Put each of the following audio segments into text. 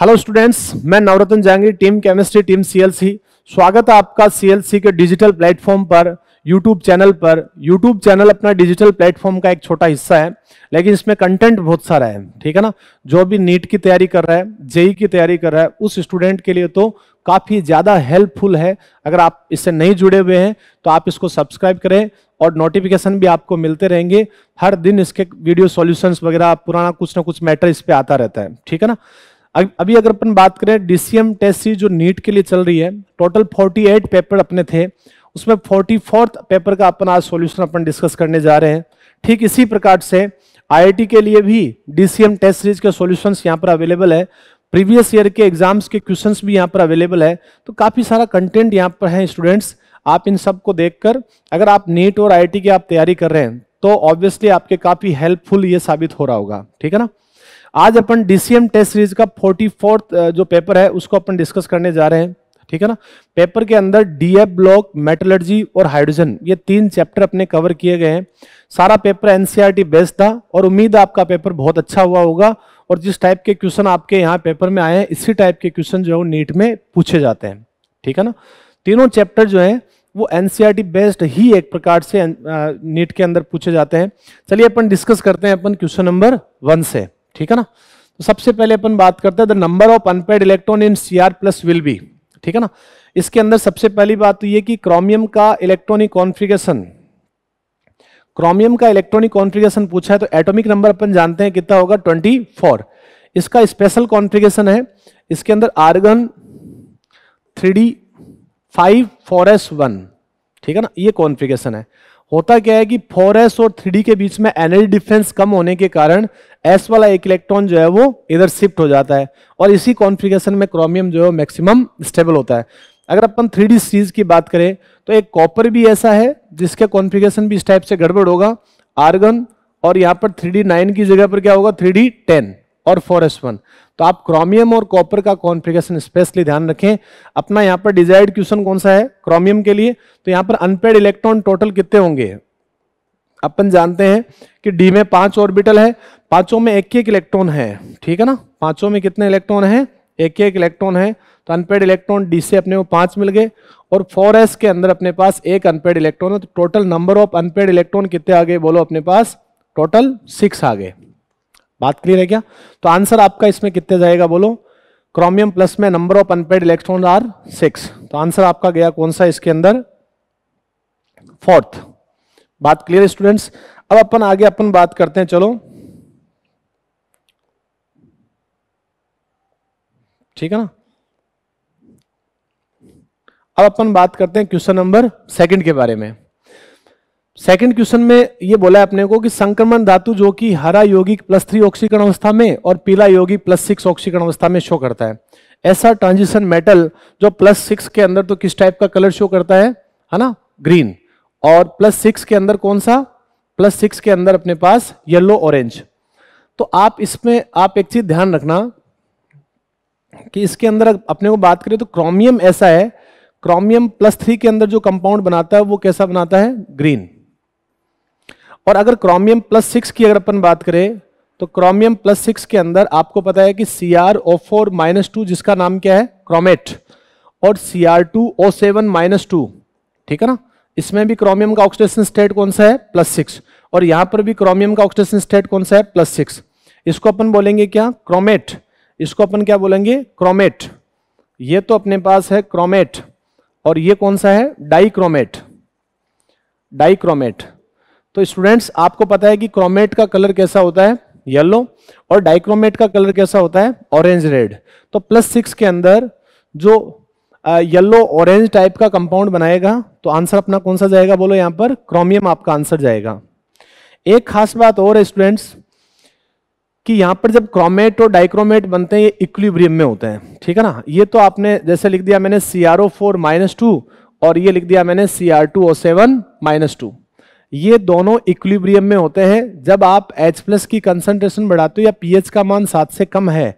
Hello students मैं Navratan Jangi team chemistry team CLC स्वागत है आपका सीएलसी के डिजिटल प्लेटफॉर्म पर यूट्यूब चैनल पर यूट्यूब चैनल अपना डिजिटल प्लेटफॉर्म का एक छोटा हिस्सा है लेकिन इसमें कंटेंट बहुत सारा है ठीक है ना जो भी नीट की तैयारी कर रहा है जेई की तैयारी कर रहा है उस स्टूडेंट के लिए तो काफ़ी ज़्यादा हेल्पफुल है अगर आप इससे नहीं जुड़े हुए हैं तो आप इसको सब्सक्राइब करें और नोटिफिकेशन भी आपको मिलते रहेंगे हर दिन इसके वीडियो सॉल्यूशंस वगैरह पुराना कुछ ना कुछ मैटर इस पर आता रहता है ठीक है ना अभी अगर अपन बात करें डीसीएम टेस्ट सीरीज जो नीट के लिए चल रही है टोटल 48 पेपर अपने थे उसमें फोर्टी फोर्थ पेपर का अपन आज सॉल्यूशन अपन डिस्कस करने जा रहे हैं ठीक इसी प्रकार से आईआईटी के लिए भी डीसीएम टेस्ट सीरीज के सोल्यूशन यहाँ पर अवेलेबल है प्रीवियस ईयर के एग्जाम्स के क्वेश्चन भी यहाँ पर अवेलेबल है तो काफ़ी सारा कंटेंट यहाँ पर है स्टूडेंट्स आप इन सब को देखकर अगर आप नीट और आई की आप तैयारी कर रहे हैं तो ऑब्वियसली आपके काफ़ी हेल्पफुल ये साबित हो रहा होगा ठीक है ना आज अपन डीसीएम टेस्ट सीरीज का फोर्टी जो पेपर है उसको अपन डिस्कस करने जा रहे हैं ठीक है ना पेपर के अंदर डीएफ ब्लॉक मेटलर्जी और हाइड्रोजन ये तीन चैप्टर अपने कवर किए गए हैं सारा पेपर एनसीईआरटी बेस्ड था और उम्मीद आपका पेपर बहुत अच्छा हुआ होगा और जिस टाइप के क्वेश्चन आपके यहाँ पेपर में आए हैं इसी टाइप के क्वेश्चन जो है वो नीट में पूछे जाते हैं ठीक है ना तीनों चैप्टर जो है वो एनसीआरटी बेस्ड e ही एक प्रकार से नीट के अंदर पूछे जाते हैं चलिए अपन डिस्कस करते हैं अपन क्वेश्चन नंबर वन से ठीक है ना तो सबसे पहले अपन बात करते हैं the number of unpaired electron in C R plus will be ठीक है ना इसके अंदर सबसे पहली बात तो ये कि क्रोमियम का इलेक्ट्रॉनिक कॉन्फ़िगरेशन क्रोमियम का इलेक्ट्रॉनिक कॉन्फ़िगरेशन पूछा है तो एटॉमिक नंबर अपन जानते हैं कितना होगा 24 इसका स्पेशल कॉन्फ़िगरेशन है इसके अंदर argon three D five four S one ठीक है ना ये कॉन्फ़िगरेशन है होता क्या है कि 4s और 3d के बीच में एनर्जी डिफरेंस कम होने के कारण एस वाला एक इलेक्ट्रॉन जो है वो इधर शिफ्ट हो जाता है और इसी कॉन्फ़िगरेशन में क्रोमियम जो है मैक्सिमम स्टेबल होता है अगर अपन थ्री डी सीरीज की बात करें तो एक कॉपर भी ऐसा है जिसके कॉन्फ़िगरेशन भी इस टाइप से गड़बड़ होगा आर्गन और यहाँ पर थ्री डी नाइन की जगह पर क्या होगा थ्री डी टेन और फोर एस वन तो आप क्रोमियम और कॉपर का कॉन्फ़िगरेशन स्पेशली ध्यान रखें अपना यहाँ पर डिजायर्ड क्वेश्चन कौन सा है क्रोमियम के लिए तो यहाँ पर अनपेड इलेक्ट्रॉन टोटल कितने होंगे अपन जानते हैं कि डी में पांच ऑर्बिटल है पांचों में एक एक इलेक्ट्रॉन है ठीक है ना पांचों में कितने इलेक्ट्रॉन है एक एक इलेक्ट्रॉन है तो अनपेड इलेक्ट्रॉन डी से अपने को पांच मिल गए और फोर एस के अंदर अपने पास एक अनपेड इलेक्ट्रॉन है तो total number of unpaired electron कितने आ गए बोलो अपने पास टोटल सिक्स आ गए बात क्लियर है क्या तो आंसर आपका इसमें कितने जाएगा बोलो क्रोमियम प्लस में number of unpaired electron are six तो आंसर आपका गया कौन सा इसके अंदर फोर्थ बात क्लियर स्टूडेंट्स अब अपन आगे अपन बात करते हैं चलो ठीक है ना अब अपन बात करते हैं क्वेश्चन नंबर सेकंड के बारे में सेकंड क्वेश्चन में ये बोला है अपने को कि संक्रमण धातु जो कि हरा यौगिक प्लस थ्री ऑक्सीकरण अवस्था में और पीला यौगिक प्लस सिक्स ऑक्सीकरण अवस्था में शो करता है ऐसा ट्रांजिशन मेटल जो प्लस सिक्स के अंदर तो किस टाइप का कलर शो करता है है ना ग्रीन और प्लस सिक्स के अंदर कौन सा प्लस सिक्स के अंदर अपने पास येलो ऑरेंज तो आप इसमें आप एक चीज ध्यान रखना कि इसके अंदर अपने को बात करें तो क्रोमियम ऐसा है क्रोमियम प्लस थ्री के अंदर जो कंपाउंड बनाता है वो कैसा बनाता है ग्रीन और अगर क्रोमियम प्लस सिक्स की अगर अपन बात करें तो क्रोमियम प्लस सिक्स के अंदर आपको पता है कि C R O four minus two जिसका नाम क्या है क्रोमेट और C R two O seven minus two ठीक है ना इसमें भी क्रोमियम का ऑक्सीडेशन स्टेट कौन सा है प्लस सिक्स और यहां पर भी क्रोमियम का ऑक्सीडेशन स्टेट कौन सा है प्लस सिक्स इसको अपन बोलेंगे क्या क्रोमेट इसको अपन क्या बोलेंगे क्रोमेट ये तो अपने पास है क्रोमेट और ये कौन सा है डाइक्रोमेट डाइक्रोमेट तो स्टूडेंट्स आपको पता है कि क्रोमेट का कलर कैसा होता है येलो और डाइक्रोमेट का कलर कैसा होता है ऑरेंज रेड तो प्लस सिक्स के अंदर जो येलो ऑरेंज टाइप का कंपाउंड बनाएगा तो आंसर अपना कौन सा जाएगा बोलो यहां पर क्रोमियम आपका आंसर जाएगा एक खास बात और स्टूडेंट्स कि यहाँ पर जब क्रोमेट और डाइक्रोमेट बनते हैं ये इक्विब्रियम में होते हैं ठीक है ना ये तो आपने जैसे लिख दिया मैंने C R O four minus two और ये लिख दिया मैंने C R two O seven minus two ये दोनों इक्विब्रियम में होते हैं जब आप एच प्लस की कंसंट्रेशन बढ़ाते हो या पीएच का मान सात से कम है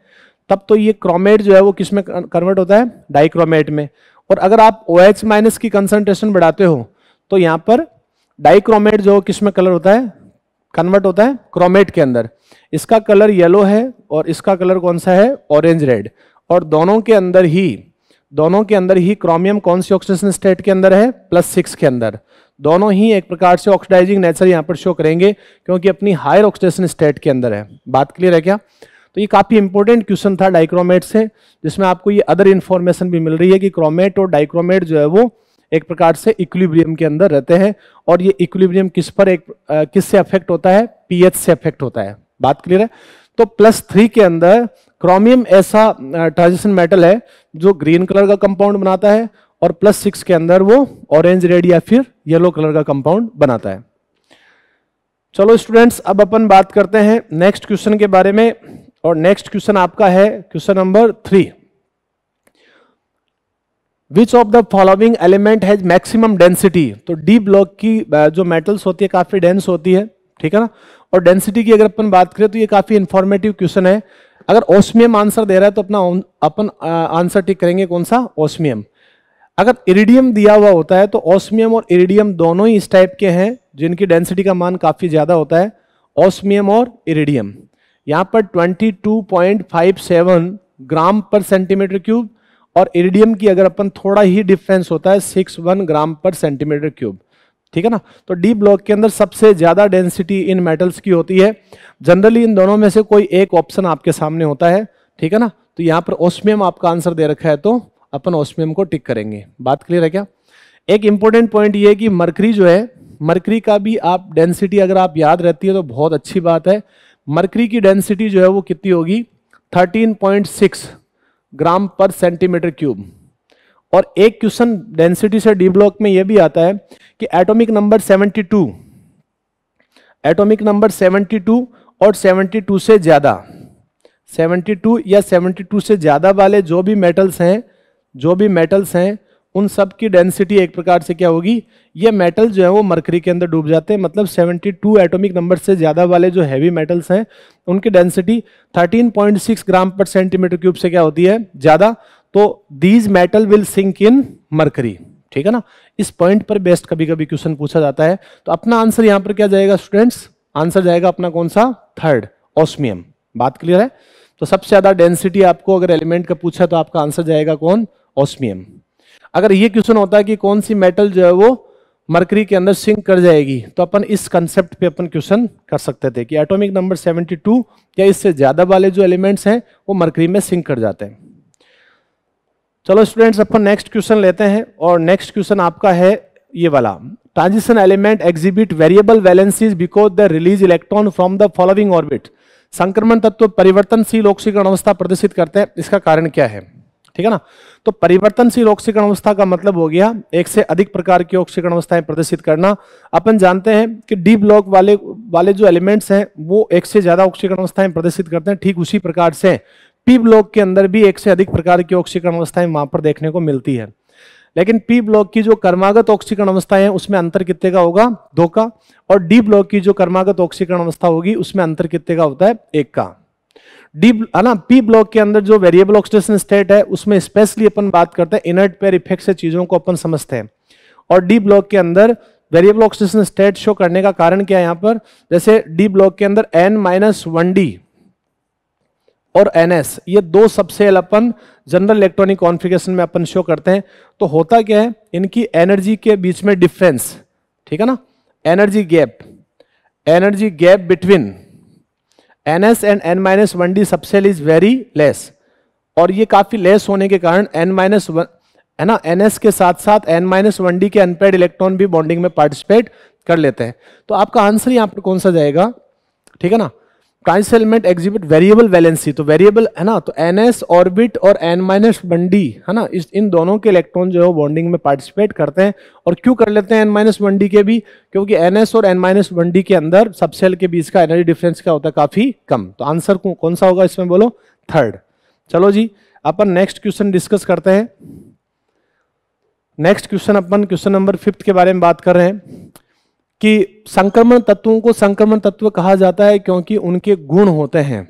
तब तो ये क्रोमेट जो है वो किस में कन्वर्ट होता है डाइक्रोमेट में और अगर आप ओ एच माइनस की कंसंट्रेशन बढ़ाते हो तो यहाँ पर डाइक्रोमेट जो किस में कलर होता है कन्वर्ट होता है क्रोमेट के अंदर इसका कलर येलो है और इसका कलर कौन सा है ऑरेंज रेड और दोनों के अंदर ही दोनों के अंदर ही क्रोमियम कौन सी ऑक्सीडेशन स्टेट के अंदर है प्लस सिक्स के अंदर दोनों ही एक प्रकार से ऑक्सीडाइजिंग नेचर यहाँ पर शो करेंगे क्योंकि अपनी हायर ऑक्सीडेशन स्टेट के अंदर है बात क्लियर है क्या तो ये काफ़ी इंपॉर्टेंट क्वेश्चन था डाइक्रोमेट से जिसमें आपको ये अदर इन्फॉर्मेशन भी मिल रही है कि क्रोमेट और डाइक्रोमेट जो है वो एक प्रकार से इक्विलिब्रियम के अंदर रहते हैं और ये इक्विलिब्रियम किस पर एक किस से अफेक्ट होता है पीएच से अफेक्ट होता है बात क्लियर है तो प्लस थ्री के अंदर क्रोमियम ऐसा ट्रांजिशन मेटल है जो ग्रीन कलर का कंपाउंड बनाता है और प्लस सिक्स के अंदर वो ऑरेंज रेड या फिर येलो कलर का कंपाउंड बनाता है चलो स्टूडेंट्स अब अपन बात करते हैं नेक्स्ट क्वेश्चन के बारे में और नेक्स्ट क्वेश्चन आपका है question number three which of the following element has maximum density तो डी ब्लॉक की जो मेटल्स होती है काफी डेंस होती है ठीक है ना और डेंसिटी की अगर अपन बात करें तो ये काफी इंफॉर्मेटिव क्वेश्चन है अगर ओस्मियम आंसर दे रहा है तो अपना अपन आंसर टिक करेंगे कौन सा ओस्मियम अगर इरिडियम दिया हुआ होता है तो ओस्मियम और इरिडियम दोनों ही इस टाइप के हैं जिनकी डेंसिटी का मान काफी ज्यादा होता है ओस्मियम और इरिडियम यहाँ पर 22.57 ग्राम पर सेंटीमीटर क्यूब और इरिडियम की अगर अपन थोड़ा ही डिफरेंस होता है सिक्स वन ग्राम पर सेंटीमीटर क्यूब ठीक है ना तो डी ब्लॉक के अंदर सबसे ज्यादा डेंसिटी इन मेटल्स की होती है जनरली इन दोनों में से कोई एक ऑप्शन आपके सामने होता है ठीक है ना तो यहाँ पर ओस्मियम आपका आंसर दे रखा है तो अपन ओस्मियम को टिक करेंगे बात क्लियर है क्या एक इंपॉर्टेंट पॉइंट ये है कि मरकरी जो है मरकरी का भी आप डेंसिटी अगर आप याद रहती है तो बहुत अच्छी बात है मरकरी की डेंसिटी जो है वो कितनी होगी 13.6 ग्राम पर सेंटीमीटर क्यूब और एक क्वेश्चन डेंसिटी से डी ब्लॉक में यह भी आता है कि एटॉमिक नंबर 72 एटॉमिक नंबर 72 और 72 से ज़्यादा 72 या 72 से ज़्यादा वाले जो भी मेटल्स हैं जो भी मेटल्स हैं उन सब की डेंसिटी एक प्रकार से क्या होगी ये मेटल जो है वो मरकरी के अंदर डूब जाते हैं मतलब 72 एटॉमिक नंबर से ज़्यादा वाले जो हैवी मेटल्स हैं उनकी डेंसिटी 13.6 ग्राम पर सेंटीमीटर क्यूब से क्या होती है ज़्यादा तो these metal will sink in mercury ठीक है ना इस पॉइंट पर बेस्ट कभी कभी क्वेश्चन पूछा जाता है तो अपना आंसर यहाँ पर क्या जाएगा स्टूडेंट्स आंसर जाएगा अपना कौन सा थर्ड ऑस्मियम बात क्लियर है तो सबसे ज्यादा डेंसिटी आपको अगर एलिमेंट का पूछा तो आपका आंसर जाएगा कौन ऑस्मियम अगर ये क्वेश्चन होता है कि कौन सी मेटल जो है वो मरकरी के अंदर सिंक कर जाएगी तो अपन इस कंसेप्ट पे अपन क्वेश्चन कर सकते थे कि एटॉमिक नंबर 72 या इससे ज़्यादा वाले जो एलिमेंट्स हैं वो मरकरी में सिंक कर जाते हैं चलो स्टूडेंट्स अपन नेक्स्ट क्वेश्चन लेते हैं और नेक्स्ट क्वेश्चन आपका है ये वाला transition element exhibit variable valencies because the release electron from the following orbit संक्रमण तत्व परिवर्तनशील ऑक्सीकरण अवस्था प्रदर्शित करते हैं इसका कारण क्या है ठीक है ना तो परिवर्तनशील ऑक्सीकरण अवस्था का मतलब हो गया एक से अधिक प्रकार की ऑक्सीकरण अवस्थाएं प्रदर्शित करना अपन जानते हैं कि डी ब्लॉक वाले वाले जो एलिमेंट्स हैं वो एक से ज्यादा ऑक्सीकरण अवस्थाएं प्रदर्शित करते हैं ठीक उसी प्रकार से पी ब्लॉक के अंदर भी एक से अधिक प्रकार की ऑक्सीकरण अवस्थाएं वहां पर देखने को मिलती है लेकिन पी ब्लॉक की जो कर्मागत ऑक्सीकरण अवस्थाएं हैं उसमें अंतर कितने का होगा दो का और डी ब्लॉक की जो कर्मागत ऑक्सीकरण अवस्था होगी उसमें अंतर कितने का होता है एक का डी है ना पी ब्लॉक के अंदर जो वेरिएबल ऑक्सीडेशन स्टेट है उसमें स्पेशली अपन बात करते हैं इनर्ट पेयर इफेक्ट से चीजों को अपन समझते हैं और डी ब्लॉक के अंदर वेरिएबल ऑक्सीडेशन स्टेट शो करने का कारण क्या है यहां पर जैसे डी ब्लॉक के अंदर एन माइनस वन डी और एनएस ये दो सबसे अपन जनरल इलेक्ट्रॉनिक कॉन्फ़िगरेशन में अपन शो करते हैं तो होता क्या है इनकी एनर्जी के बीच में डिफरेंस ठीक है ना energy gap energy gap between N S and N minus one D subshell is very less और ये काफी लेस होने के कारण एन माइनस वन है ना एन एस के साथ साथ एन माइनस वन डी के अनपेड इलेक्ट्रॉन भी बॉन्डिंग में पार्टिसिपेट कर लेते हैं तो आपका आंसर यहाँ पर कौन सा जाएगा ठीक है ना trans element exhibit variable valency तो वेरिएबल है ना तो एन एस ऑर्बिट और एन माइनस वन डी है ना इस इन दोनों के इलेक्ट्रॉन जो है बॉन्डिंग में पार्टिसिपेट करते हैं और क्यों कर लेते हैं एन माइनस वन डी के भी क्योंकि एन एस और एन माइनस वन डी के अंदर सबसेल के बीच का एनर्जी डिफरेंस क्या होता है काफी कम तो आंसर कौन सा होगा इसमें बोलो थर्ड चलो जी अपन नेक्स्ट क्वेश्चन डिस्कस करते हैं नेक्स्ट क्वेश्चन अपन क्वेश्चन नंबर फिफ्थ के बारे में बात कर रहे हैं कि संक्रमण तत्वों को संक्रमण तत्व कहा जाता है क्योंकि उनके गुण होते हैं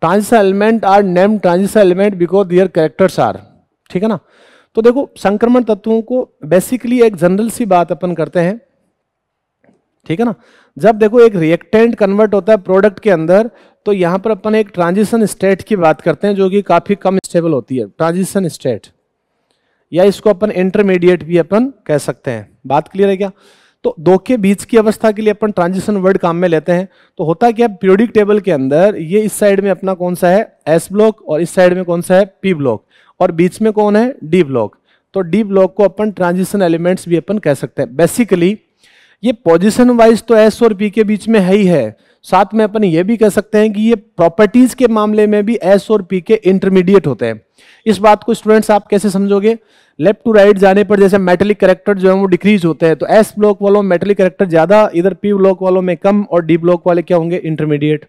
transition element are name transition element because their characters are ठीक है ना तो देखो संक्रमण तत्वों को बेसिकली एक जनरल सी बात अपन करते हैं ठीक है ना जब देखो एक रिएक्टेंट कन्वर्ट होता है प्रोडक्ट के अंदर तो यहां पर अपन एक ट्रांजिशन स्टेट की बात करते हैं जो कि काफ़ी कम स्टेबल होती है ट्रांजिशन स्टेट या इसको अपन इंटरमीडिएट भी अपन कह सकते हैं बात क्लियर है क्या तो दो के बीच की अवस्था के लिए अपन ट्रांजिशन वर्ड काम में लेते हैं तो होता क्या पीरियोडिक टेबल के अंदर ये इस साइड में अपना कौन सा है एस ब्लॉक और इस साइड में कौन सा है पी ब्लॉक और बीच में कौन है डी ब्लॉक तो डी ब्लॉक को अपन ट्रांजिशन एलिमेंट्स भी अपन कह सकते हैं बेसिकली ये पोजिशन वाइज तो एस और पी के बीच में है ही है साथ में अपन ये भी कह सकते हैं कि ये प्रॉपर्टीज के मामले में भी एस और पी के इंटरमीडिएट होते हैं इस बात को स्टूडेंट्स आप कैसे समझोगे लेफ्ट टू राइट जाने पर जैसे मेटलिक करेक्टर जो है वो डिक्रीज होते हैं तो एस ब्लॉक वालों में करेक्टर ज्यादा इधर पी ब्लॉक वालों में कम और डी ब्लॉक वाले क्या होंगे इंटरमीडिएट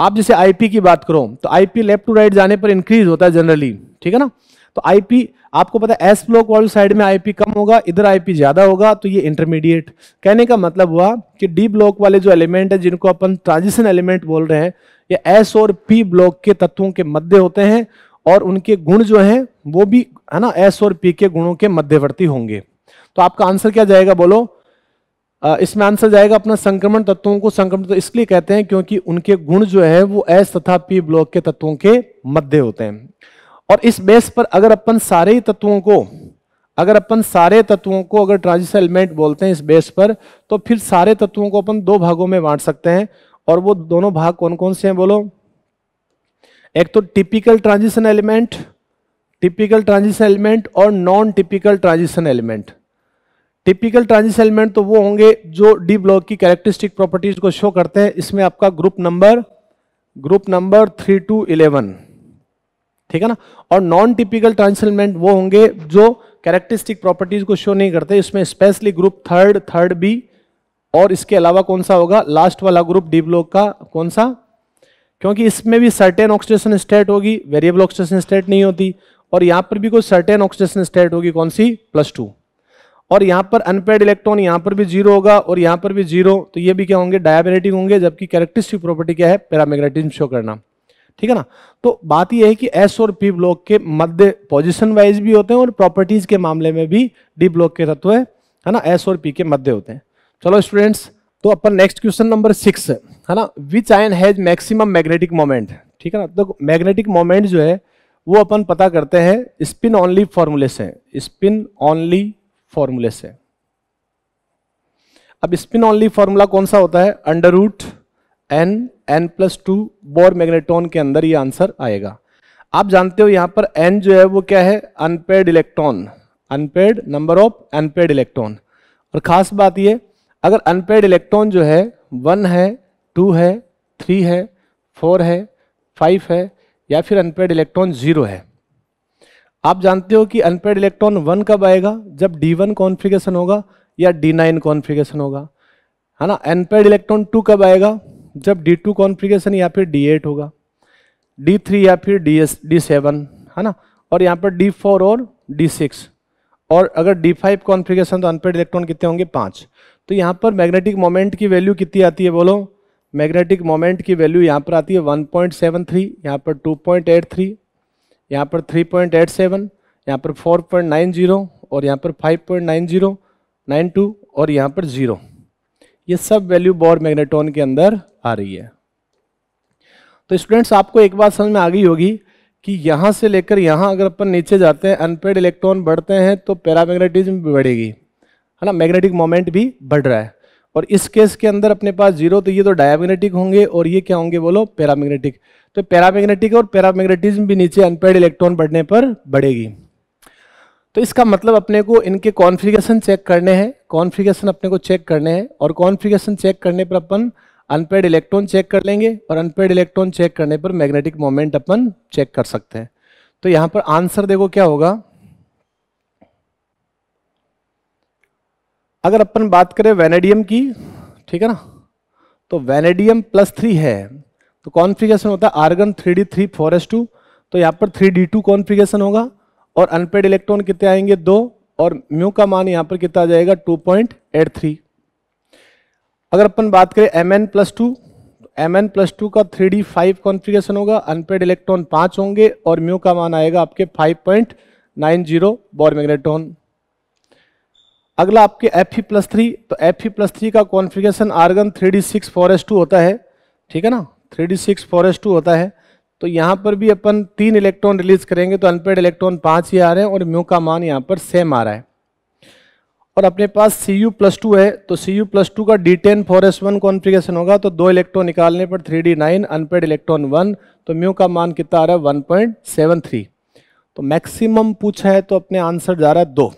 आप जैसे आईपी की बात करो तो आईपी लेफ्ट टू राइट जाने पर इंक्रीज होता है जनरली ठीक है ना तो आईपी आपको पता है एस ब्लॉक वाली साइड में आईपी कम होगा इधर आईपी ज्यादा होगा तो ये इंटरमीडिएट कहने का मतलब हुआ कि डी ब्लॉक वाले जो एलिमेंट है जिनको अपन ट्रांजिशन एलिमेंट बोल रहे हैं ये एस और पी ब्लॉक के तत्वों के मध्य होते हैं और उनके गुण जो हैं वो भी है ना एस और पी के गुणों के मध्यवर्ती होंगे तो आपका आंसर क्या जाएगा बोलो इसमें आंसर जाएगा अपना संक्रमण तत्वों को संक्रमण तो इसलिए कहते हैं क्योंकि उनके गुण जो है वो एस तथा पी ब्लॉक के तत्वों के मध्य होते हैं और इस बेस पर अगर अपन सारे ही तत्वों को अगर अपन सारे तत्वों को अगर ट्रांजिशन एलिमेंट बोलते हैं इस बेस पर तो फिर सारे तत्वों को अपन दो भागों में बांट सकते हैं और वो दोनों भाग कौन कौन से हैं बोलो एक तो typical transition element typical transition element और non typical transition element typical transition element तो वो होंगे जो डी ब्लॉक की कैरेक्टरिस्टिक प्रॉपर्टीज को शो करते हैं इसमें आपका group number group number three to eleven ठीक है ना और नॉन टिपिकल ट्रांसलमेंट वो होंगे जो कैरेक्टरिस्टिक प्रॉपर्टीज को शो नहीं करते इसमें specially group third third B और इसके अलावा कौन सा होगा लास्ट वाला ग्रुप डी ब्लॉक का कौन सा क्योंकि इसमें भी सर्टेन ऑक्सीडेशन स्टेट होगी वेरिएबल ऑक्सीडेशन स्टेट नहीं होती और यहाँ पर भी कोई सर्टेन ऑक्सीडेशन स्टेट होगी कौन सी प्लस टू और यहाँ पर अनपेड इलेक्ट्रॉन यहाँ पर भी जीरो होगा और यहाँ पर भी जीरो तो ये भी क्या होंगे डायबेटिक होंगे जबकि कैरेक्टरिस्टिक प्रॉपर्टी क्या है पैरामेग्नेटिज्म शो करना ठीक है ना तो बात यह है कि एस और पी ब्लॉक के मध्य पोजिशन वाइज भी होते हैं और प्रॉपर्टीज के मामले में भी डी ब्लॉक के तत्व है ना एस और पी के मध्य होते हैं चलो स्टूडेंट्स तो अपन नेक्स्ट क्वेश्चन नंबर सिक्स है ना which ion has maximum magnetic moment ठीक है ना तो मैग्नेटिक मोमेंट जो है वो अपन पता करते हैं स्पिन ऑनली फॉर्मूले से स्पिन ऑनली फॉर्मूले से अब स्पिन ऑनली फॉर्मूला कौन सा होता है under root N N plus two Bohr magneton के अंदर ये आंसर आएगा आप जानते हो यहाँ पर एन जो है वो क्या है unpaired electron unpaired number of unpaired electron और खास बात ये अगर अनपेड इलेक्ट्रॉन जो है वन है टू है थ्री है फोर है फाइव है या फिर अनपेड इलेक्ट्रॉन जीरो है आप जानते हो कि अनपेड इलेक्ट्रॉन वन कब आएगा जब डी वन कॉन्फिगेशन होगा या डी नाइन कॉन्फिगेशन होगा है ना अनपेड इलेक्ट्रॉन टू कब आएगा जब डी टू कॉन्फ्रिगेशन या फिर डी एट होगा डी थ्री या फिर डी एस डी सेवन है ना और यहाँ पर डी फोर और डी सिक्स और अगर डी फाइव कॉन्फ्रिगेशन तो अनपेड इलेक्ट्रॉन कितने होंगे पाँच तो यहाँ पर मैग्नेटिक मोमेंट की वैल्यू कितनी आती है बोलो मैग्नेटिक मोमेंट की वैल्यू यहाँ पर आती है 1.73 पॉइंट सेवन थ्री यहाँ पर टू पॉइंट एट थ्री यहाँ पर थ्री पॉइंट एट सेवन यहाँ पर फोर पॉइंट नाइन जीरो और यहाँ पर five point nine zero nine two और यहाँ पर जीरो ये सब वैल्यू बोर मैग्नेटोन के अंदर आ रही है तो स्टूडेंट्स आपको एक बात समझ में आ गई होगी कि यहाँ से लेकर यहां अगर अपन नीचे जाते हैं अनपेड इलेक्ट्रॉन बढ़ते हैं तो पैरामैग्नेटिज्म भी बढ़ेगी है ना मैग्नेटिक मोमेंट भी बढ़ रहा है और इस केस के अंदर अपने पास जीरो तो ये तो डायमैग्नेटिक होंगे और ये क्या होंगे बोलो पैरामैग्नेटिक तो पैरामैग्नेटिक और पैरामैग्नेटिज्म भी नीचे अनपेड इलेक्ट्रॉन बढ़ने पर बढ़ेगी तो इसका मतलब अपने को इनके कॉन्फ़िगरेशन चेक करने हैं कॉन्फ़िगरेशन अपने को चेक करने हैं और कॉन्फ़िगरेशन चेक करने पर अपन अनपेड इलेक्ट्रॉन चेक कर लेंगे और अनपेड इलेक्ट्रॉन चेक करने पर मैग्नेटिक मोमेंट अपन चेक कर सकते हैं तो यहाँ पर आंसर देखो क्या होगा अगर अपन बात करें वेनेडियम की ठीक है ना तो वेनेडियम प्लस थ्री है तो कॉन्फ़िगरेशन होता है argon three D three four S two तो यहाँ पर थ्री डी टू कॉन्फ़िगरेशन होगा और अनपेड इलेक्ट्रॉन कितने आएंगे दो और म्यू का मान यहां पर कितना जाएगा 2.83 अगर अपन बात करें M N plus two M N plus two का थ्री डी फाइव कॉन्फिगेशन होगा अनपेड इलेक्ट्रॉन पांच होंगे और म्यू का मान आएगा आपके 5.90 बॉर मैग्नेटोन अगला आपके एफ ई प्लस थ्री तो एफ ई प्लस थ्री का configuration argon three D six four S two होता है ठीक है ना three D six four S two होता है तो यहाँ पर भी अपन तीन इलेक्ट्रॉन रिलीज करेंगे तो अनपेड इलेक्ट्रॉन पाँच ही आ रहे हैं और म्यू का मान यहाँ पर सेम आ रहा है और अपने पास सी यू प्लस टू है तो सी यू प्लस टू का D ten four S one configuration होगा तो दो इलेक्ट्रॉन निकालने पर three D nine unpaired electron one तो म्यू का मान कितना आ रहा है वन पॉइंट सेवन थ्री तो मैक्सिमम पूछा है तो अपने आंसर जा रहा है दो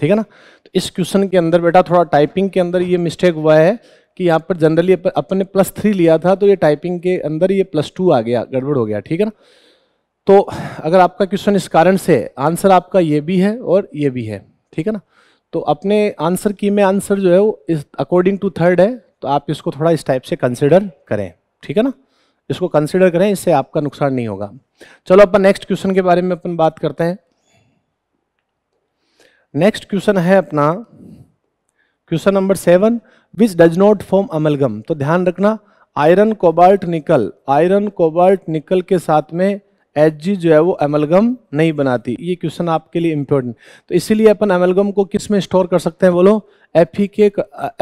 ठीक है ना तो इस क्वेश्चन के अंदर बेटा थोड़ा टाइपिंग के अंदर ये मिस्टेक हुआ है कि यहाँ पर जनरली अपन ने प्लस थ्री लिया था तो ये टाइपिंग के अंदर ये प्लस टू आ गया गड़बड़ हो गया ठीक है ना तो अगर आपका क्वेश्चन इस कारण से आंसर आपका ये भी है और ये भी है ठीक है ना तो अपने आंसर की में आंसर जो है वो इस अकॉर्डिंग टू थर्ड है तो आप इसको थोड़ा इस टाइप से कंसिडर करें ठीक है ना इसको कंसिडर करें इससे आपका नुकसान नहीं होगा चलो अपन नेक्स्ट क्वेश्चन के बारे में अपन बात करते हैं नेक्स्ट क्वेश्चन है अपना question number seven which does not form amalgam तो ध्यान रखना iron cobalt nickel iron cobalt nickel के साथ में एच जो है वो एमलगम नहीं बनाती ये क्वेश्चन आपके लिए इम्पोर्टेंट तो इसीलिए अपन एमलगम को किस में स्टोर कर सकते हैं बोलो एफ के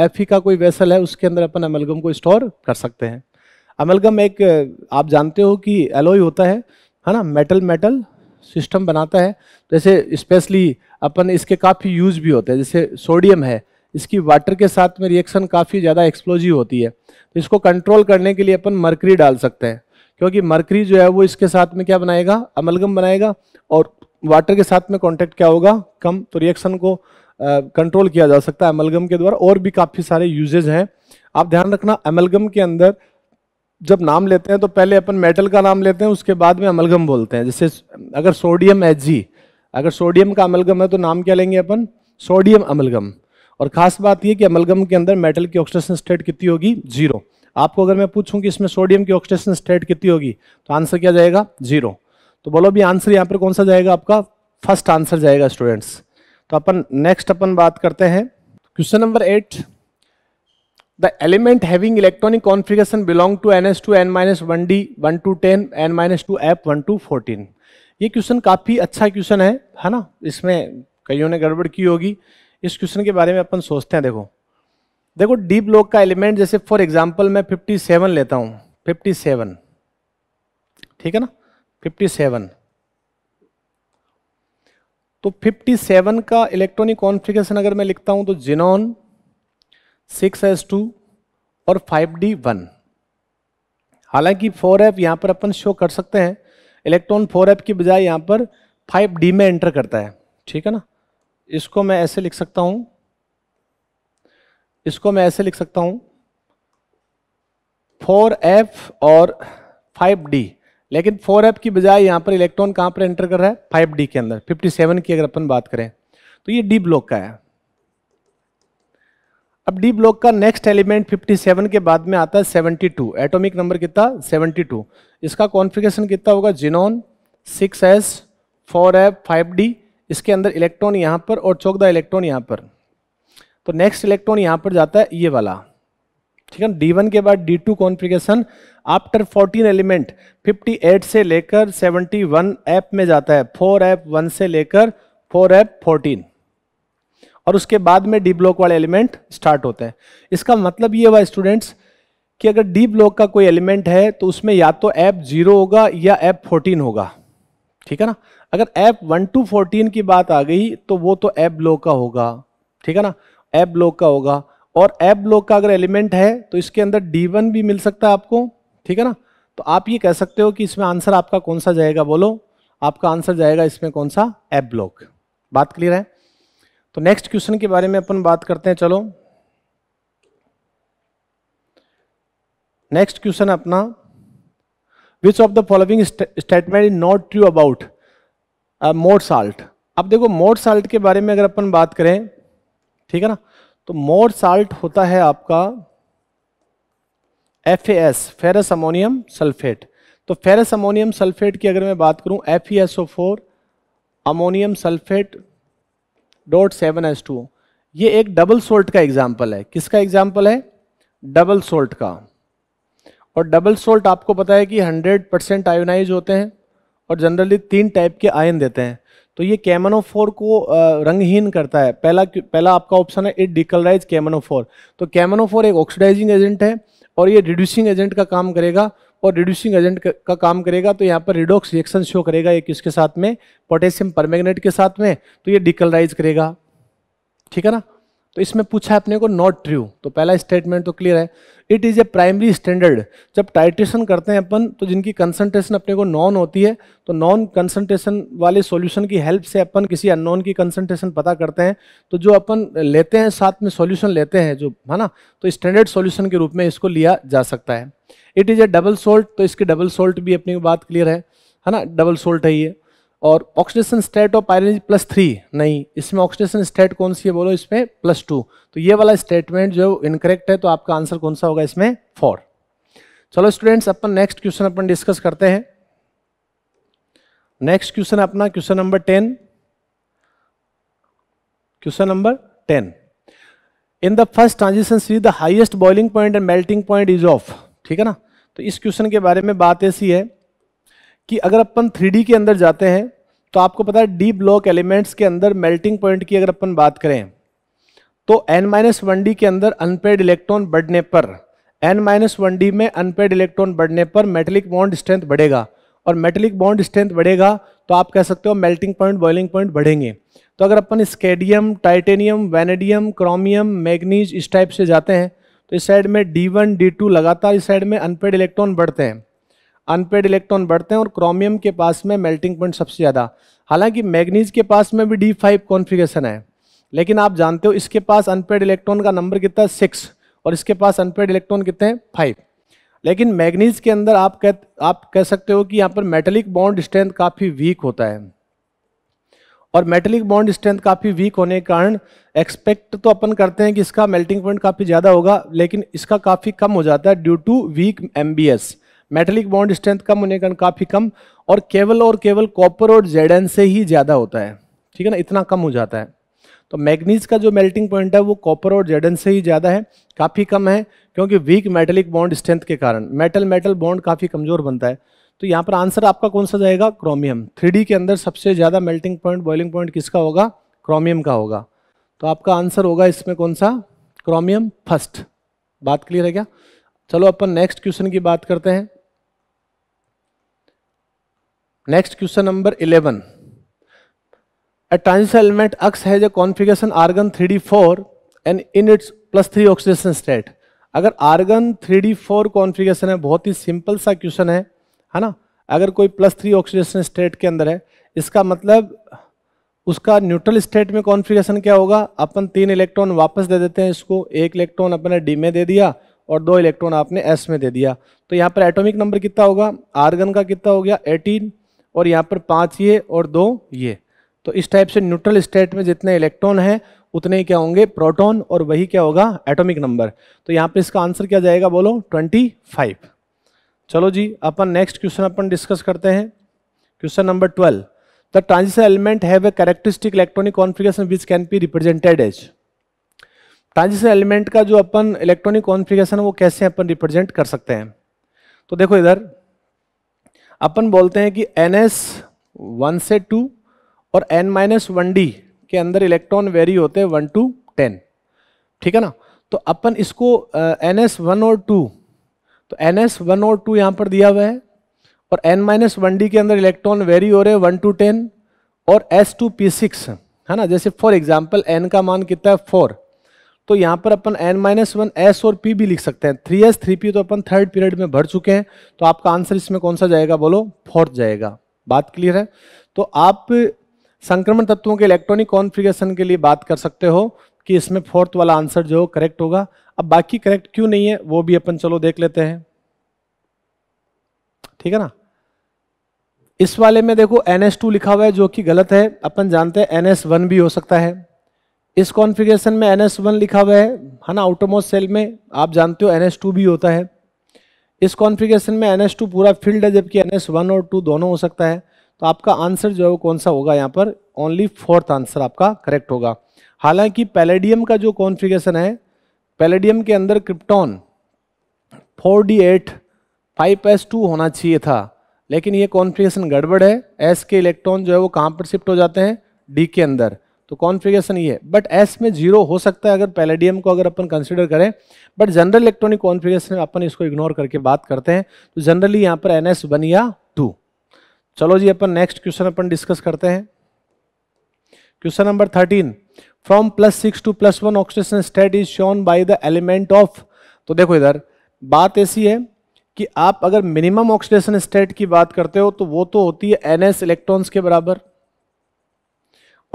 एफ का कोई वेसल है उसके अंदर अपन एमलगम को स्टोर कर सकते हैं एमलगम एक आप जानते हो कि एलोई होता है है ना मेटल मेटल सिस्टम बनाता है जैसे स्पेशली अपन इसके काफ़ी यूज़ भी होते हैं जैसे सोडियम है इसकी वाटर के साथ में रिएक्शन काफ़ी ज़्यादा एक्सप्लोजिव होती है तो इसको कंट्रोल करने के लिए अपन मरकरी डाल सकते हैं क्योंकि मरकरी जो है वो इसके साथ में क्या बनाएगा अमलगम बनाएगा और वाटर के साथ में कॉन्टेक्ट क्या होगा कम तो रिएक्शन को कंट्रोल किया जा सकता है अमलगम के द्वारा और भी काफ़ी सारे यूजेज हैं आप ध्यान रखना अमलगम के अंदर जब नाम लेते हैं तो पहले अपन मेटल का नाम लेते हैं उसके बाद में अमलगम बोलते हैं जैसे अगर सोडियम एच अगर सोडियम का अमलगम है तो नाम क्या लेंगे अपन सोडियम अमलगम और खास बात यह कि अमलगम के अंदर मेटल की ऑक्सीडेशन स्टेट कितनी होगी जीरो आपको अगर मैं पूछूं कि इसमें सोडियम की ऑक्सीडेशन स्टेट कितनी होगी तो आंसर क्या जाएगा जीरो तो बोलो भी आंसर यहाँ पर कौन सा जाएगा आपका फर्स्ट आंसर जाएगा स्टूडेंट्स तो अपन नेक्स्ट अपन बात करते हैं question number eight the element having electronic configuration belong to N S two N minus one D one to ten N minus two F one to fourteen ये question काफ़ी अच्छा question है है ना इसमें कईयों ने गड़बड़ की होगी इस क्वेश्चन के बारे में अपन सोचते हैं देखो देखो डीप ब्लॉक का एलिमेंट जैसे फॉर एग्जाम्पल मैं 57 लेता हूँ 57 ठीक है ना 57 तो 57 का इलेक्ट्रॉनिक कॉन्फ़िगरेशन अगर मैं लिखता हूं तो जिनॉन 6s2 और 5d1 हालांकि 4f यहां पर अपन शो कर सकते हैं इलेक्ट्रॉन 4f की बजाय यहां पर 5d में एंटर करता है ठीक है ना इसको मैं ऐसे लिख सकता हूं इसको मैं ऐसे लिख सकता हूं फोर एफ और फाइव डी लेकिन फोर एफ की बजाय यहां पर इलेक्ट्रॉन कहां पर एंटर कर रहा है फाइव डी के अंदर फिफ्टी सेवन की अगर अपन बात करें तो ये डी ब्लॉक का है अब डी ब्लॉक का नेक्स्ट एलिमेंट 57 के बाद में आता है 72 एटॉमिक नंबर कितना 72 इसका कॉन्फ़िगरेशन कितना होगा जिनोन 6s 4f 5d इसके अंदर इलेक्ट्रॉन यहाँ पर और चौकदा इलेक्ट्रॉन यहाँ पर तो नेक्स्ट इलेक्ट्रॉन यहाँ पर जाता है ये वाला ठीक है डी वन के बाद D two configuration after fourteen element fifty eight से लेकर सेवनटी वन ऐप में जाता है फोर ऐप वन से लेकर फोर ऐप फोर्टीन और उसके बाद में डी ब्लॉक वाले एलिमेंट स्टार्ट होते हैं इसका मतलब ये हुआ स्टूडेंट्स कि अगर डी ब्लॉक का कोई एलिमेंट है तो उसमें या तो ऐप जीरो होगा या ऐप फोर्टीन होगा ठीक है ना अगर एप वन टू फोर्टीन की बात आ गई तो वो तो एप लो का होगा ठीक है ना एप ब्लॉक का होगा और एप ब्लॉक का अगर एलिमेंट है तो इसके अंदर डी वन भी मिल सकता है आपको ठीक है ना तो आप ये कह सकते हो कि इसमें आंसर आपका कौन सा जाएगा बोलो आपका आंसर जाएगा इसमें कौन सा एप ब्लॉक बात क्लियर है तो नेक्स्ट क्वेश्चन के बारे में अपन बात करते हैं चलो नेक्स्ट क्वेश्चन अपना which of the following statement is not true about Mohr salt अब देखो मोड साल्ट के बारे में अगर अपन बात करें ठीक है ना तो मोड साल्ट होता है आपका F S ferrous ammonium sulphate तो फेरस अमोनियम सल्फेट की अगर मैं बात करूं F E S O four ammonium sulphate dot seven S two ये एक डबल सोल्ट का एग्जाम्पल है किसका एग्जाम्पल है डबल सोल्ट का और डबल सोल्ट आपको पता है कि 100 परसेंट आयोनाइज होते हैं और जनरली तीन टाइप के आयन देते हैं तो ये कैमनोफोर को रंगहीन करता है पहला पहला आपका ऑप्शन है इट डिकलराइज कैमनोफोर तो कैमनोफोर एक ऑक्सीडाइजिंग एजेंट है और ये रिड्यूसिंग एजेंट का काम करेगा और रिड्यूसिंग एजेंट का, का काम करेगा तो यहाँ पर रिडोक्स रिएक्शन शो करेगा एक इसके साथ में पोटेशियम परमैग्नेट के साथ में तो ये डिकलराइज करेगा ठीक है ना तो इसमें पूछा है अपने को नॉट ट्रू तो पहला स्टेटमेंट तो क्लियर है it is a primary standard जब टाइट्रेशन करते हैं अपन तो जिनकी कंसंट्रेशन अपने को नॉन होती है तो नॉन कंसंट्रेशन वाले सॉल्यूशन की हेल्प से अपन किसी अननोन की कंसंट्रेशन पता करते हैं तो जो अपन लेते हैं साथ में सॉल्यूशन लेते हैं जो है ना तो स्टैंडर्ड सॉल्यूशन के रूप में इसको लिया जा सकता है it is a double salt तो इसके डबल सोल्ट भी अपनी बात क्लियर है है ना डबल सोल्ट है ये और oxidation state of iron plus three नहीं इसमें ऑक्सीडेशन स्टेट कौन सी है बोलो इसमें प्लस टू तो ये वाला स्टेटमेंट जो इनकरेक्ट है तो आपका आंसर कौन सा होगा इसमें फोर चलो स्टूडेंट्स अपन नेक्स्ट क्वेश्चन अपन डिस्कस करते हैं नेक्स्ट क्वेश्चन अपना question number ten question number ten in the first transition सी the highest boiling point and melting point is of ठीक है ना तो इस क्वेश्चन के बारे में बात ऐसी है कि अगर अपन थ्री के अंदर जाते हैं तो आपको पता है डी ब्लॉक एलिमेंट्स के अंदर मेल्टिंग पॉइंट की अगर अपन बात करें तो एन माइनस वन डी के अंदर अनपेड इलेक्ट्रॉन बढ़ने पर एन माइनस वन डी में अनपेड इलेक्ट्रॉन बढ़ने पर मेटलिक बॉन्ड स्ट्रेंथ बढ़ेगा और मेटलिक बॉन्ड स्ट्रेंथ बढ़ेगा तो आप कह सकते हो मेल्टिंग पॉइंट बॉइलिंग पॉइंट बढ़ेंगे तो अगर अपन scandium titanium vanadium chromium manganese इस टाइप से जाते हैं तो इस साइड में डी वन डी टू लगातार इस साइड में अनपेड इलेक्ट्रॉन बढ़ते हैं अनपेड इलेक्ट्रॉन बढ़ते हैं और क्रोमियम के पास में मेल्टिंग पॉइंट सबसे ज़्यादा हालांकि मैग्नीज के पास में भी डी फाइव कॉन्फिगेशन है लेकिन आप जानते हो इसके पास अनपेड इलेक्ट्रॉन का नंबर कितना है सिक्स और इसके पास अनपेड इलेक्ट्रॉन कितने हैं फाइव लेकिन मैग्नीज के अंदर आप कह आप कह सकते हो कि यहाँ पर मेटलिक बॉन्ड स्ट्रेंथ काफ़ी वीक होता है और मेटलिक बॉन्ड स्ट्रेंथ काफ़ी वीक होने के कारण एक्सपेक्ट तो अपन करते हैं कि इसका मेल्टिंग पॉइंट काफ़ी ज़्यादा होगा लेकिन इसका काफ़ी कम हो जाता है due to weak M B S metallic bond strength कम होने के कारण काफ़ी कम और केवल और केवल कॉपर और जेड से ही ज़्यादा होता है ठीक है ना इतना कम हो जाता है तो मैग्नीज का जो मेल्टिंग पॉइंट है वो कॉपर और जेडन से ही ज़्यादा है काफ़ी कम है क्योंकि वीक मेटलिक बॉन्ड स्ट्रेंथ के कारण मेटल मेटल बॉन्ड काफ़ी कमज़ोर बनता है तो यहाँ पर आंसर आपका कौन सा जाएगा क्रोमियम थ्री के अंदर सबसे ज़्यादा मेल्टिंग पॉइंट बॉइलिंग पॉइंट किसका होगा क्रोमियम का होगा तो आपका आंसर होगा इसमें कौन सा क्रोमियम फर्स्ट बात क्लियर है क्या चलो अपन नेक्स्ट क्वेश्चन की बात करते हैं next number eleven A 11. Element अक्स है जो configuration argon three D four and in its plus three oxidation state अगर argon three D four configuration है बहुत ही सिंपल सा क्वेश्चन है है ना अगर कोई प्लस थ्री ऑक्सीजेशन स्टेट के अंदर है इसका मतलब उसका न्यूट्रल स्टेट में कॉन्फिगेशन क्या होगा अपन तीन इलेक्ट्रॉन वापस दे देते हैं इसको एक इलेक्ट्रॉन अपने डी में दे दिया और दो इलेक्ट्रॉन आपने एस में दे दिया तो यहाँ पर एटॉमिक नंबर कितना होगा आर्गन का कितना हो गया एटीन और यहाँ पर पाँच ये और दो ये तो इस टाइप से न्यूट्रल स्टेट में जितने इलेक्ट्रॉन हैं उतने क्या होंगे प्रोटॉन और वही क्या होगा एटॉमिक नंबर तो यहाँ पे इसका आंसर क्या जाएगा बोलो 25 चलो जी अपन नेक्स्ट क्वेश्चन अपन डिस्कस करते हैं question number 12 the transition element have a characteristic electronic configuration which can be represented as transition element का जो अपन इलेक्ट्रॉनिक कॉन्फ़िगरेशन वो कैसे अपन रिप्रेजेंट कर सकते हैं तो देखो इधर अपन बोलते हैं कि एन एस वन से टू और एन माइनस वन डी के अंदर इलेक्ट्रॉन वेरी होते हैं वन टू टेन ठीक है ना तो अपन इसको एन एस वन और टू तो एन एस वन और टू यहाँ पर दिया हुआ है और एन माइनस वन डी के अंदर इलेक्ट्रॉन वेरी हो रहे हैं वन टू टेन और एस टू पी सिक्स है ना जैसे फॉर एग्जाम्पल एन का मान कितना है फोर तो यहाँ पर अपन एन माइनस वन एस और पी भी लिख सकते हैं थ्री एस थ्री पी तो अपन थर्ड पीरियड में भर चुके हैं तो आपका आंसर इसमें कौन सा जाएगा बोलो फोर्थ जाएगा बात क्लियर है तो आप संक्रमण तत्वों के इलेक्ट्रॉनिक कॉन्फ़िगरेशन के लिए बात कर सकते हो कि इसमें फोर्थ वाला आंसर जो करेक्ट होगा अब बाकी करेक्ट क्यों नहीं है वो भी अपन चलो देख लेते हैं ठीक है ना इस वाले में देखो एन लिखा हुआ है जो कि गलत है अपन जानते हैं एन भी हो सकता है इस कॉन्फ़िगरेशन में एन एस वन लिखा हुआ है है ना ऑटोमोस सेल में आप जानते हो एन एस टू भी होता है इस कॉन्फ़िगरेशन में एन एस टू पूरा फील्ड है जबकि एन एस वन और टू दोनों हो सकता है तो आपका आंसर जो है वो कौन सा होगा यहाँ पर ओनली फोर्थ आंसर आपका करेक्ट होगा हालांकि पैलेडियम का जो कॉन्फ़िगरेशन है पैलेडियम के अंदर क्रिप्टॉन फोर एस टू होना चाहिए था लेकिन ये कॉन्फ़िगरेशन गड़बड़ है एस के इलेक्ट्रॉन जो है वो कहाँ पर शिफ्ट हो जाते हैं डी के अंदर तो कॉन्फ़िगरेशन ये है बट एस में जीरो हो सकता है अगर पैलेडियम को अगर अपन कंसिडर करें बट जनरल इलेक्ट्रॉनिक कॉन्फ़िगरेशन में अपन इसको इग्नोर करके बात करते हैं तो जनरली यहाँ पर एन एस वन या टू चलो जी अपन नेक्स्ट क्वेश्चन अपन डिस्कस करते हैं question number thirteen from plus six to plus one oxidation state is shown by the element of तो देखो इधर बात ऐसी है कि आप अगर मिनिमम ऑक्सीडेशन स्टेट की बात करते हो तो वो तो होती है एन एस इलेक्ट्रॉन्स के बराबर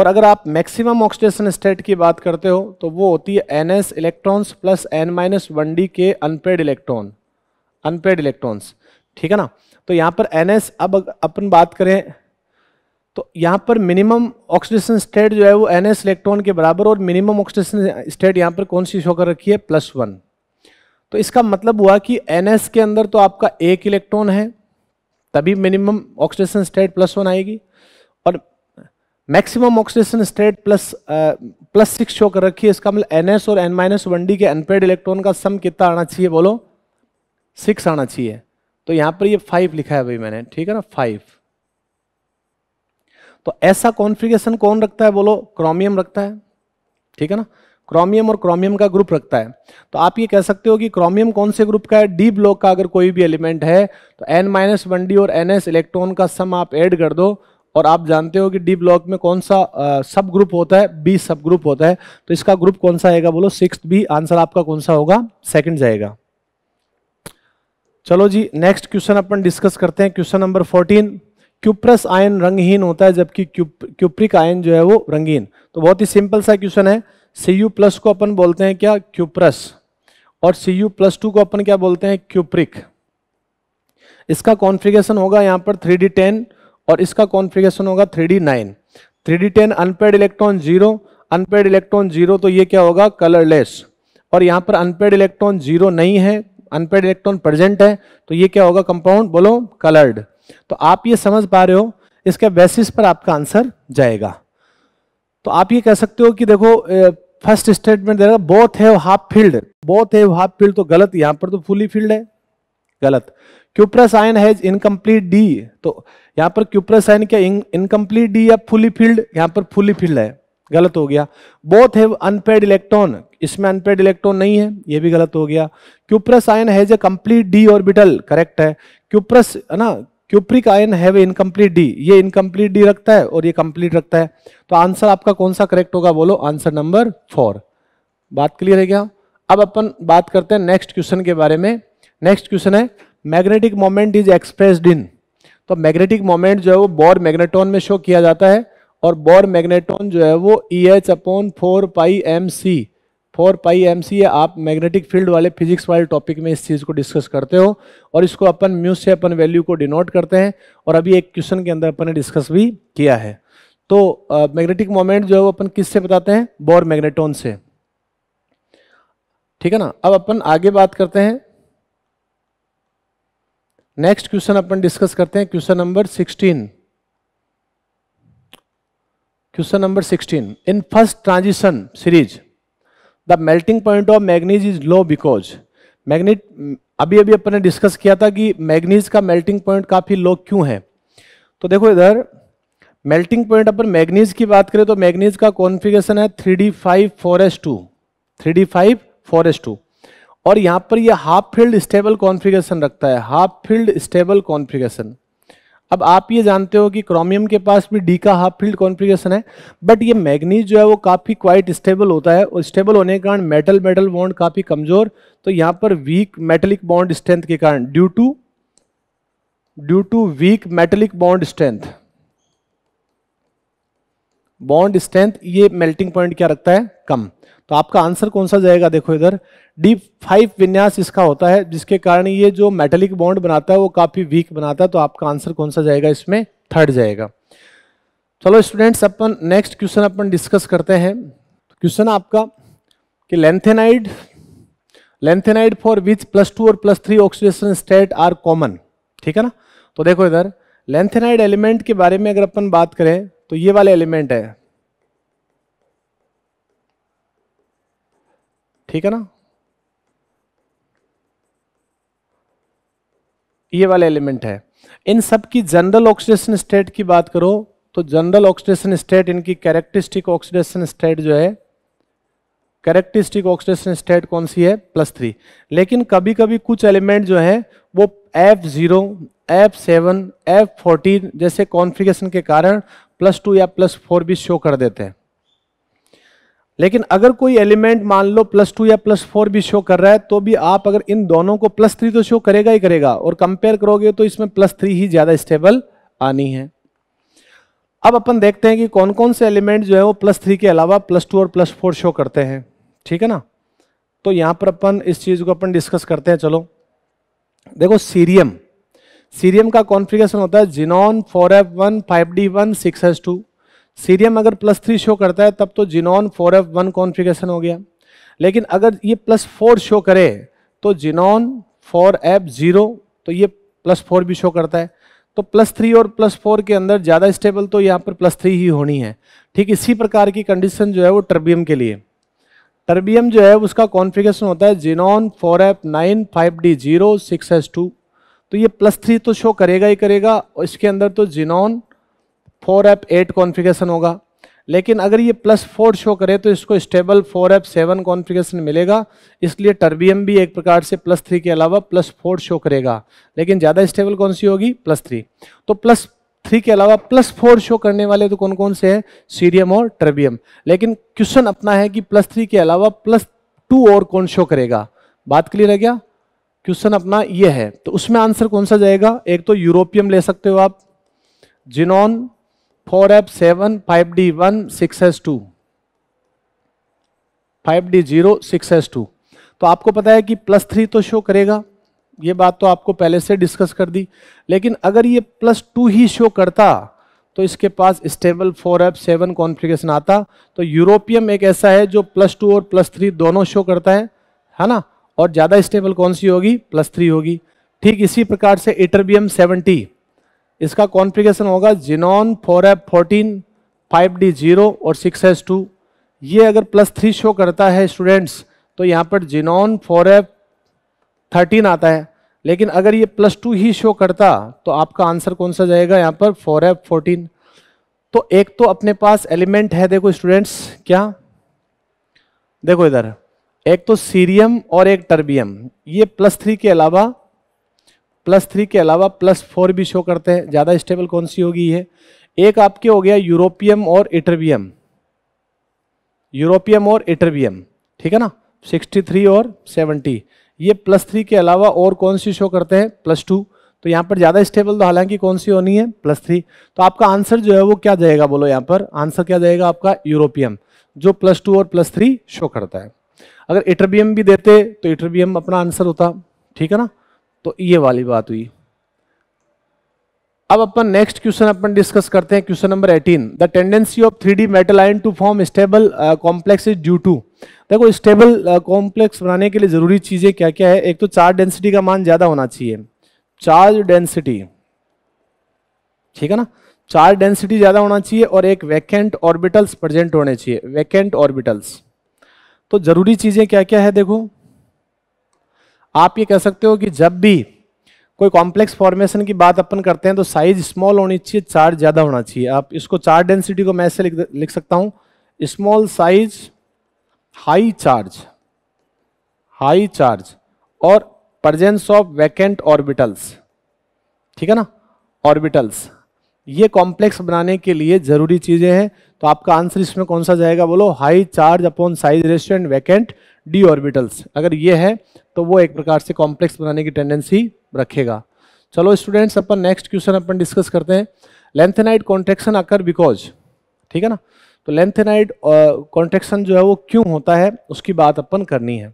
और अगर आप मैक्सिमम ऑक्सीडेशन स्टेट की बात करते हो तो वो होती है N S electrons plus N minus one D के अनपेड इलेक्ट्रॉन अनपेड इलेक्ट्रॉन्स ठीक है ना तो यहाँ पर एन एस अब अपन बात करें तो यहाँ पर मिनिमम ऑक्सीडेशन स्टेट जो है वो एन एस इलेक्ट्रॉन के बराबर और मिनिमम ऑक्सीडेशन स्टेट यहाँ पर कौन सी शो कर रखी है प्लस वन तो इसका मतलब हुआ कि एन एस के अंदर तो आपका एक इलेक्ट्रॉन है तभी minimum oxidation state plus one आएगी और maximum oxidation state plus plus six show कर रखी है इसका मतलब एन और एन माइनस वन डी के अनपेड इलेक्ट्रॉन का सम कितना आना चाहिए बोलो सिक्स आना चाहिए तो यहाँ पर ये फाइव लिखा है भाई मैंने ठीक है ना फाइव तो ऐसा कॉन्फ़िगरेशन कौन रखता है बोलो क्रोमियम रखता है ठीक है ना क्रोमियम और क्रोमियम का ग्रुप रखता है तो आप ये कह सकते हो कि क्रोमियम कौन से ग्रुप का है डी ब्लॉक का अगर कोई भी एलिमेंट है तो एन माइनस वन डी और एन एस इलेक्ट्रॉन का सम आप ऐड कर दो और आप जानते हो कि डी ब्लॉक में कौन सा सब ग्रुप होता है बी सब ग्रुप होता है तो इसका ग्रुप कौन सा आएगा बोलो सिक्स बी आंसर आपका कौन सा होगा सेकंड जाएगा चलो जी नेक्स्ट क्वेश्चन अपन डिस्कस करते हैं question number fourteen cuprous ion रंगहीन होता है जबकि क्यूप्रिक आयन जो है वो रंगीन तो बहुत ही सिंपल सा क्वेश्चन है सी यू प्लस को अपन बोलते हैं क्या क्यूप्रस और सी यू प्लस टू को अपन क्या बोलते हैं क्यूप्रिक इसका कॉन्फ़िगरेशन होगा यहाँ पर थ्री डी टेन और इसका कॉन्फ़िगरेशन होगा three D nine three D ten unpaired electron zero unpaired electron zero तो ये क्या होगा कलरलेस और यहाँ पर अनपेड इलेक्ट्रॉन जीरो नहीं है अनपेड इलेक्ट्रॉन प्रेजेंट है तो ये क्या होगा कंपाउंड बोलो कलर्ड तो आप ये समझ पा रहे हो इसके बेसिस पर आपका आंसर जाएगा तो आप ये कह सकते हो कि देखो फर्स्ट स्टेटमेंट दे रहा both have half filled both have half filled तो गलत यहाँ पर तो फुली फील्ड है गलत cuprous ion has incomplete D तो यहां पर क्यूप्रस आयन क्या इनकम्प्लीट डी या फुली फील्ड यहां पर फुली फील्ड है गलत हो गया बोथ हैव अनपेड इलेक्ट्रॉन इसमें अनपेड इलेक्ट्रॉन नहीं है ये भी गलत हो गया cuprous ion has a complete D orbital correct है क्यूप्रस है ना cupric ion have incomplete D ये इनकम्प्लीट डी रखता है और ये कंप्लीट रखता है तो आंसर आपका कौन सा करेक्ट होगा बोलो आंसर नंबर फोर बात क्लियर है क्या अब अपन बात करते हैं नेक्स्ट क्वेश्चन के बारे में नेक्स्ट क्वेश्चन है magnetic moment is expressed in तो मैग्नेटिक मोमेंट जो है वो बोर मैग्नेटॉन में शो किया जाता है और बोर मैग्नेटॉन जो है वो E H upon four pi M C four pi M C आप मैग्नेटिक फील्ड वाले फिजिक्स वाले टॉपिक में इस चीज़ को डिस्कस करते हो और इसको अपन म्यू से अपन वैल्यू को डिनोट करते हैं और अभी एक क्वेश्चन के अंदर अपन ने डिस्कस भी किया है तो मैग्नेटिक uh, मोमेंट जो है वो अपन किससे बताते हैं बोर मैग्नेटॉन से ठीक है ना अब अपन आगे बात करते हैं नेक्स्ट क्वेश्चन अपन डिस्कस करते हैं question number sixteen question number sixteen in first transition series the melting point of manganese is low because manganese अभी अभी अपन ने डिस्कस किया था कि मैग्नीज का मेल्टिंग पॉइंट काफ़ी लो क्यों है तो देखो इधर मेल्टिंग पॉइंट अपन मैग्नीज की बात करें तो मैग्नीज का कॉन्फिगेशन है three D five four S two three D five four S two और यहां पर यह हाफ फील्ड स्टेबल कॉन्फ़िगरेशन रखता है हाफ फील्ड स्टेबल कॉन्फ़िगरेशन अब आप ये जानते हो कि क्रोमियम के पास भी डी का हाफ फील्ड कॉन्फ़िगरेशन है बट ये मैग्नीज जो है वो काफ़ी क्वाइट स्टेबल होता है और स्टेबल होने के कारण मेटल मेटल बॉन्ड काफ़ी कमज़ोर तो यहाँ पर वीक मेटलिक बॉन्ड स्ट्रेंथ के कारण due to due to weak metallic bond strength bond strength ये मेल्टिंग पॉइंट क्या रखता है कम तो आपका आंसर कौन सा जाएगा देखो इधर डी फाइव विन्यास इसका होता है जिसके कारण ये जो मेटेलिक बॉन्ड बनाता है वो काफी वीक बनाता है तो आपका आंसर कौन सा जाएगा इसमें थर्ड जाएगा चलो स्टूडेंट्स अपन नेक्स्ट क्वेश्चन अपन डिस्कस करते हैं क्वेश्चन आपका कि lanthanide lanthanide for which plus two और plus three oxidation state are common ठीक है ना तो देखो इधर लेंथेनाइड एलिमेंट के बारे में अगर अपन बात करें तो ये वाले एलिमेंट है ठीक है ना ये वाले एलिमेंट है इन सब की जनरल ऑक्सीडेशन स्टेट की बात करो तो जनरल ऑक्सीडेशन स्टेट इनकी कैरेक्टरिस्टिक ऑक्सीडेशन स्टेट जो है कैरेक्टरिस्टिक ऑक्सीडेशन स्टेट कौन सी है प्लस थ्री लेकिन कभी कभी कुछ एलिमेंट जो है वो F zero F seven F fourteen जैसे कॉन्फ़िगरेशन के कारण प्लस टू या प्लस फोर भी शो कर देते हैं लेकिन अगर कोई एलिमेंट मान लो प्लस टू या प्लस फोर भी शो कर रहा है तो भी आप अगर इन दोनों को प्लस थ्री तो शो करेगा ही करेगा और कंपेयर करोगे तो इसमें प्लस थ्री ही ज़्यादा स्टेबल आनी है अब अपन देखते हैं कि कौन कौन से एलिमेंट जो है वो प्लस थ्री के अलावा प्लस टू और प्लस फोर शो करते हैं ठीक है ना तो यहां पर अपन इस चीज़ को अपन डिस्कस करते हैं चलो देखो सीरियम सीरियम का कॉन्फ़िगरेशन होता है xenon four F one five D one six S two cerium अगर प्लस थ्री शो करता है तब तो xenon four F one configuration हो गया लेकिन अगर ये प्लस फोर शो करे तो जिनॉन फोर एफ जीरो तो ये प्लस फोर भी शो करता है तो प्लस थ्री और प्लस फोर के अंदर ज़्यादा स्टेबल तो यहाँ पर प्लस थ्री ही होनी है ठीक इसी प्रकार की कंडीशन जो है वो टर्बियम के लिए टर्बियम जो है उसका कॉन्फ़िगरेशन होता है xenon four F nine five D zero six S two तो ये प्लस थ्री तो शो करेगा ही करेगा और इसके अंदर तो xenon four F eight configuration होगा लेकिन अगर ये प्लस फोर शो करे तो इसको stable four F seven configuration मिलेगा इसलिए टर्बियम भी एक प्रकार से प्लस थ्री के अलावा प्लस फोर शो करेगा लेकिन ज़्यादा स्टेबल कौन सी होगी प्लस थ्री तो प्लस थ्री के अलावा प्लस फोर शो करने वाले तो कौन कौन से हैं सीरियम और टर्बियम लेकिन क्वेश्चन अपना है कि प्लस थ्री के अलावा प्लस टू और कौन शो करेगा बात क्लियर है क्या क्वेश्चन अपना ये है तो उसमें आंसर कौन सा जाएगा एक तो यूरोपियम ले सकते हो आप xenon four F seven five D one six S two five D zero six S two तो आपको पता है कि प्लस थ्री तो शो करेगा ये बात तो आपको पहले से डिस्कस कर दी लेकिन अगर ये प्लस टू ही शो करता तो इसके पास stable four F seven configuration आता तो यूरोपियम एक ऐसा है जो प्लस टू और प्लस थ्री दोनों शो करता है है ना और ज़्यादा स्टेबल कौन सी होगी प्लस थ्री होगी ठीक इसी प्रकार से इटरबियम सेवेंटी इसका कॉन्फ़िगरेशन होगा xenon four F fourteen five D zero और सिक्स एस टू ये अगर प्लस थ्री शो करता है स्टूडेंट्स तो यहाँ पर जिनॉन फोर एफ थर्टीन आता है लेकिन अगर ये प्लस टू ही शो करता तो आपका आंसर कौन सा जाएगा यहाँ पर फोर एफ फोर्टीन तो एक तो अपने पास एलिमेंट है देखो स्टूडेंट्स क्या देखो इधर एक तो सीरियम और एक टर्बियम ये प्लस थ्री के अलावा प्लस थ्री के अलावा प्लस फोर भी शो करते हैं ज़्यादा स्टेबल कौन सी होगी ये एक आपके हो गया यूरोपियम और इटरबियम यूरोपियम और इटरबियम ठीक है ना 63 और 70 ये प्लस थ्री के अलावा और कौन सी शो करते हैं प्लस टू तो यहाँ पर ज़्यादा स्टेबल तो हालांकि कौन सी होनी है प्लस थ्री तो आपका आंसर जो है वो क्या जाएगा बोलो यहाँ पर आंसर क्या जाएगा आपका यूरोपियम जो प्लस टू और प्लस थ्री शो करता है अगर इटरबियम भी देते तो इटरबियम अपना आंसर होता ठीक है ना तो ये वाली बात हुई अब अपन नेक्स्ट क्वेश्चन अपन डिस्कस करते हैं question number 18 the tendency of three D metal ion to form stable complex is due to देखो स्टेबल कॉम्प्लेक्स uh, बनाने के लिए जरूरी चीजें क्या क्या है एक तो चार्ज डेंसिटी का मान ज्यादा होना चाहिए चार्ज डेंसिटी ठीक है ना चार्ज डेंसिटी ज्यादा होना चाहिए और एक वैकेंट ऑर्बिटल्स प्रेजेंट होने चाहिए वैकेंट ऑर्बिटल्स तो जरूरी चीजें क्या क्या है देखो आप ये कह सकते हो कि जब भी कोई कॉम्प्लेक्स फॉर्मेशन की बात अपन करते हैं तो साइज स्मॉल होनी चाहिए चार्ज ज्यादा होना चाहिए आप इसको चार्ज डेंसिटी को मैं ऐसे लिख, लिख सकता हूं small size high charge high charge और प्रजेंस ऑफ वैकेंट ऑर्बिटल्स ठीक है ना ऑर्बिटल्स ये कॉम्प्लेक्स बनाने के लिए ज़रूरी चीज़ें हैं तो आपका आंसर इसमें कौन सा जाएगा बोलो high charge upon size ratio and vacant D orbitals अगर ये है तो वो एक प्रकार से कॉम्प्लेक्स बनाने की टेंडेंसी रखेगा चलो स्टूडेंट्स अपन नेक्स्ट क्वेश्चन अपन डिस्कस करते हैं लेंथेनाइट कॉन्ट्रेक्शन आकर बिकॉज ठीक है ना तो लेंथेनाइट कॉन्ट्रेक्शन जो है वो क्यों होता है उसकी बात अपन करनी है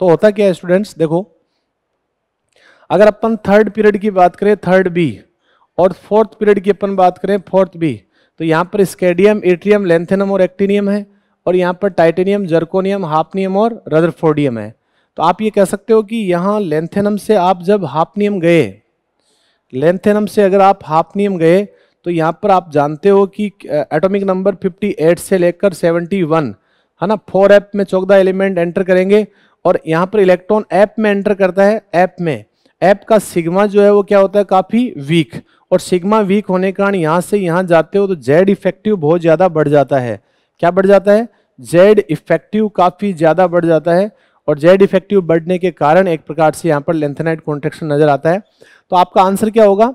तो होता क्या है स्टूडेंट्स देखो अगर अपन थर्ड पीरियड की बात करें थर्ड बी और फोर्थ पीरियड की अपन बात करें फोर्थ भी तो यहाँ पर स्केडियम एट्रियम लेंथेनम और एक्टिनियम है और यहाँ पर टाइटेनियम जर्कोनियम हाफनियम और रदरफोर्डियम है तो आप ये कह सकते हो कि यहाँ लेंथेनम से आप जब हाफनियम गए लेंथेनम से अगर आप हाफनियम गए तो यहाँ पर आप जानते हो कि एटॉमिक नंबर 58 से लेकर 71 है ना फोर एप में चौदह एलिमेंट एंटर करेंगे और यहाँ पर इलेक्ट्रॉन ऐप में एंटर करता है ऐप में ऐप का सिग्मा जो है वो क्या होता है काफ़ी वीक और सिग्मा वीक होने के कारण यहाँ से यहाँ जाते हो तो जेड इफेक्टिव बहुत ज़्यादा बढ़ जाता है क्या बढ़ जाता है जेड इफेक्टिव काफ़ी ज़्यादा बढ़ जाता है और जेड इफेक्टिव बढ़ने के कारण एक प्रकार से यहाँ पर लेंथेनाइट कॉन्ट्रेक्शन नज़र आता है तो आपका आंसर क्या होगा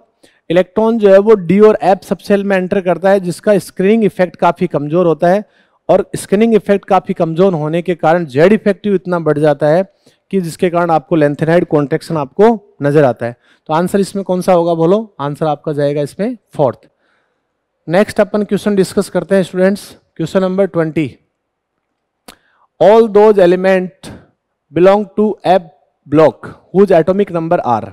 इलेक्ट्रॉन जो है वो डी और एप सबसेल में एंटर करता है जिसका स्क्रीनिंग इफेक्ट काफ़ी कमज़ोर होता है और स्क्रीनिंग इफेक्ट काफ़ी कमज़ोर होने के कारण जेड इफेक्टिव इतना बढ़ जाता है कि जिसके कारण आपको लेंथेनाइड कॉन्ट्रेक्शन आपको नज़र आता है तो आंसर इसमें कौन सा होगा बोलो आंसर आपका जाएगा इसमें फोर्थ नेक्स्ट अपन क्वेश्चन डिस्कस करते हैं students question number twenty all those element belong to F block whose atomic number are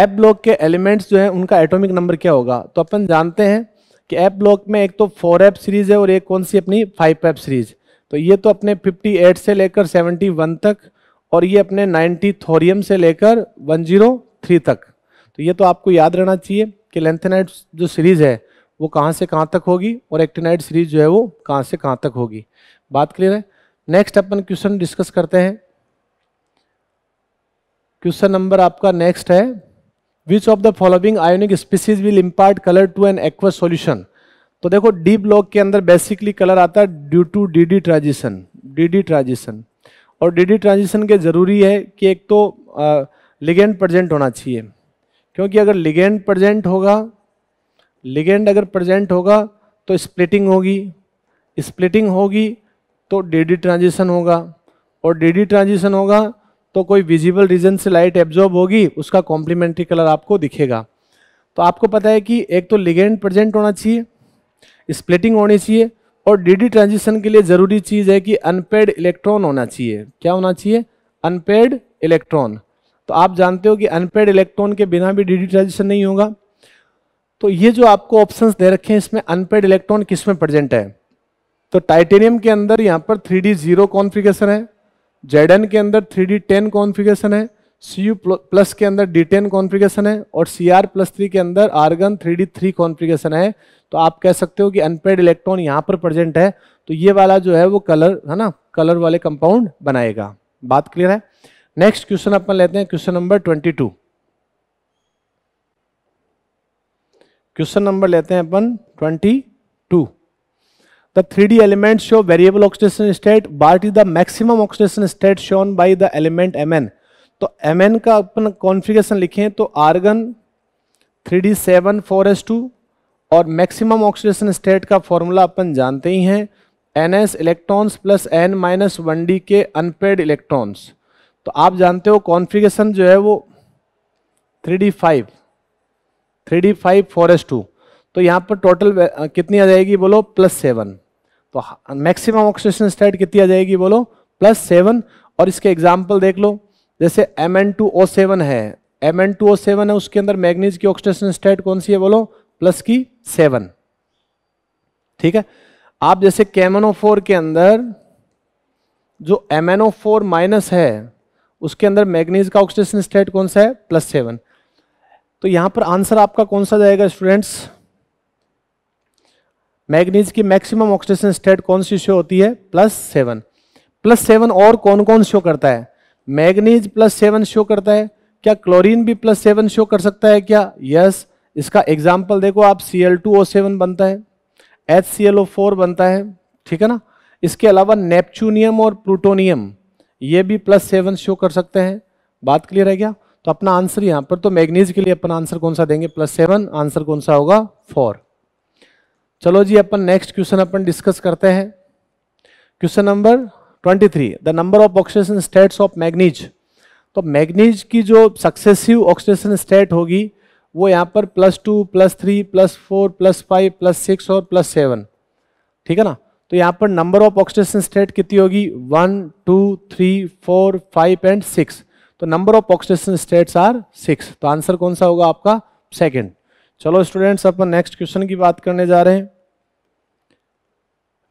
F block के एलिमेंट्स जो है उनका एटॉमिक नंबर क्या होगा तो अपन जानते हैं कि एप ब्लॉक में एक तो फोर एप सीरीज है और एक कौन सी अपनी फाइव एप सीरीज तो ये तो अपने 58 से लेकर 71 तक और ये अपने 90 थोरियम से लेकर 103 तक तो ये तो आपको याद रहना चाहिए कि लेंथेनाइट जो सीरीज़ है वो कहाँ से कहाँ तक होगी और एक्टिनाइट सीरीज जो है वो कहाँ से कहाँ तक होगी बात क्लियर है नेक्स्ट अपन क्वेश्चन डिस्कस करते हैं क्वेश्चन नंबर आपका नेक्स्ट है which of the following ionic species will impart colour to an aqueous solution तो देखो डीप लॉक के अंदर बेसिकली कलर आता है due to D D transition D D transition और डीडी ट्रांजिशन के ज़रूरी है कि एक तो लिगेंड प्रजेंट होना चाहिए क्योंकि अगर लिगेंड प्रजेंट होगा लिगेंड अगर प्रजेंट होगा तो स्प्लिटिंग होगी स्प्लिटिंग होगी तो डीडी ट्रांजिशन होगा और डी डी ट्रांजिशन होगा तो कोई विजिबल रीजन से लाइट एब्जॉर्ब होगी उसका कॉम्प्लीमेंट्री कलर आपको दिखेगा तो आपको पता है कि एक तो लिगेंड प्रजेंट होना चाहिए स्प्लिटिंग होनी चाहिए और डीडी ट्रांजिशन के लिए ज़रूरी चीज़ है कि अनपेड इलेक्ट्रॉन होना चाहिए क्या होना चाहिए अनपेड इलेक्ट्रॉन तो आप जानते हो कि अनपेड इलेक्ट्रॉन के बिना भी डीडी ट्रांजिशन नहीं होगा तो ये जो आपको ऑप्शन दे रखे हैं इसमें अनपेड इलेक्ट्रॉन किस में प्रेजेंट है तो टाइटेनियम के अंदर यहाँ पर थ्री डी जीरो कॉन्फिगेशन है जेडन के अंदर थ्री डी टेन कॉन्फिगेशन है सी यू प्लस के अंदर डी टेन कॉन्फ़िगरेशन है और सी आर प्लस थ्री के अंदर argon three D three configuration है तो आप कह सकते हो कि अनपेड इलेक्ट्रॉन यहाँ पर प्रेजेंट है तो ये वाला जो है वो कलर है ना कलर वाले कंपाउंड बनाएगा बात क्लियर है नेक्स्ट क्वेश्चन अपन लेते हैं question number twenty two question number लेते हैं अपन twenty two the D element show variable oxidation state बार्ट is the maximum oxidation state shown by the element M N तो एम एन का अपन कॉन्फ़िगरेशन लिखें तो argon three D seven four S two और मैक्सिमम ऑक्सीडेशन स्टेट का formula अपन जानते ही हैं N S electrons plus N minus one D के अनपेड इलेक्ट्रॉन्स तो आप जानते हो कॉन्फ़िगरेशन जो है वो three D five three D five four S two तो यहाँ पर टोटल कितनी आ जाएगी बोलो प्लस सेवन तो मैक्सिमम ऑक्सीडेशन स्टेट कितनी आ जाएगी बोलो प्लस सेवन और इसके एग्जाम्पल देख लो जैसे M N two O seven है M N two O seven है उसके अंदर मैग्नीज की ऑक्सीडेशन स्टेट कौन सी है बोलो प्लस की सेवन ठीक है आप जैसे केमेनो फोर के अंदर जो M N O four minus है उसके अंदर मैग्नीज का ऑक्सीडेशन स्टेट कौन सा है प्लस सेवन तो यहां पर आंसर आपका कौन सा जाएगा स्टूडेंट्स मैग्नीज की मैक्सिमम ऑक्सीडेशन स्टेट कौन सी शो होती है प्लस सेवन प्लस सेवन और कौन कौन शो करता है मैग्नीज प्लस सेवन शो करता है क्या क्लोरीन भी प्लस सेवन शो कर सकता है क्या यस इसका एग्जाम्पल देखो आप C L two O seven बनता है H C L O four बनता है ठीक है ना इसके अलावा नेपच्यूनियम और प्लूटोनियम ये भी प्लस सेवन शो कर सकते हैं बात क्लियर है क्या तो अपना आंसर यहाँ पर तो मैग्नीज के लिए अपन आंसर कौन सा देंगे प्लस सेवन आंसर कौन सा होगा फोर चलो जी अपन नेक्स्ट क्वेश्चन अपन डिस्कस करते हैं question number 23 the number of oxidation states of manganese तो मैग्नीज की जो सक्सेसिव ऑक्सीडेशन स्टेट होगी वो यहाँ पर plus two plus three plus four plus five plus six और प्लस सेवन ठीक है ना तो यहाँ पर नंबर ऑफ ऑक्सीडेशन स्टेट कितनी होगी one two three four five and six तो number of oxidation states are six तो आंसर कौन सा होगा आपका सेकेंड चलो स्टूडेंट्स अपन नेक्स्ट क्वेश्चन की बात करने जा रहे हैं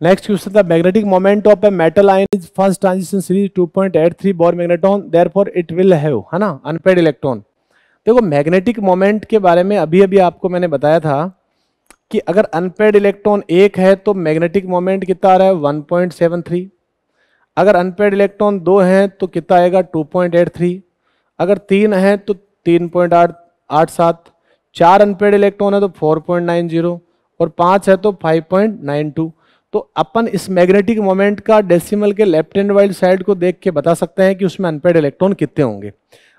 नेक्स्ट क्वेश्चन था magnetic moment of a metal ion is first transition series 2.83 Bohr magneton therefore it will have है ना अनपेड इलेक्ट्रॉन देखो मैग्नेटिक मोमेंट के बारे में अभी अभी आपको मैंने बताया था कि अगर अनपेड इलेक्ट्रॉन एक है तो मैग्नेटिक मोमेंट कितना आ रहा है 1.73 अगर अनपेड इलेक्ट्रॉन दो हैं तो कितना आएगा 2.83 अगर तीन तो तो है तो तीन सात चार अनपेड इलेक्ट्रॉन है तो जीरो और पाँच है तो टू तो अपन इस मैग्नेटिक मोमेंट का डेसिमल के लेफ्ट एंड वाइल्ड साइड को देख के बता सकते हैं कि उसमें अनपेड इलेक्ट्रॉन कितने होंगे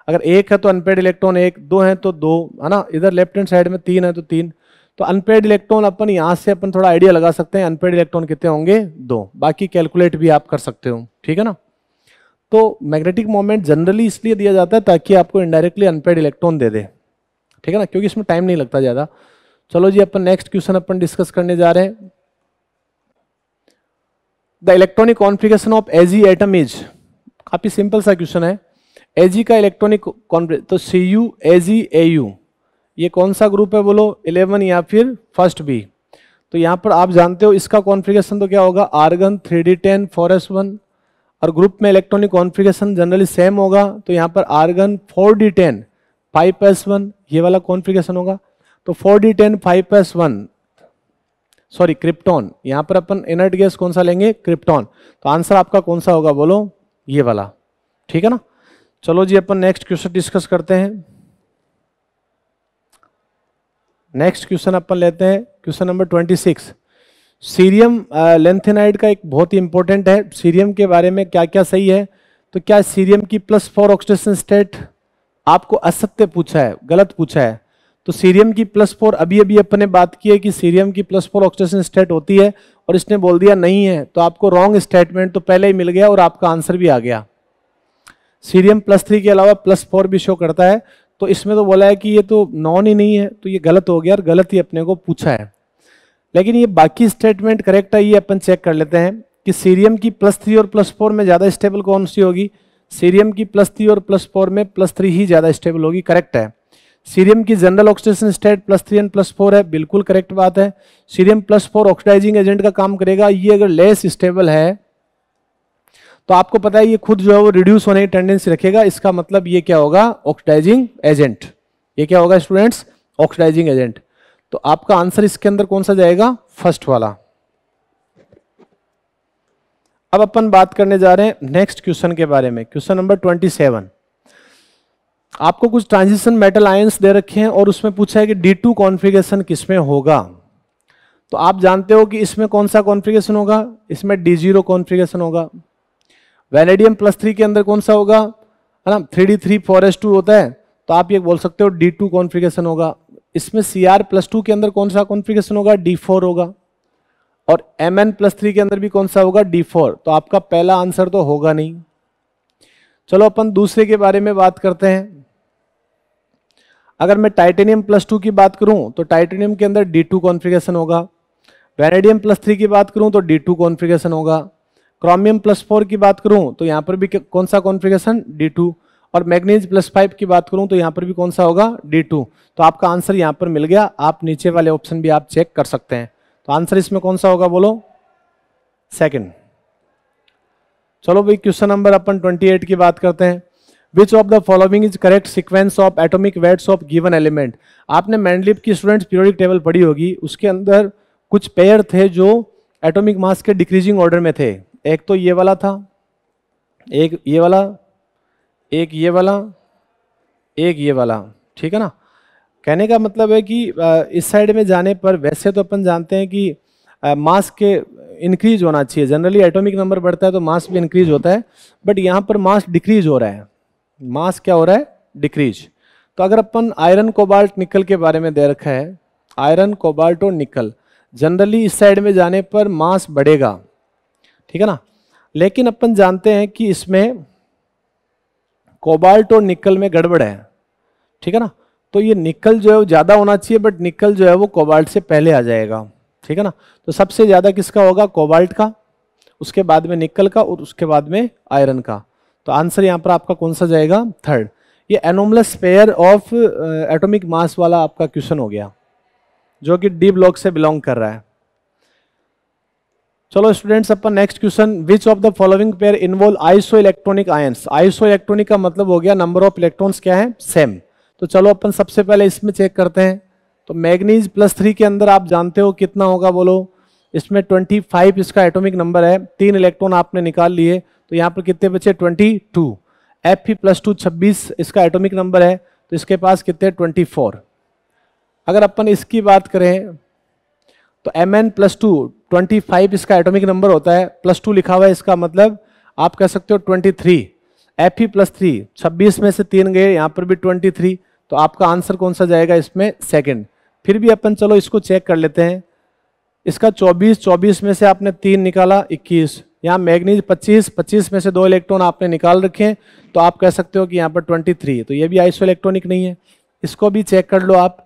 अगर एक है तो अनपेड इलेक्ट्रॉन एक दो है तो दो है ना इधर लेफ्ट हैंड साइड में तीन है तो तीन तो अनपेड इलेक्ट्रॉन अपन यहाँ से अपन थोड़ा आइडिया लगा सकते हैं अनपेड इलेक्ट्रॉन कितने होंगे दो बाकी कैलकुलेट भी आप कर सकते हो ठीक है ना तो मैग्नेटिक मोमेंट जनरली इसलिए दिया जाता है ताकि आपको इनडायरेक्टली अनपेड इलेक्ट्रॉन दे दे ठीक है ना क्योंकि इसमें टाइम नहीं लगता ज़्यादा चलो जी अपन नेक्स्ट क्वेश्चन अपन डिस्कस करने जा रहे हैं the electronic configuration of AG atom is काफ़ी सिंपल सा क्वेश्चन है एजी का इलेक्ट्रॉनिक तो C you AG A you ये कौन सा ग्रुप है बोलो इलेवन या फिर फर्स्ट बी तो यहाँ पर आप जानते हो इसका कॉन्फ़िगरेशन तो क्या होगा argon three D ten four S one और ग्रुप में इलेक्ट्रॉनिक कॉन्फ़िगरेशन जनरली सेम होगा तो यहाँ पर argon four D ten five S one ये वाला कॉन्फ़िगरेशन होगा तो four D ten five S one sorry krypton यहां पर अपन इनर्ट गैस कौन सा लेंगे क्रिप्टॉन तो आंसर आपका कौन सा होगा बोलो ये वाला ठीक है ना चलो जी अपन नेक्स्ट क्वेश्चन डिस्कस करते हैं नेक्स्ट क्वेश्चन अपन लेते हैं question number twenty six cerium lanthanide का एक बहुत ही इंपॉर्टेंट है सीरियम के बारे में क्या क्या सही है तो क्या सीरियम की प्लस फोर ऑक्सीडेशन स्टेट आपको असत्य पूछा है गलत पूछा है तो सीरियम की प्लस फोर अभी अभी अपने बात की है कि सीरियम की प्लस फोर ऑक्सीजन स्टेट होती है और इसने बोल दिया नहीं है तो आपको रॉन्ग स्टेटमेंट तो पहले ही मिल गया और आपका आंसर भी आ गया सीरियम प्लस थ्री के अलावा प्लस फोर भी शो करता है तो इसमें तो बोला है कि ये तो नॉन ही नहीं है तो ये गलत हो गया और गलत ही अपने को पूछा है लेकिन ये बाकी स्टेटमेंट करेक्ट है ये अपन चेक कर लेते हैं कि सीरियम की प्लस थ्री और प्लस फोर में ज़्यादा स्टेबल कौन सी होगी सीरियम की प्लस थ्री और प्लस फोर में प्लस थ्री ही ज़्यादा स्टेबल होगी करेक्ट है सीरियम की general oxidation state plus three and plus four है बिल्कुल करेक्ट बात है cerium plus four oxidising agent का काम करेगा ये अगर लेस स्टेबल है तो आपको पता है ये खुद जो है वो रिड्यूस होने की टेंडेंसी रखेगा इसका मतलब ये क्या होगा ऑक्सीडाइजिंग एजेंट ये क्या होगा स्टूडेंट्स ऑक्सीडाइजिंग एजेंट तो आपका आंसर इसके अंदर कौन सा जाएगा फर्स्ट वाला अब अपन बात करने जा रहे हैं नेक्स्ट क्वेश्चन के बारे में क्वेश्चन नंबर ट्वेंटी सेवन आपको कुछ ट्रांजिशन मेटल आयंस दे रखे हैं और उसमें पूछा है कि डी टू कॉन्फिगेशन किसमें होगा तो आप जानते हो कि इसमें कौन सा कॉन्फिगेशन होगा इसमें डी जीरो कॉन्फिगेशन होगा वेनेडियम प्लस थ्री के अंदर कौन सा होगा है ना three D three four S two होता है तो आप ये बोल सकते हो डी टू कॉन्फिगेशन होगा इसमें सी आर प्लस टू के अंदर कौन सा कॉन्फिगेशन होगा डी फोर होगा और एम एन प्लस थ्री के अंदर भी कौन सा होगा डी फोर तो आपका पहला आंसर तो होगा नहीं चलो अपन दूसरे के बारे में बात करते हैं अगर मैं टाइटेनियम प्लस टू की बात करूं तो टाइटेनियम के अंदर डी टू कॉन्फ़िगरेशन होगा वेनेडियम प्लस थ्री की बात करूं तो डी टू कॉन्फ़िगरेशन होगा क्रोमियम प्लस फोर की बात करूं तो यहाँ पर भी कौन सा कॉन्फ़िगरेशन डी टू और मैग्नीज प्लस फाइव की बात करूं तो यहाँ पर भी कौन सा होगा डी टू तो आपका आंसर यहाँ पर मिल गया आप नीचे वाले ऑप्शन भी आप चेक कर सकते हैं तो आंसर इसमें कौन सा होगा बोलो सेकेंड चलो भाई क्वेश्चन नंबर अपन एट की बात करते हैं which of the following is correct sequence of atomic weights of given element आपने मैंडलिप की स्टूडेंट्स पीरियोडिक टेबल पढ़ी होगी उसके अंदर कुछ पेयर थे जो एटोमिक मास के डिक्रीजिंग ऑर्डर में थे एक तो ये वाला था एक ये वाला एक ये वाला एक ये वाला ठीक है ना कहने का मतलब है कि इस साइड में जाने पर वैसे तो अपन जानते हैं कि मास के इंक्रीज होना चाहिए जनरली एटॉमिक नंबर बढ़ता है तो मास भी इंक्रीज होता है बट यहाँ पर मास डिक्रीज हो रहा है मास क्या हो रहा है डिक्रीज तो अगर अपन आयरन कोबाल्ट निकल के बारे में दे रखा है आयरन कोबाल्ट और निकल जनरली इस साइड में जाने पर मास बढ़ेगा ठीक है ना लेकिन अपन जानते हैं कि इसमें कोबाल्ट और निकल में गड़बड़ है ठीक है ना तो ये निकल जो है वो ज़्यादा होना चाहिए बट निकल जो है वो कोबाल्ट से पहले आ जाएगा ठीक है ना तो सबसे ज़्यादा किसका होगा कोबाल्ट का उसके बाद में निकल का और उसके बाद में आयरन का तो आंसर यहाँ पर आपका कौन सा जाएगा थर्ड ये anomalous pair of atomic mass वाला आपका क्वेश्चन हो गया जो कि डी ब्लॉक से बिलोंग कर रहा है चलो स्टूडेंट्स अपन next question which of the following pair involve iso electronic ions iso electronic का मतलब हो गया नंबर ऑफ इलेक्ट्रॉन्स क्या है सेम तो चलो अपन सबसे पहले इसमें चेक करते हैं तो मैग्नीज प्लस थ्री के अंदर आप जानते हो कितना होगा बोलो इसमें ट्वेंटी फाइव इसका एटॉमिक नंबर है तीन इलेक्ट्रॉन आपने निकाल लिए तो यहाँ पर कितने बचे twenty two F E plus two छब्बीस इसका एटॉमिक नंबर है तो इसके पास कितने ट्वेंटी फोर अगर अपन इसकी बात करें तो M N plus two twenty five इसका एटॉमिक नंबर होता है प्लस टू लिखा हुआ है इसका मतलब आप कह सकते हो twenty three F E plus three छब्बीस में से तीन गए यहाँ पर भी ट्वेंटी थ्री तो आपका आंसर कौन सा जाएगा इसमें सेकेंड फिर भी अपन चलो इसको चेक कर लेते हैं इसका 24 24 में से आपने तीन निकाला 21 यहाँ मैग्नीज 25 25 में से दो इलेक्ट्रॉन आपने निकाल रखे हैं तो आप कह सकते हो कि यहाँ पर 23 है तो ये भी आइसो इलेक्ट्रॉनिक नहीं है इसको भी चेक कर लो आप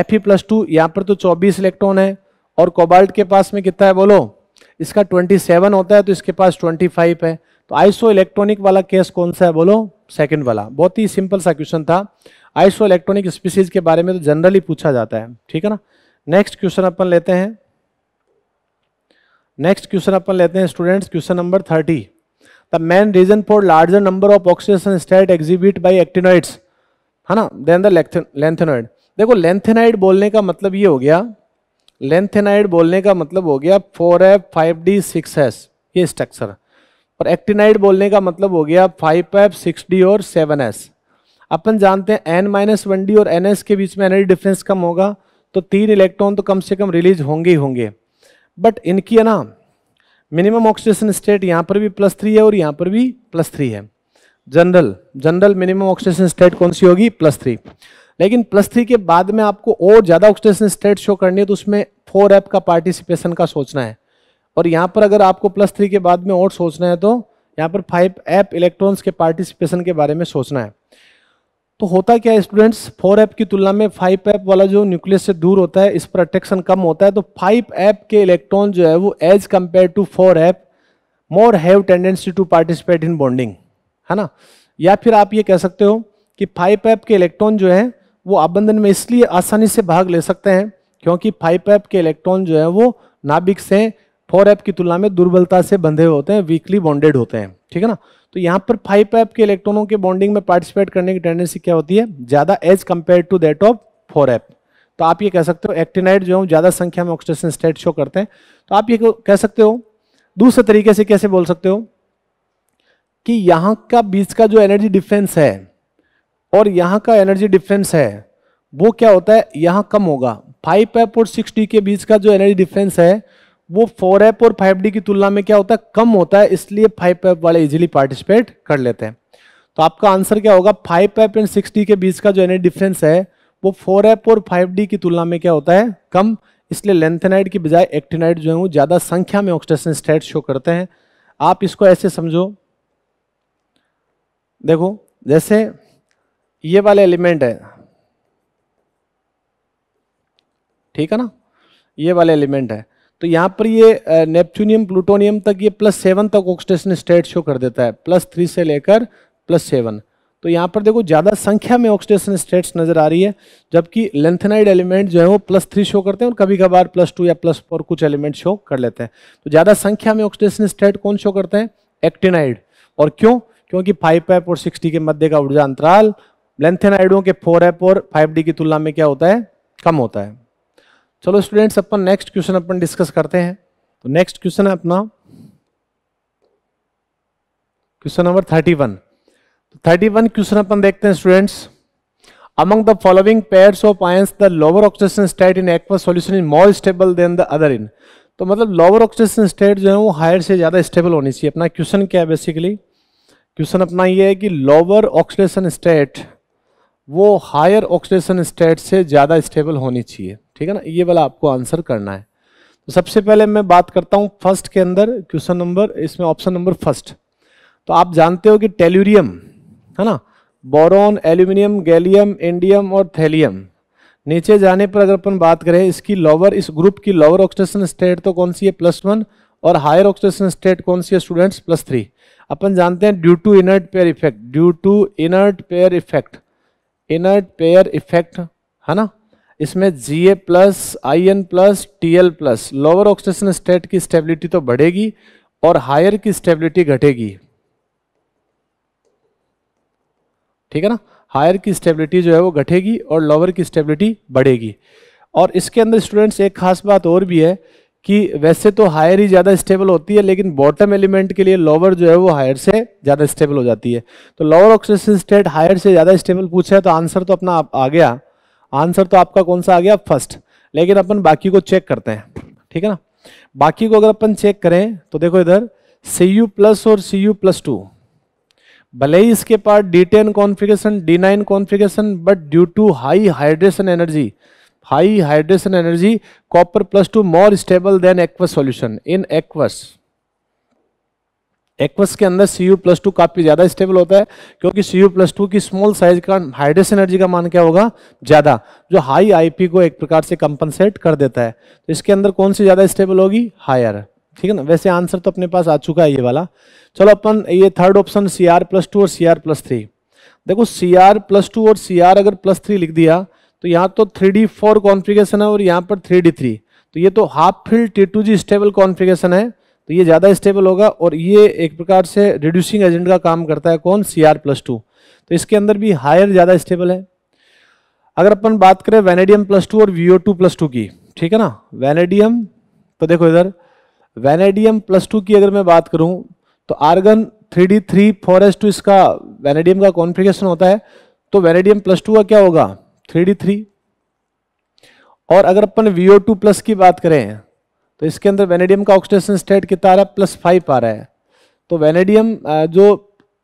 एफ ई प्लस टू यहाँ पर तो 24 इलेक्ट्रॉन है और कोबाल्ट के पास में कितना है बोलो इसका 27 होता है तो इसके पास 25 है तो आइसो इलेक्ट्रॉनिक वाला केस कौन सा है बोलो सेकेंड वाला बहुत ही सिंपल सा क्वेश्चन था आइसो इलेक्ट्रॉनिक स्पीसीज के बारे में तो जनरली पूछा जाता है ठीक है ना नेक्स्ट क्वेश्चन अपन लेते हैं नेक्स्ट क्वेश्चन अपन लेते हैं students question number thirty the main reason for larger number of oxygen state exhibit by actinoids है ना देन द देखो लेंथेनाइड बोलने का मतलब ये हो गया लेंथेनाइड बोलने का मतलब हो गया four F five D six S ये स्ट्रक्चर और एक्टिनाइड बोलने का मतलब हो गया फाइव एफ सिक्स डी और सेवन एस अपन जानते हैं एन माइनस वन डी और एन एस के बीच में एनर्जी डिफरेंस कम होगा तो तीन इलेक्ट्रॉन तो कम से कम रिलीज होंगे ही होंगे बट इनकी है ना मिनिमम ऑक्सीडेशन स्टेट यहाँ पर भी प्लस थ्री है और यहाँ पर भी प्लस थ्री है general general minimum oxidation state कौन सी होगी प्लस थ्री लेकिन प्लस थ्री के बाद में आपको और ज़्यादा ऑक्सीडेशन स्टेट शो करनी है तो उसमें फोर एप का पार्टिसिपेशन का सोचना है और यहाँ पर अगर आपको प्लस थ्री के बाद में और सोचना है तो यहाँ पर फाइव एप इलेक्ट्रॉन्स के पार्टिसिपेशन के बारे में सोचना है तो होता क्या है स्टूडेंट्स फोर ऐप की तुलना में फाइव ऐप वाला जो न्यूक्लियस से दूर होता है इस पर अट्रैक्शन कम होता है तो फाइव ऐप के इलेक्ट्रॉन जो है वो as compare to four F more have tendency to participate in bonding है ना या फिर आप ये कह सकते हो कि फाइव ऐप के इलेक्ट्रॉन जो है वो आबंधन में इसलिए आसानी से भाग ले सकते हैं क्योंकि फाइव ऐप के इलेक्ट्रॉन जो है वो नाभिक से फोर ऐप की तुलना में दुर्बलता से बंधे होते हैं वीकली बॉन्डेड होते हैं ठीक है ना तो यहाँ पर फाइव पाइप के इलेक्ट्रॉनों के बॉन्डिंग में पार्टिसिपेट करने की टेंडेंसी क्या होती है ज़्यादा as compare to that of four F तो आप ये कह सकते हो एक्टिनाइड जो है ज़्यादा संख्या में ऑक्सीडेशन स्टेट शो करते हैं तो आप ये कह सकते हो दूसरे तरीके से कैसे बोल सकते हो कि यहाँ का बीच का जो एनर्जी डिफरेंस है और यहाँ का एनर्जी डिफरेंस है वो क्या होता है यहाँ कम होगा फाइव एप और सिक्स के बीच का जो एनर्जी डिफरेंस है वो फोर एप और फाइव डी की तुलना में क्या होता है कम होता है इसलिए फाइव एप वाले इजिली पार्टिसिपेट कर लेते हैं तो आपका आंसर क्या होगा फाइव एप एंड सिक्स के बीच का जो एनी डिफरेंस है वो फोर एप और फाइव की तुलना में क्या होता है कम इसलिए लेंथेनाइड की बजाय एक्टिनाइड जो है वो ज़्यादा संख्या में ऑक्सीडेशन स्टेट शो करते हैं आप इसको ऐसे समझो देखो जैसे ये वाला एलिमेंट है ठीक है ना ये वाला एलिमेंट है तो यहाँ पर ये नेपच्यूनियम प्लूटोनियम तक ये प्लस सेवन तक ऑक्सीडेशन स्टेट शो कर देता है प्लस थ्री से लेकर प्लस सेवन तो यहाँ पर देखो ज़्यादा संख्या में ऑक्सीडेशन स्टेट्स नजर आ रही है जबकि लेंथेनाइड एलिमेंट जो है वो प्लस थ्री शो करते हैं और कभी कभार प्लस टू या प्लस फोर कुछ एलिमेंट शो कर लेते हैं तो ज़्यादा संख्या में ऑक्सीडेशन स्टेट कौन शो करते हैं एक्टिनाइड और क्यों क्योंकि फाइव एप और सिक्सटी के मध्य का ऊर्जा अंतराल लेंथेनाइडों के फोर एप और फाइव डी की तुलना में क्या होता है कम होता है चलो स्टूडेंट्स अपन नेक्स्ट क्वेश्चन अपन डिस्कस करते हैं तो नेक्स्ट क्वेश्चन है अपना question number thirty one thirty one question अपन देखते हैं students among the following pairs of ions the lower oxygen state in aqua solution is more stable than the other in तो मतलब लोअर ऑक्सीजन स्टेट जो है वो higher से ज़्यादा स्टेबल होनी चाहिए अपना क्वेश्चन क्या है बेसिकली क्वेश्चन अपना ये है कि लोअर ऑक्सीडेशन स्टेट वो हायर ऑक्सीडेशन स्टेट से ज़्यादा स्टेबल होनी चाहिए ठीक है ना ये वाला आपको आंसर करना है तो सबसे पहले मैं बात करता हूँ फर्स्ट के अंदर क्वेश्चन नंबर इसमें ऑप्शन नंबर फर्स्ट तो आप जानते हो कि टेल्यूरियम है ना बोरोन एल्यूमिनियम गैलियम इंडियम और थैलियम नीचे जाने पर अगर अपन बात करें इसकी लोअर इस ग्रुप की लोअर ऑक्सीडेशन स्टेट तो कौन सी है प्लस वन और हायर ऑक्सीडेशन स्टेट कौन सी है स्टूडेंट्स प्लस थ्री अपन जानते हैं due to inert pair effect due to inert pair effect inert pair effect है ना इसमें G A plus I N plus T L plus lower oxygen state की स्टेबिलिटी तो बढ़ेगी और हायर की स्टेबिलिटी घटेगी ठीक है ना हायर की स्टेबिलिटी जो है वो घटेगी और लोअर की स्टेबिलिटी बढ़ेगी और इसके अंदर स्टूडेंट्स एक खास बात और भी है कि वैसे तो हायर ही ज़्यादा स्टेबल होती है लेकिन बॉटम एलिमेंट के लिए लोअर जो है वो हायर से ज़्यादा स्टेबल हो जाती है तो लोअर ऑक्सीडेशन स्टेट हायर से ज़्यादा स्टेबल पूछा है तो आंसर तो अपना आ गया आंसर तो आपका कौन सा आ गया फर्स्ट लेकिन अपन बाकी को चेक करते हैं ठीक है ना बाकी को अगर अपन चेक करें तो देखो इधर सी यू प्लस और सी यू प्लस टू भले ही इसके पास D ten configuration D nine configuration but due to high hydration energy high hydration energy copper plus two more stable than aqueous solution in aqueous aqueous के अंदर सी U plus to काफी ज्यादा stable होता है क्योंकि सी यू प्लस टू की small size का hydration energy का मान क्या होगा ज्यादा जो हाई आईपी को एक प्रकार से कंपनसेट कर देता है तो इसके अंदर कौन सी ज्यादा स्टेबल होगी हायर ठीक है ना वैसे आंसर तो अपने पास आ चुका है ये वाला चलो अपन ये third option C R plus two और सी आर प्लस थ्री देखो सी आर प्लस टू और सी आर अगर प्लस थ्री लिख दिया तो यहाँ तो थ्री डी फोर कॉन्फिगेशन है और यहाँ पर थ्री डी थ्री तो ये तो half filled T two G stable configuration है तो ये ज़्यादा स्टेबल होगा और ये एक प्रकार से रिड्यूसिंग एजेंट का काम करता है कौन सी आर प्लस टू तो इसके अंदर भी हायर ज़्यादा स्टेबल है अगर अपन बात करें वेनेडियम प्लस टू और वीओ टू प्लस टू की ठीक है ना वेनेडियम तो देखो इधर वेनेडियम प्लस टू की अगर मैं बात करूं तो argon three D three four S two इसका वेनेडियम का कॉन्फ़िगरेशन होता है तो वेनेडियम प्लस टू का क्या होगा थ्री थ्री और अगर अपन वीओ टू प्लस की बात करें तो इसके अंदर वेनेडियम का ऑक्सीडेशन स्टेट कितना आ रहा है प्लस फाइव आ रहा है तो वेनेडियम जो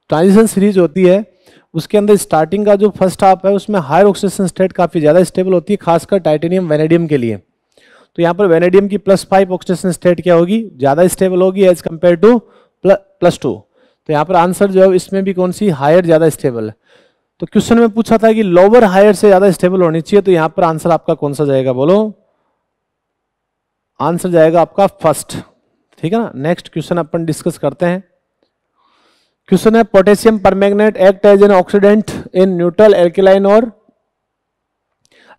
ट्रांजिशन सीरीज होती है उसके अंदर स्टार्टिंग का जो फर्स्ट हाफ है उसमें हायर ऑक्सीडेशन स्टेट काफ़ी ज़्यादा स्टेबल होती है खासकर टाइटेनियम वेनेडियम के लिए तो यहाँ पर वेनेडियम की प्लस फाइव ऑक्सीडेशन स्टेट क्या होगी ज़्यादा स्टेबल होगी as compare to plus two तो यहाँ पर आंसर जो है इसमें भी कौन सी हायर ज़्यादा स्टेबल है तो क्वेश्चन में पूछा था कि लोअर हायर से ज्यादा स्टेबल होनी चाहिए तो यहां पर आंसर आपका कौन सा जाएगा बोलो आंसर जाएगा आपका फर्स्ट ठीक है ना नेक्स्ट क्वेश्चन अपन डिस्कस करते हैं क्वेश्चन है potassium permanganate act as an oxidant in neutral alkaline और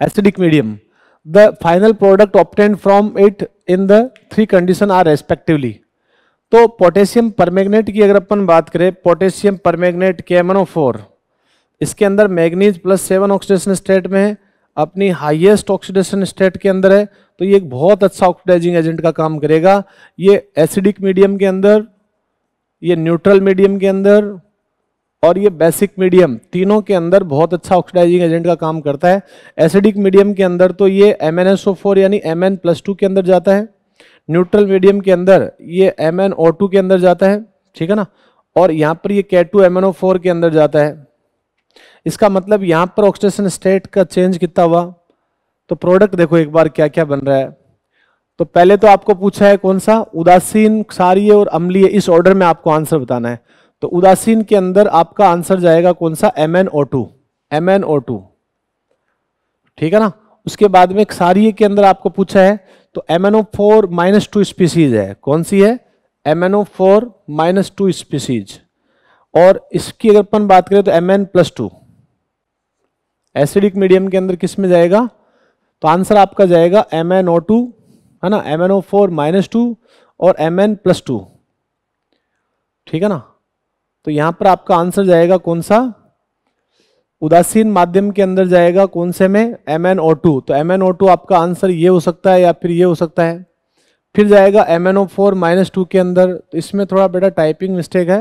acidic medium the final product obtained from it in the three condition are respectively तो पोटेशियम परमैग्नेट की अगर अपन बात करें पोटेशियम परमैग्नेट के ओ फोर इसके अंदर manganese plus seven oxidation state में है अपनी हाईएस्ट ऑक्सीडेशन स्टेट के अंदर है तो ये एक बहुत अच्छा ऑक्सीडाइजिंग एजेंट का काम करेगा ये एसिडिक मीडियम के अंदर ये न्यूट्रल मीडियम के अंदर और ये बेसिक मीडियम तीनों के अंदर बहुत अच्छा ऑक्सीडाइजिंग एजेंट का काम करता है एसिडिक मीडियम के अंदर तो ये M N S O four यानी एम एन प्लस टू के अंदर जाता है न्यूट्रल मीडियम के अंदर ये एम एन ओ टू के अंदर जाता है ठीक है ना और यहाँ पर ये के एम एन ओ फोर के अंदर जाता है इसका मतलब यहाँ पर ऑक्सीडेशन स्टेट का चेंज कितना हुआ तो प्रोडक्ट देखो एक बार क्या क्या बन रहा है तो पहले तो आपको पूछा है कौन सा उदासीन क्षारीय और अम्लीय इस ऑर्डर में आपको आंसर बताना है तो उदासीन के अंदर आपका आंसर जाएगा कौन सा M N O two M N O two ठीक है ना उसके बाद में क्षारीय के अंदर आपको पूछा है तो M N O four minus two species है कौन सी है M N O four minus two species और इसकी अगर अपन बात करें तो M N plus two acidic medium के अंदर किस में जाएगा तो आंसर आपका जाएगा एम एन ओ टू है ना M N O four minus two और एम एन प्लस टू ठीक है ना तो यहां पर आपका आंसर जाएगा कौन सा उदासीन माध्यम के अंदर जाएगा कौन से में एम एन ओ टू तो एम एन ओ टू आपका आंसर ये हो सकता है या फिर ये हो सकता है फिर जाएगा M N O four minus two के अंदर तो इसमें थोड़ा बेटा टाइपिंग मिस्टेक है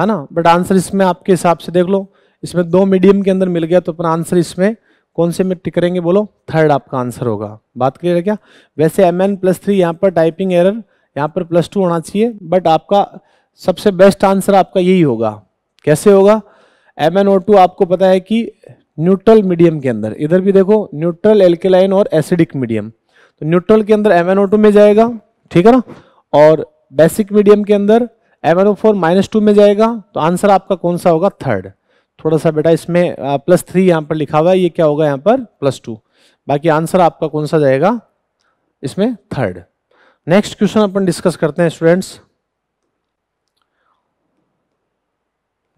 है ना बट आंसर इसमें आपके हिसाब से देख लो इसमें दो मीडियम के अंदर मिल गया तो अपना आंसर इसमें कौन से में टिकरेंगे बोलो थर्ड आपका आंसर होगा बात क्लियर है क्या वैसे एम एन प्लस थ्री यहाँ पर टाइपिंग एरर यहाँ पर प्लस टू होना चाहिए बट आपका सबसे बेस्ट आंसर आपका यही होगा कैसे होगा एम एन ओ टू आपको पता है कि न्यूट्रल मीडियम के अंदर इधर भी देखो न्यूट्रल एल्केलाइन और एसिडिक मीडियम तो न्यूट्रल के अंदर एम एन ओ टू में जाएगा ठीक है ना और बेसिक मीडियम के अंदर M N O four minus two में जाएगा तो आंसर आपका कौन सा होगा थर्ड थोड़ा सा बेटा इसमें प्लस थ्री यहाँ पर लिखा हुआ है ये क्या होगा यहाँ पर प्लस टू बाकी आंसर आपका कौन सा जाएगा इसमें थर्ड नेक्स्ट क्वेश्चन अपन डिस्कस करते हैं स्टूडेंट्स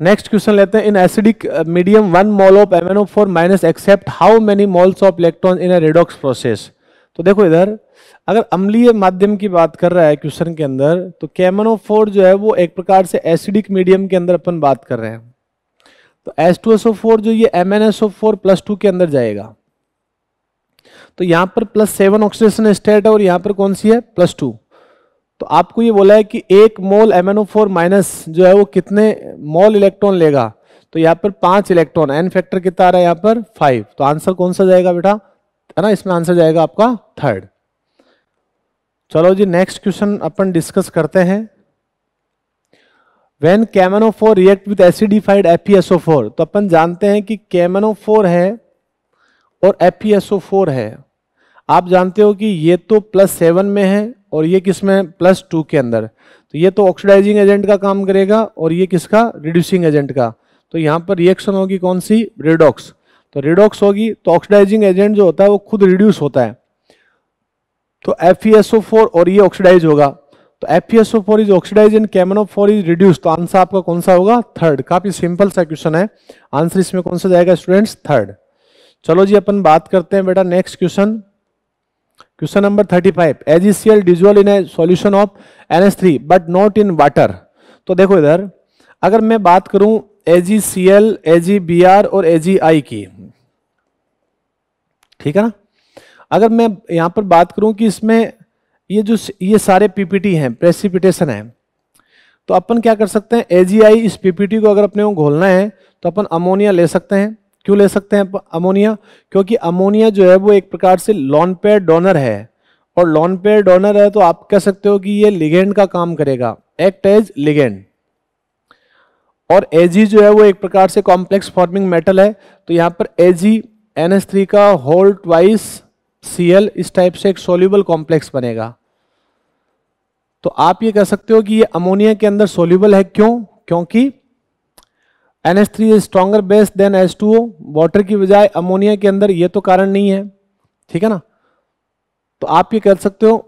नेक्स्ट क्वेश्चन लेते हैं in acidic medium one mole of M N O four minus accept how many moles of electron in redox process तो देखो इधर अगर अम्लीय माध्यम की बात कर रहा है क्वेश्चन के अंदर तो कैमनो फोर जो है वो एक प्रकार से एसिडिक मीडियम के अंदर अपन बात कर रहे हैं तो H2SO4 जो ये MnSO4 प्लस टू के अंदर जाएगा तो यहां पर प्लस सेवन ऑक्सीडेशन स्टेट है और यहां पर कौन सी है प्लस टू तो आपको ये बोला है कि एक मोल एम फोर माइनस जो है वो कितने मोल इलेक्ट्रॉन लेगा तो यहां पर पांच इलेक्ट्रॉन एन फैक्टर कितना आ रहा है यहां पर फाइव तो आंसर कौन सा जाएगा बेटा है ना इसमें आंसर जाएगा आपका थर्ड चलो जी नेक्स्ट क्वेश्चन अपन डिस्कस करते हैं when K M N O four react with acidified F four तो अपन जानते हैं कि कैमनो फोर है और एफ फोर है आप जानते हो कि ये तो प्लस सेवन में है और ये किस में प्लस टू के अंदर तो ये तो ऑक्सीडाइजिंग एजेंट का काम करेगा और ये किसका रिड्यूसिंग एजेंट का तो यहाँ पर रिएक्शन होगी कौन सी रिडॉक्स तो रिडॉक्स होगी तो ऑक्सीडाइजिंग एजेंट जो होता है वो खुद रिड्यूस होता है तो एफ ई और ये ऑक्सीडाइज होगा तो F four is oxidize and K M N O four is reduce तो आंसर आपका कौन सा होगा थर्ड काफी सिंपल सा क्वेश्चन है आंसर इसमें कौन सा जाएगा स्टूडेंट्स थर्ड चलो जी अपन बात करते हैं बेटा next question question number thirty five as A G C L dissolve in a solution of N S three but not in water तो देखो इधर अगर मैं बात करूं सी एल बी आर और आई की ठीक है ना अगर मैं यहां पर बात करूं कि इसमें ये जो ये सारे पीपीटी हैं प्रेसिपिटेशन है तो अपन क्या कर सकते हैं एजीआई इस पीपीटी को अगर अपने को घोलना है तो अपन अमोनिया ले सकते हैं क्यों ले सकते हैं अमोनिया क्योंकि अमोनिया जो है वो एक प्रकार से लॉन पेयर डोनर है और लॉन पेयर डोनर है तो आप कह सकते हो कि ये लिगेंड का काम करेगा एक्ट एज लिगेंड और एजी जो है वो एक प्रकार से कॉम्प्लेक्स फॉर्मिंग मेटल है तो यहाँ पर एजी एन का होल्ड वाइस सी इस टाइप से एक सोल्यूबल कॉम्प्लेक्स बनेगा तो आप ये कह सकते हो कि ये अमोनिया के अंदर सोल्यूबल है क्यों क्योंकि N three is stronger base than H two water की बजाय अमोनिया के अंदर ये तो कारण नहीं है ठीक है ना तो आप ये कह सकते हो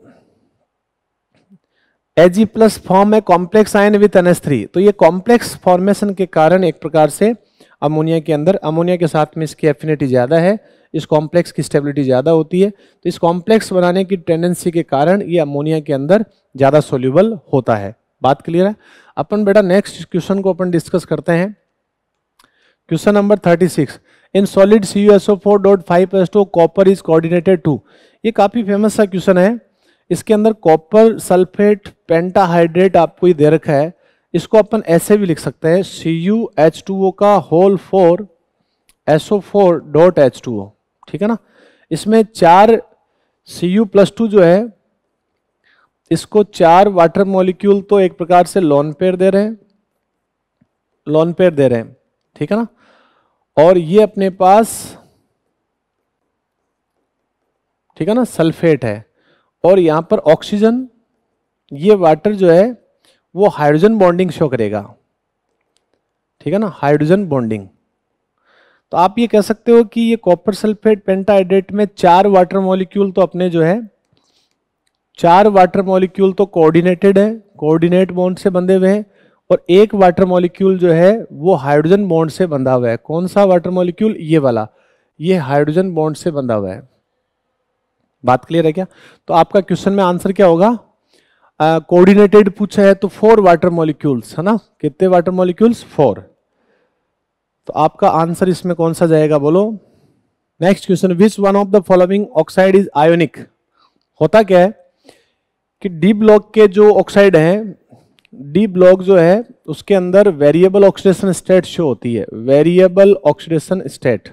एजी प्लस फॉर्म है complex ion with N three तो ये कॉम्प्लेक्स फॉर्मेशन के कारण एक प्रकार से अमोनिया के अंदर अमोनिया के साथ में इसकी एफिनिटी ज़्यादा है इस कॉम्प्लेक्स की स्टेबिलिटी ज़्यादा होती है तो इस कॉम्प्लेक्स बनाने की टेंडेंसी के कारण ये अमोनिया के अंदर ज़्यादा सोल्यूबल होता है बात क्लियर है अपन बेटा नेक्स्ट क्वेश्चन को अपन डिस्कस करते हैं question number thirty six in solid C U S O four dot five S two copper is coordinated to ये काफ़ी फेमस सा क्वेश्चन है इसके अंदर कॉपर सल्फेट पेंटाहाइड्रेट आपको ये दे रखा है इसको अपन ऐसे भी लिख सकते हैं C U H two O का whole four S O four dot H two O ठीक है ना इसमें चार सी यू प्लस टू जो है इसको चार वाटर मॉलिक्यूल तो एक प्रकार से लॉन पेयर दे रहे हैं लॉन पेयर दे रहे हैं ठीक है ना और ये अपने पास ठीक है ना सल्फेट है और यहां पर ऑक्सीजन ये वाटर जो है वो हाइड्रोजन बॉन्डिंग शो करेगा ठीक है ना हाइड्रोजन बॉन्डिंग तो आप ये कह सकते हो कि ये कॉपर सल्फेट पेंटाइड्रेट में चार वाटर मॉलिक्यूल तो अपने जो है चार वाटर मॉलिक्यूल तो कोऑर्डिनेटेड है कोऑर्डिनेट बॉन्ड से बंधे हुए हैं और एक वाटर मॉलिक्यूल जो है वो हाइड्रोजन बॉन्ड से बंधा हुआ है कौन सा वाटर मॉलिक्यूल ये वाला ये हाइड्रोजन बॉन्ड से बंधा हुआ है बात क्लियर है क्या तो आपका क्वेश्चन में आंसर क्या होगा कोऑर्डिनेटेड uh, पूछा है तो फोर वाटर मॉलिक्यूल्स है ना कितने वाटर मॉलिक्यूल्स फोर तो आपका आंसर इसमें कौन सा जाएगा बोलो next question which one of the following oxide is ionic होता क्या है कि डी ब्लॉक के जो ऑक्साइड है डी ब्लॉक जो है उसके अंदर वेरिएबल ऑक्सीडेशन स्टेट शो होती है वेरिएबल ऑक्सीडेशन स्टेट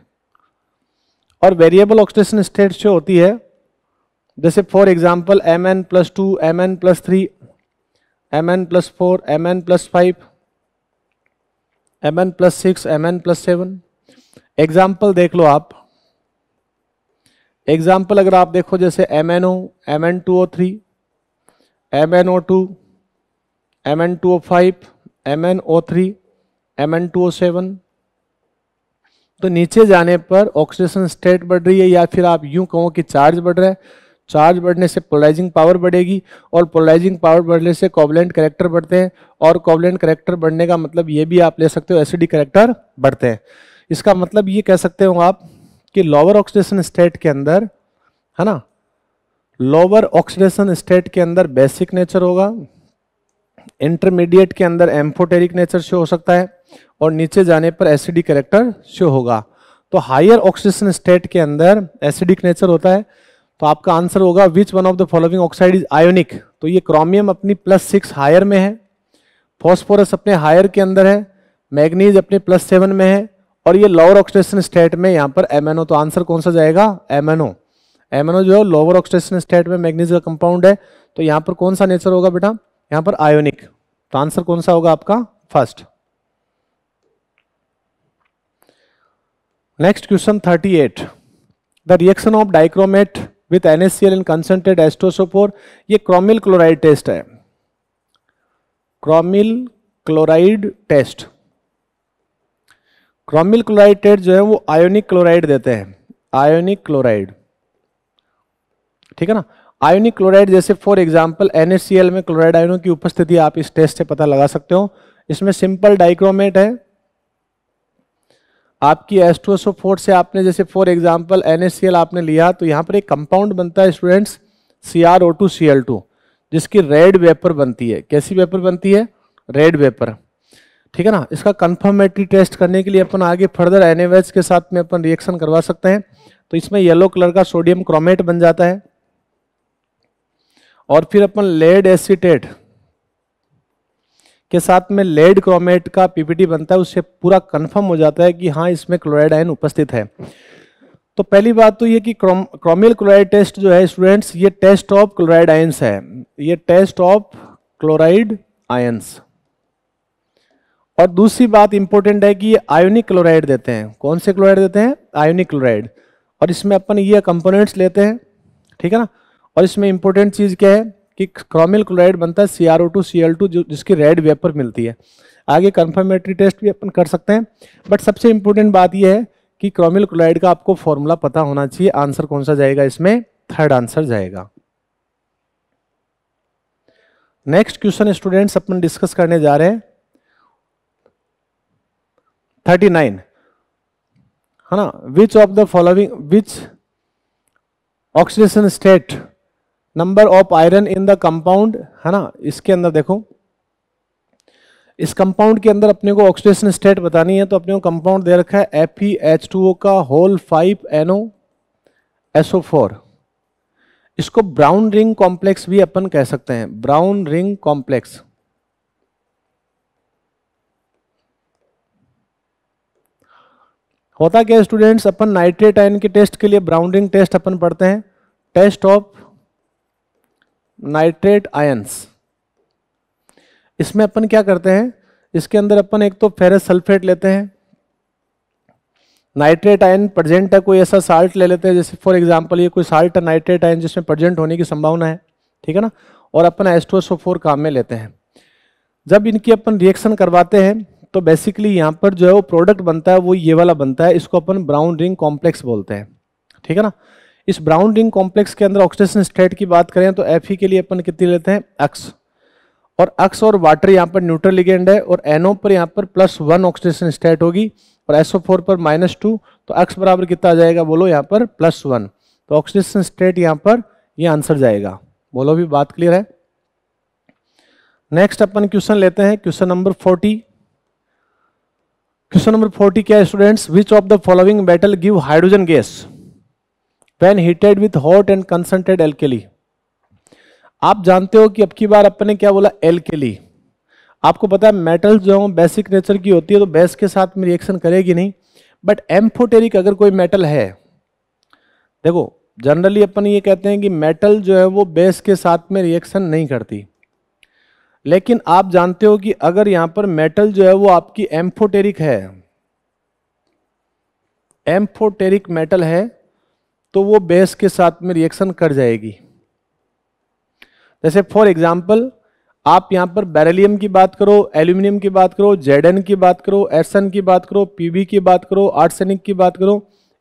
और वेरिएबल ऑक्सीडेशन स्टेट शो होती है जैसे for example M N plus two M N plus three M N plus four M N plus five M N plus six M N plus seven example देख लो आप example अगर आप देखो जैसे M N O M N two O three M N O two M N two O five M N O three M N two O seven तो नीचे जाने पर ऑक्सीजन स्टेट बढ़ रही है या फिर आप यूं कहो कि चार्ज बढ़ रहा है चार्ज बढ़ने से पोलराइजिंग पावर बढ़ेगी और पोलराइजिंग पावर बढ़ने से कॉबलेंट करेक्टर बढ़ते हैं और कॉबलेंट करेक्टर बढ़ने का मतलब ये भी आप ले सकते हो एसिडी करेक्टर बढ़ते हैं इसका मतलब ये कह सकते हो आप कि लोअर ऑक्सीडेशन स्टेट के अंदर है ना लोअर ऑक्सीडेशन स्टेट के अंदर बेसिक नेचर होगा इंटरमीडिएट के अंदर एम्फोटेरिक नेचर शो हो सकता है और नीचे जाने पर एसिडिक करेक्टर शो होगा तो हायर ऑक्सीडेशन स्टेट के अंदर एसिडिक नेचर होता है तो आपका आंसर होगा which one of the following oxide is ionic तो ये क्रोमियम अपनी प्लस सिक्स हायर में है फॉस्फोरस अपने हायर के अंदर है मैग्नीज अपने प्लस सेवन में है और ये लोअर ऑक्सीडेशन स्टेट में यहाँ पर एम तो आंसर कौन सा जाएगा एम एन जो है लोअर ऑक्सीडेशन स्टेट में मैग्नीज का कंपाउंड है तो यहाँ पर कौन सा नेचर होगा बेटा यहाँ पर आयोनिक तो आंसर कौन सा होगा आपका first next question 38 the reaction of dichromate with N S C L ये क्रोमिल क्लोराइड टेस्ट है chromyl chloride test chromyl chloride test जो है वो आयोनिक क्लोराइड देते हैं आयोनिक क्लोराइड ठीक है ना आयोनिक क्लोराइड जैसे फॉर एग्जांपल एनएससीएल में क्लोराइड आयनों की उपस्थिति आप इस टेस्ट से पता लगा सकते हो इसमें सिंपल डाइक्रोमेट है आपकी एस एस टू फोर से आपने जैसे फॉर एग्जाम्पल एन आपने लिया तो यहाँ पर एक कंपाउंड बनता है students C R O two C L two जिसकी रेड वेपर बनती है कैसी वेपर बनती है रेड वेपर ठीक है ना इसका कन्फर्मेटरी टेस्ट करने के लिए अपन आगे फर्दर एन के साथ में अपन रिएक्शन करवा सकते हैं तो इसमें येलो कलर का सोडियम क्रोमेट बन जाता है और फिर अपन लेड एसिटेट के साथ में लेड क्रोमेट का पीपीटी बनता है उससे पूरा कंफर्म हो जाता है कि हाँ इसमें क्लोराइड आयन उपस्थित है तो पहली बात तो ये कि क्रोमियल क्लोराइड टेस्ट जो है स्टूडेंट्स ये टेस्ट ऑफ क्लोराइड आयंस है ये टेस्ट ऑफ क्लोराइड आयंस और दूसरी बात इंपॉर्टेंट है कि ये आयोनिक क्लोराइड देते हैं कौन से क्लोराइड देते हैं आयोनिक क्लोराइड और इसमें अपन ये कंपोनेंट्स लेते हैं ठीक है ना और इसमें इंपॉर्टेंट चीज़ क्या है कि क्रोमिल क्लोराइड बनता है C R O two C L two जो जिसकी रेड वेपर मिलती है आगे कन्फर्मेटरी टेस्ट भी अपन कर सकते हैं बट सबसे इम्पोर्टेंट बात यह है कि क्रोमिल क्लोराइड का आपको फॉर्मूला पता होना चाहिए आंसर कौन सा जाएगा इसमें थर्ड आंसर जाएगा नेक्स्ट क्वेश्चन स्टूडेंट्स अपन डिस्कस करने जा रहे हैं थर्टी नाइन है ना which of the following which oxidation state number of iron in the compound है ना इसके अंदर देखो इस कंपाउंड के अंदर अपने को ऑक्सीडेशन स्टेट बतानी है तो अपने को कंपाउंड दे रखा है F E H two O का whole five N O S O four इसको ब्राउन रिंग कॉम्प्लेक्स भी अपन कह सकते हैं ब्राउन रिंग कॉम्प्लेक्स होता क्या स्टूडेंट्स अपन नाइट्रेट आयन के टेस्ट के लिए ब्राउन रिंग टेस्ट अपन पढ़ते हैं टेस्ट ऑफ नाइट्रेट आयंस इसमें अपन क्या करते हैं इसके अंदर अपन एक तो फेरस सल्फेट लेते हैं नाइट्रेट आयन प्रजेंट है कोई ऐसा साल्ट ले लेते हैं जैसे फॉर एग्जांपल ये कोई साल्ट है नाइट्रेट आयन जिसमें प्रजेंट होने की संभावना है ठीक है ना और अपन एस्ट्रोसोफोर काम में लेते हैं जब इनकी अपन रिएक्शन करवाते हैं तो बेसिकली यहाँ पर जो है वो प्रोडक्ट बनता है वो ये वाला बनता है इसको अपन ब्राउन रिंग कॉम्प्लेक्स बोलते हैं ठीक है ना इस ब्राउन रिंग कॉम्प्लेक्स के अंदर ऑक्सीडेशन स्टेट की बात करें तो एफ के लिए अपन कितनी लेते हैं एक्स और एक्स और वाटर यहाँ पर न्यूट्रल लिगेंड है और एनओ पर यहाँ पर प्लस वन ऑक्सीडेशन स्टेट होगी और एसओ फोर पर माइनस टू तो एक्स बराबर कितना आ जाएगा बोलो यहाँ पर प्लस वन तो ऑक्सीडेशन स्टेट यहाँ पर ये यह आंसर जाएगा बोलो भी बात क्लियर है नेक्स्ट अपन क्वेश्चन लेते हैं question number forty question number forty क्या है students which of the following metal give hydrogen gas when heated with hot and L alkali आप जानते हो कि अब की बार अपने क्या बोला एल्केली आपको पता है मेटल जो है बेसिक नेचर की होती है तो बेस के साथ में रिएक्शन करेगी नहीं बट एम्फोटेरिक अगर कोई मेटल है देखो जनरली अपन ये कहते हैं कि मेटल जो है वो बेस के साथ में रिएक्शन नहीं करती लेकिन आप जानते हो कि अगर यहां पर मेटल जो है वो आपकी एम्फोटेरिक है एम्फोटेरिक मेटल है तो वो बेस के साथ में रिएक्शन कर जाएगी जैसे फॉर एग्जाम्पल आप यहाँ पर बेरेलियम की बात करो एल्यूमिनियम की बात करो जेडन की बात करो एसन की बात करो पीबी की बात करो आर्सेनिक की बात करो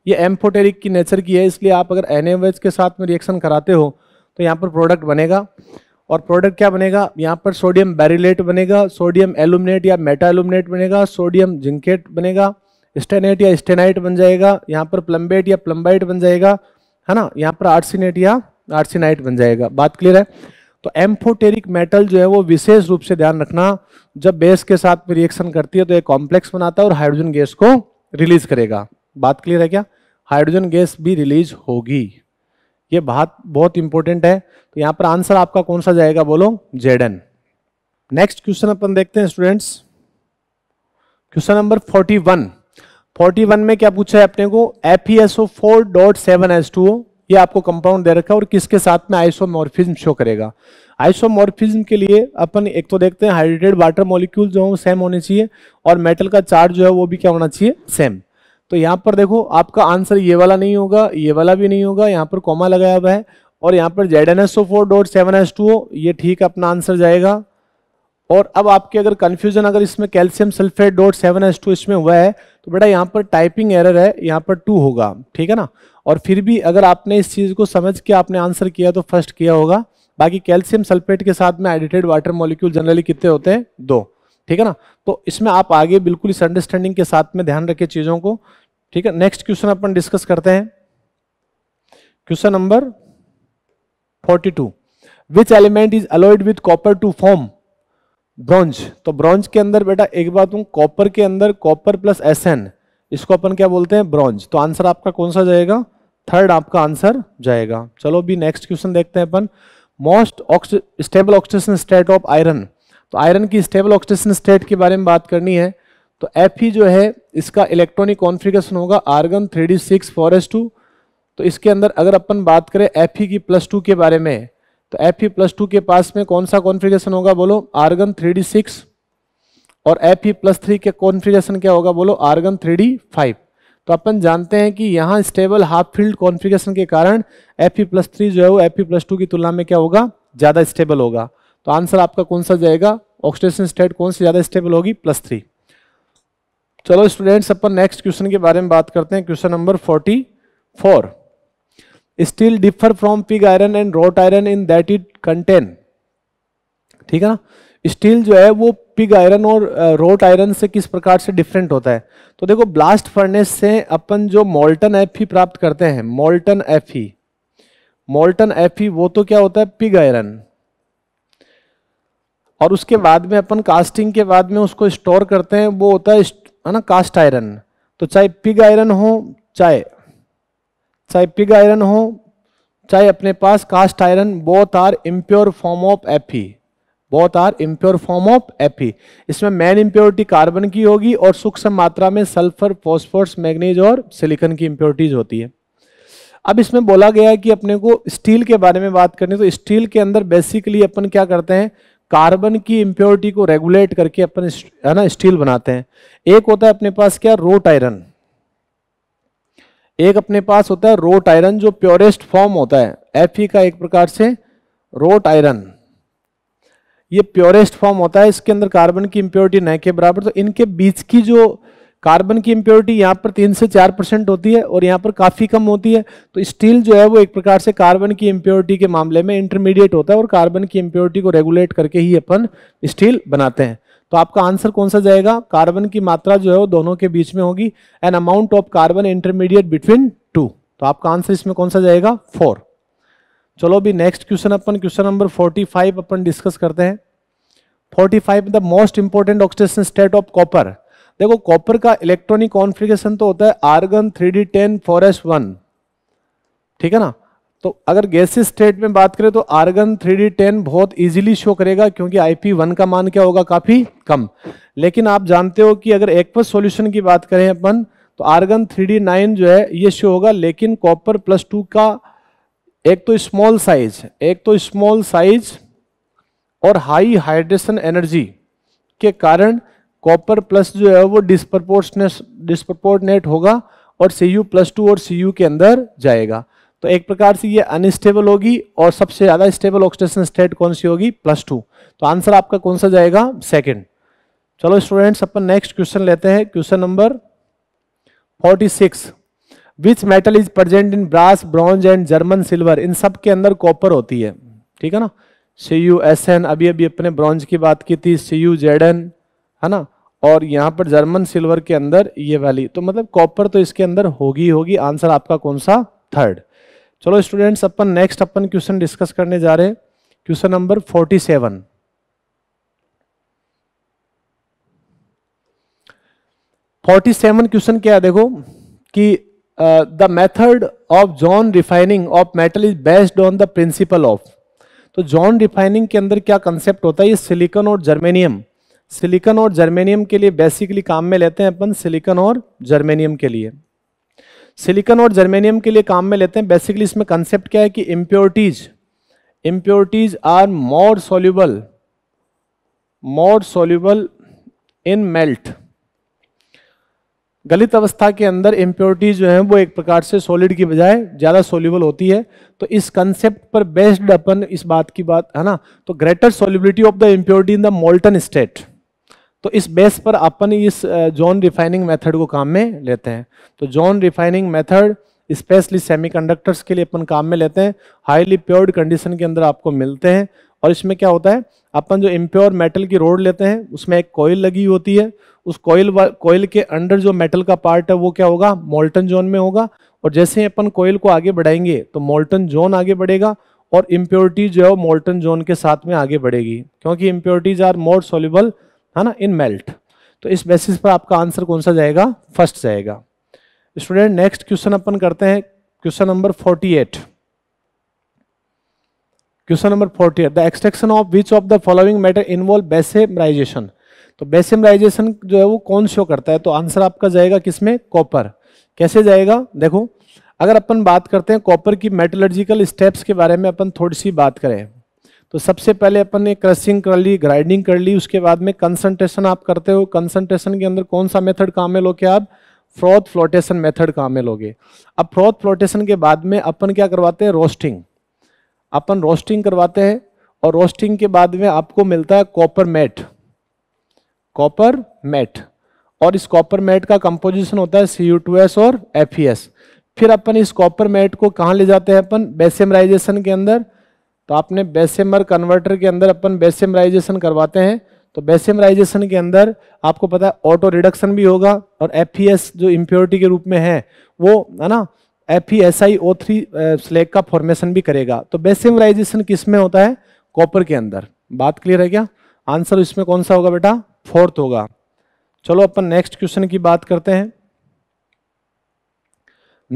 ये एम्फोटेरिक की नेचर की है इसलिए आप अगर एन के साथ में रिएक्शन कराते हो तो यहाँ पर प्रोडक्ट बनेगा और प्रोडक्ट क्या बनेगा यहाँ पर सोडियम बैरिलेट बनेगा सोडियम एलुमिनेट या मेटा एलुमिनेट बनेगा सोडियम जिंकेट बनेगा स्टेनेट या स्टेनाइट बन जाएगा यहाँ पर प्लम्बेट या प्लम्बाइट बन जाएगा है ना यहाँ पर आर्सिनेट या आर्सिनाइट बन जाएगा बात क्लियर है तो एम्फोटेरिक मेटल जो है वो विशेष रूप से ध्यान रखना जब बेस के साथ में रिएक्शन करती है तो एक कॉम्प्लेक्स बनाता है और हाइड्रोजन गैस को रिलीज करेगा बात क्लियर है क्या हाइड्रोजन गैस भी रिलीज होगी ये बात बहुत इंपॉर्टेंट है तो यहाँ पर आंसर आपका कौन सा जाएगा बोलो जेडन नेक्स्ट क्वेश्चन अपन देखते हैं students question number forty one 41 में क्या पूछा है अपने को F E S O four dot seven S two ये आपको कंपाउंड दे रखा है और किसके साथ में आइसोमॉर्फिज्म शो करेगा आइसोमॉर्फिज्म के लिए अपन एक तो देखते हैं हाइड्रेटेड वाटर मॉलिक्यूल जो है सेम होने चाहिए और मेटल का चार्ज जो है वो भी क्या होना चाहिए सेम तो यहाँ पर देखो आपका आंसर ये वाला नहीं होगा ये वाला भी नहीं होगा यहाँ पर कॉमा लगाया हुआ है और यहाँ पर Z N S O four dot seven S two ये ठीक अपना आंसर जाएगा और अब आपके अगर कन्फ्यूजन अगर इसमें calcium sulphate dot seven S two इसमें हुआ है तो बेटा यहाँ पर टाइपिंग एरर है यहाँ पर टू होगा ठीक है ना और फिर भी अगर आपने इस चीज़ को समझ के आपने आंसर किया तो फर्स्ट किया होगा बाकी कैल्शियम सल्फेट के साथ में एडिटेड वाटर मॉलिक्यूल जनरली कितने होते हैं दो ठीक है ना तो इसमें आप आगे बिल्कुल इस अंडरस्टैंडिंग के साथ में ध्यान रखें चीज़ों को ठीक है नेक्स्ट क्वेश्चन अपन डिस्कस करते हैं question number forty two which element is alloyed with copper to form bronze तो ब्रॉन्ज के अंदर बेटा एक बात हूं कॉपर के अंदर कॉपर प्लस एस एन इसको अपन क्या बोलते हैं ब्रॉन्ज तो आंसर आपका कौन सा जाएगा थर्ड आपका आंसर जाएगा चलो अभी नेक्स्ट क्वेश्चन देखते हैं अपन most oxy stable oxygen state of iron तो आयरन की स्टेबल ऑक्सीजन स्टेट के बारे में बात करनी है तो एफ ही जो है इसका इलेक्ट्रॉनिक कॉन्फ़िगरेशन होगा आर्गन थ्री डी तो इसके अंदर अगर अपन बात करें एफ ही की प्लस टू के बारे में तो एफ ई प्लस टू के पास में कौन सा कॉन्फ़िगरेशन होगा बोलो आर्गन थ्री डी सिक्स और एफ ई प्लस थ्री के कॉन्फ़िगरेशन क्या होगा बोलो आर्गन थ्री डी फाइव तो अपन जानते हैं कि यहाँ स्टेबल हाफ फील्ड कॉन्फ़िगरेशन के कारण एफ ई प्लस थ्री जो है वो एफ ई प्लस टू की तुलना में क्या होगा ज़्यादा स्टेबल होगा तो आंसर आपका कौन सा जाएगा ऑक्सीडेशन स्टेट कौन सी ज़्यादा स्टेबल होगी प्लस थ्री चलो स्टूडेंट्स अपन नेक्स्ट क्वेश्चन के बारे में बात करते हैं question number forty four steel differ from pig iron and wrought iron in that it contain ठीक है ना स्टील जो है वो पिग आयरन और रोट uh, आयरन से किस प्रकार से डिफरेंट होता है तो देखो ब्लास्ट फर्नेस से अपन जो मोल्टन एफ ही प्राप्त करते हैं मोल्टन एफ ही मोल्टन एफ ही वो तो क्या होता है पिग आयरन और उसके बाद में अपन कास्टिंग के बाद में उसको स्टोर करते हैं वो होता है है ना कास्ट आयरन तो चाहे पिग आयरन हो चाहे चाहे पिग आयरन हो चाहे अपने पास cast iron both are impure form of F E both are impure form of F E इसमें मेन इम्प्योरिटी कार्बन की होगी और सूक्ष्म मात्रा में सल्फर फॉस्फोर्स मैग्नीज और सिलिकन की इम्प्योरिटीज होती है अब इसमें बोला गया है कि अपने को स्टील के बारे में बात करनी तो स्टील के अंदर बेसिकली अपन क्या करते हैं कार्बन की इम्प्योरिटी को रेगुलेट करके अपन है ना स्टील बनाते हैं एक होता है अपने पास क्या रोट आयरन एक अपने पास होता है रोट आयरन जो प्योरेस्ट फॉर्म होता है एफ ई का एक प्रकार से रोट आयरन ये प्योरेस्ट फॉर्म होता है इसके अंदर कार्बन की इम्प्योरिटी न के बराबर तो इनके बीच की जो कार्बन की इम्प्योरिटी यहाँ पर तीन से चार परसेंट होती है और यहाँ पर काफ़ी कम होती है तो स्टील जो है वो एक प्रकार से कार्बन की इम्प्योरिटी के मामले में इंटरमीडिएट होता है और कार्बन की इम्प्योरिटी को रेगुलेट करके ही अपन स्टील बनाते हैं तो आपका आंसर कौन सा जाएगा कार्बन की मात्रा जो है वो दोनों के बीच में होगी an amount of carbon intermediate between two तो आपका आंसर इसमें कौन सा जाएगा फोर चलो अभी नेक्स्ट क्वेश्चन अपन क्वेश्चन नंबर फोर्टी फाइव अपन डिस्कस करते हैं forty five the most important oxidation state of copper देखो कॉपर का इलेक्ट्रॉनिक कॉन्फ्लिकेशन तो होता है argon three D ten four S one ठीक है ना तो अगर गैसी स्टेट में बात करें तो आर्गन 3D10 बहुत इजीली शो करेगा क्योंकि IP1 का मान क्या होगा काफी कम लेकिन आप जानते हो कि अगर एक्वस सॉल्यूशन की बात करें अपन तो आर्गन 3D9 जो है ये शो होगा लेकिन कॉपर प्लस टू का एक तो स्मॉल साइज एक तो स्मॉल साइज और हाई हाइड्रेशन एनर्जी के कारण कॉपर प्लस जो है वो डिस्प्रपोर्शनेट डिस्प्रपोर्टनेट होगा और सी यू प्लस टू और सी यू के अंदर जाएगा तो एक प्रकार से ये अनस्टेबल होगी और सबसे ज्यादा स्टेबल ऑक्सीडेशन स्टेट कौन सी होगी प्लस टू तो आंसर आपका कौन सा जाएगा सेकेंड चलो स्टूडेंट्स अपन नेक्स्ट क्वेश्चन लेते हैं question number forty six which metal is present in brass bronze and German silver इन सब के अंदर कॉपर होती है ठीक है ना सी यू एस एन अभी अभी अपने ब्रॉन्ज की बात की थी सी यू जेड एन है ना और यहाँ पर जर्मन सिल्वर के अंदर ये वाली तो मतलब कॉपर तो इसके अंदर होगी होगी आंसर आपका कौन सा थर्ड चलो स्टूडेंट्स अपन नेक्स्ट अपन क्वेश्चन डिस्कस करने जा रहे हैं question number forty seven forty seven question क्या है देखो कि the method of zone refining of metal is based on the principle of तो जॉन रिफाइनिंग के अंदर क्या कंसेप्ट होता है ये सिलिकॉन और जर्मेनियम सिलिकॉन और जर्मेनियम के लिए बेसिकली काम में लेते हैं अपन सिलिकॉन और जर्मेनियम के लिए सिलिकन और जर्मेनियम के लिए काम में लेते हैं बेसिकली इसमें कंसेप्ट क्या है कि impurities impurities are more soluble more soluble in melt गलित अवस्था के अंदर इंप्योरिटीज जो है वो एक प्रकार से सॉलिड की बजाय ज़्यादा सोल्यूबल होती है तो इस कंसेप्ट पर बेस्ड अपन इस बात की बात है ना तो greater solubility of the impurity in the molten state तो इस बेस पर अपन इस जॉन रिफाइनिंग मेथड को काम में लेते हैं तो zone refining method specially semiconductors के लिए अपन काम में लेते हैं हाईली प्योर्ड कंडीशन के अंदर आपको मिलते हैं और इसमें क्या होता है अपन जो इम्प्योर मेटल की रोड लेते हैं उसमें एक कोयल लगी होती है उस कोयल कोयल के अंडर जो मेटल का पार्ट है वो क्या होगा मोल्टन जोन में होगा और जैसे ही अपन कोयल को आगे बढ़ाएंगे तो मोल्टन जोन आगे बढ़ेगा और इम्प्योरिटी जो है मोल्टन जोन के साथ में आगे बढ़ेगी क्योंकि इम्प्योरिटीज आर मोर सोल्यूबल है ना इन मेल्ट तो इस बेसिस पर आपका आंसर कौन सा जाएगा फर्स्ट जाएगा स्टूडेंट नेक्स्ट क्वेश्चन अपन करते हैं question number 48 question number 48 the extraction of which of the following matter involve bessemerisation तो बेसेमराइजेशन जो है वो कौन शो करता है तो आंसर आपका जाएगा किसमें कॉपर कैसे जाएगा देखो अगर अपन बात करते हैं कॉपर की मेटोलॉजिकल स्टेप्स के बारे में अपन थोड़ी सी बात करें तो सबसे पहले अपन ने क्रशिंग कर ली ग्राइंडिंग कर ली उसके बाद में कंसनट्रेशन आप करते हो कंसंट्रेशन के अंदर कौन सा मेथड काम में लोगे आप फ्रॉथ फ्लोटेशन मेथड काम में लोगे अब फ्रॉथ फ्लोटेशन के बाद में अपन क्या करवाते हैं रोस्टिंग अपन रोस्टिंग करवाते हैं और रोस्टिंग के बाद में आपको मिलता है कॉपर मैट कॉपर मैट और इस कॉपर मैट का कंपोजिशन होता है सी और एफ e फिर अपन इस कॉपर मैट को कहाँ ले जाते हैं अपन बेसेमराइजेशन के अंदर तो आपने बेसेमर कन्वर्टर के अंदर अपन बेसेमराइजेशन करवाते हैं तो बेसेमराइजेशन के अंदर आपको पता है ऑटो रिडक्शन भी होगा और एफ e जो इम्प्योरिटी के रूप में है वो है ना F E S I O three slag का फॉर्मेशन भी करेगा तो बेसेमराइजेशन किस में होता है कॉपर के अंदर बात क्लियर है क्या आंसर इसमें कौन सा होगा बेटा फोर्थ होगा चलो अपन नेक्स्ट क्वेश्चन की बात करते हैं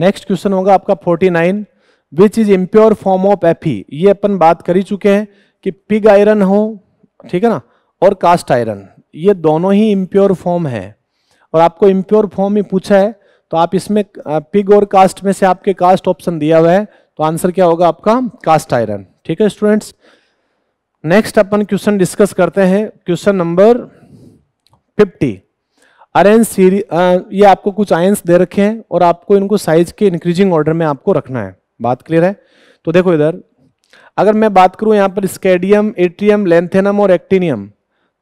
नेक्स्ट क्वेश्चन होगा आपका 49 which is impure form of F E ये अपन बात कर ही चुके हैं कि पिग आयरन हो ठीक है ना और कास्ट आयरन ये दोनों ही इम्प्योर फॉर्म है और आपको इम्प्योर फॉर्म ही पूछा है तो आप इसमें पिग और कास्ट में से आपके कास्ट ऑप्शन दिया हुआ है तो आंसर क्या होगा आपका कास्ट आयरन ठीक है स्टूडेंट्स नेक्स्ट अपन क्वेश्चन डिस्कस करते हैं क्वेश्चन नंबर 50 अरेंज सीरी ये आपको कुछ आयंस दे रखे हैं और आपको इनको साइज के इंक्रीजिंग ऑर्डर में आपको रखना है बात क्लियर है तो देखो इधर अगर मैं बात करूं यहां पर स्केडियम एट्रियम लेंथेनम और एक्टिनियम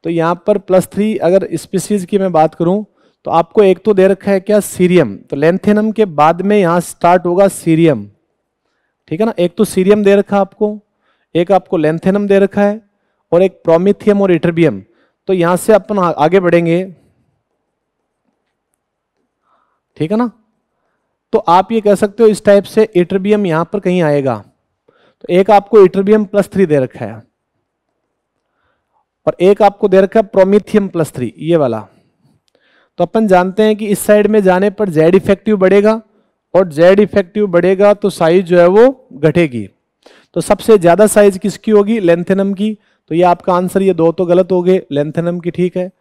तो यहां पर प्लस थ्री अगर स्पीसीज की मैं बात करूं तो आपको एक तो दे रखा है क्या सीरियम तो लेंथेनम के बाद में यहां स्टार्ट होगा सीरियम ठीक है ना एक तो सीरियम दे रखा है आपको एक आपको लेंथेनम दे रखा है और एक प्रोमिथियम और इटरबियम तो यहां से अपन आगे बढ़ेंगे ठीक है ना तो आप ये कह सकते हो इस टाइप से इटरबियम यहां पर कहीं आएगा तो एक आपको इटरबियम प्लस थ्री दे रखा है और एक आपको दे रखा है प्रोमिथियम प्लस थ्री ये वाला तो अपन जानते हैं कि इस साइड में जाने पर जेड इफेक्टिव बढ़ेगा और जेड इफेक्टिव बढ़ेगा तो साइज जो है वो घटेगी तो सबसे ज्यादा साइज किसकी होगी लेंथेनम की तो ये आपका आंसर ये दो तो गलत हो गए लेंथेनम की ठीक है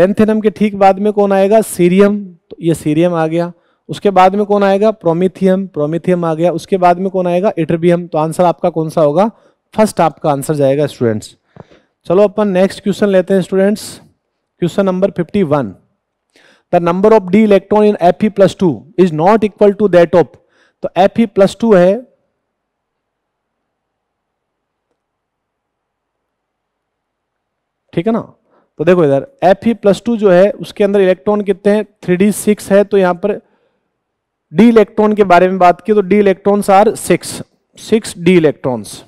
लेंथेनम के ठीक बाद में कौन आएगा सीरियम तो ये सीरियम आ गया उसके बाद में कौन आएगा प्रोमिथियम प्रोमिथियम आ गया उसके बाद में कौन आएगा इटरबियम तो आंसर आपका कौन सा होगा फर्स्ट आपका आंसर जाएगा स्टूडेंट्स चलो अपन नेक्स्ट क्वेश्चन लेते हैं students question number fifty one the number of d electron in F E plus two is not equal to that of तो एफ ई प्लस टू है ठीक है ना तो देखो इधर एफ ई प्लस टू जो है उसके अंदर इलेक्ट्रॉन कितने हैं थ्री डी सिक्स है तो यहां पर डी इलेक्ट्रॉन के बारे में बात की तो d electrons are six six d electrons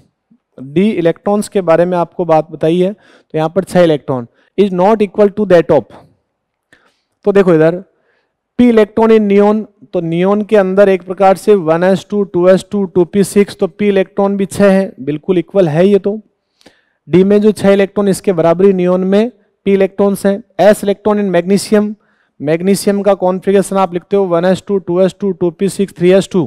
d electrons के बारे में आपको बात बताई है तो यहां पर छह electron is not equal to that of तो देखो इधर पी इलेक्ट्रॉन इन नियोन तो नियोन के अंदर एक प्रकार से one s two two s two two P six तो पी इलेक्ट्रॉन भी छह है बिल्कुल इक्वल है ये तो डी में जो छह इलेक्ट्रॉन इसके बराबरी नियोन में पी इलेक्ट्रॉन्स हैं s electron in magnesium magnesium का कॉन्फ़िगरेशन आप लिखते हो one s two two s two two P six three s two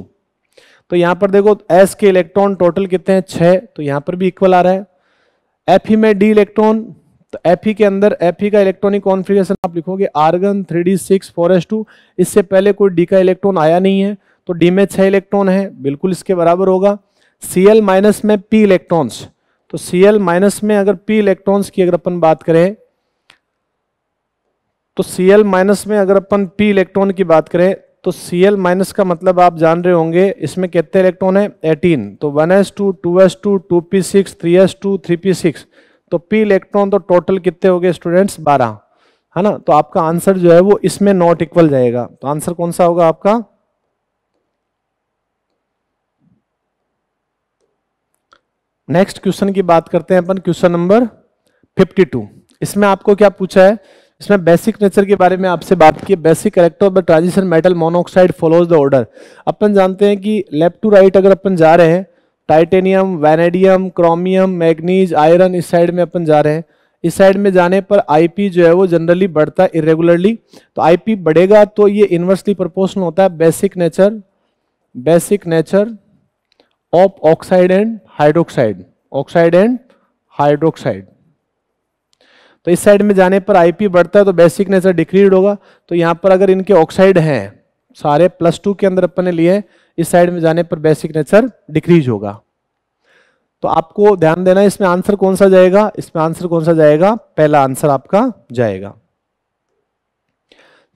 तो यहाँ पर देखो एस के इलेक्ट्रॉन टोटल कितने हैं छः तो यहाँ पर भी इक्वल आ रहा है एफ ई में डी इलेक्ट्रॉन तो एफ ई के अंदर एफ ई का इलेक्ट्रॉनिक कॉन्फ़िगरेशन आप लिखोगे argon three D six four S two इससे पहले कोई डी का इलेक्ट्रॉन आया नहीं है तो डी में छः इलेक्ट्रॉन है बिल्कुल इसके बराबर होगा सी एल माइनस में पी इलेक्ट्रॉन्स तो सी एल माइनस में अगर पी इलेक्ट्रॉन्स की अगर अपन बात करें तो Cl- माइनस में अगर अपन पी इलेक्ट्रॉन की बात करें तो सी एल माइनस का मतलब आप जान रहे होंगे इसमें कितने इलेक्ट्रॉन है 18 तो 1s2 2s2 2p6 3s2 3p6 तो p इलेक्ट्रॉन तो टोटल कितने हो गए स्टूडेंट्स 12 है ना तो आपका आंसर जो है वो इसमें नॉट इक्वल जाएगा तो आंसर कौन सा होगा आपका नेक्स्ट क्वेश्चन की बात करते हैं अपन क्वेश्चन नंबर 52 इसमें आपको क्या पूछा है इसमें बेसिक नेचर के बारे में आपसे बात की basic character of the transition metal monoxide follows the order अपन जानते हैं कि लेफ्ट टू राइट अगर अपन जा रहे हैं titanium vanadium chromium manganese iron इस साइड में अपन जा रहे हैं इस साइड में जाने पर आईपी जो है वो जनरली बढ़ता है इरेगुलरली तो आईपी बढ़ेगा तो ये इन्वर्सली प्रोपोर्शनल होता है basic nature basic nature of oxide and hydroxide oxide and hydroxide तो इस साइड में जाने पर आईपी बढ़ता है तो बेसिक नेचर डिक्रीड होगा तो यहाँ पर अगर इनके ऑक्साइड हैं सारे प्लस टू के अंदर अपन ने लिए इस साइड में जाने पर बेसिक नेचर डिक्रीज होगा तो आपको ध्यान देना इसमें आंसर कौन सा जाएगा इसमें आंसर कौन सा जाएगा पहला आंसर आपका जाएगा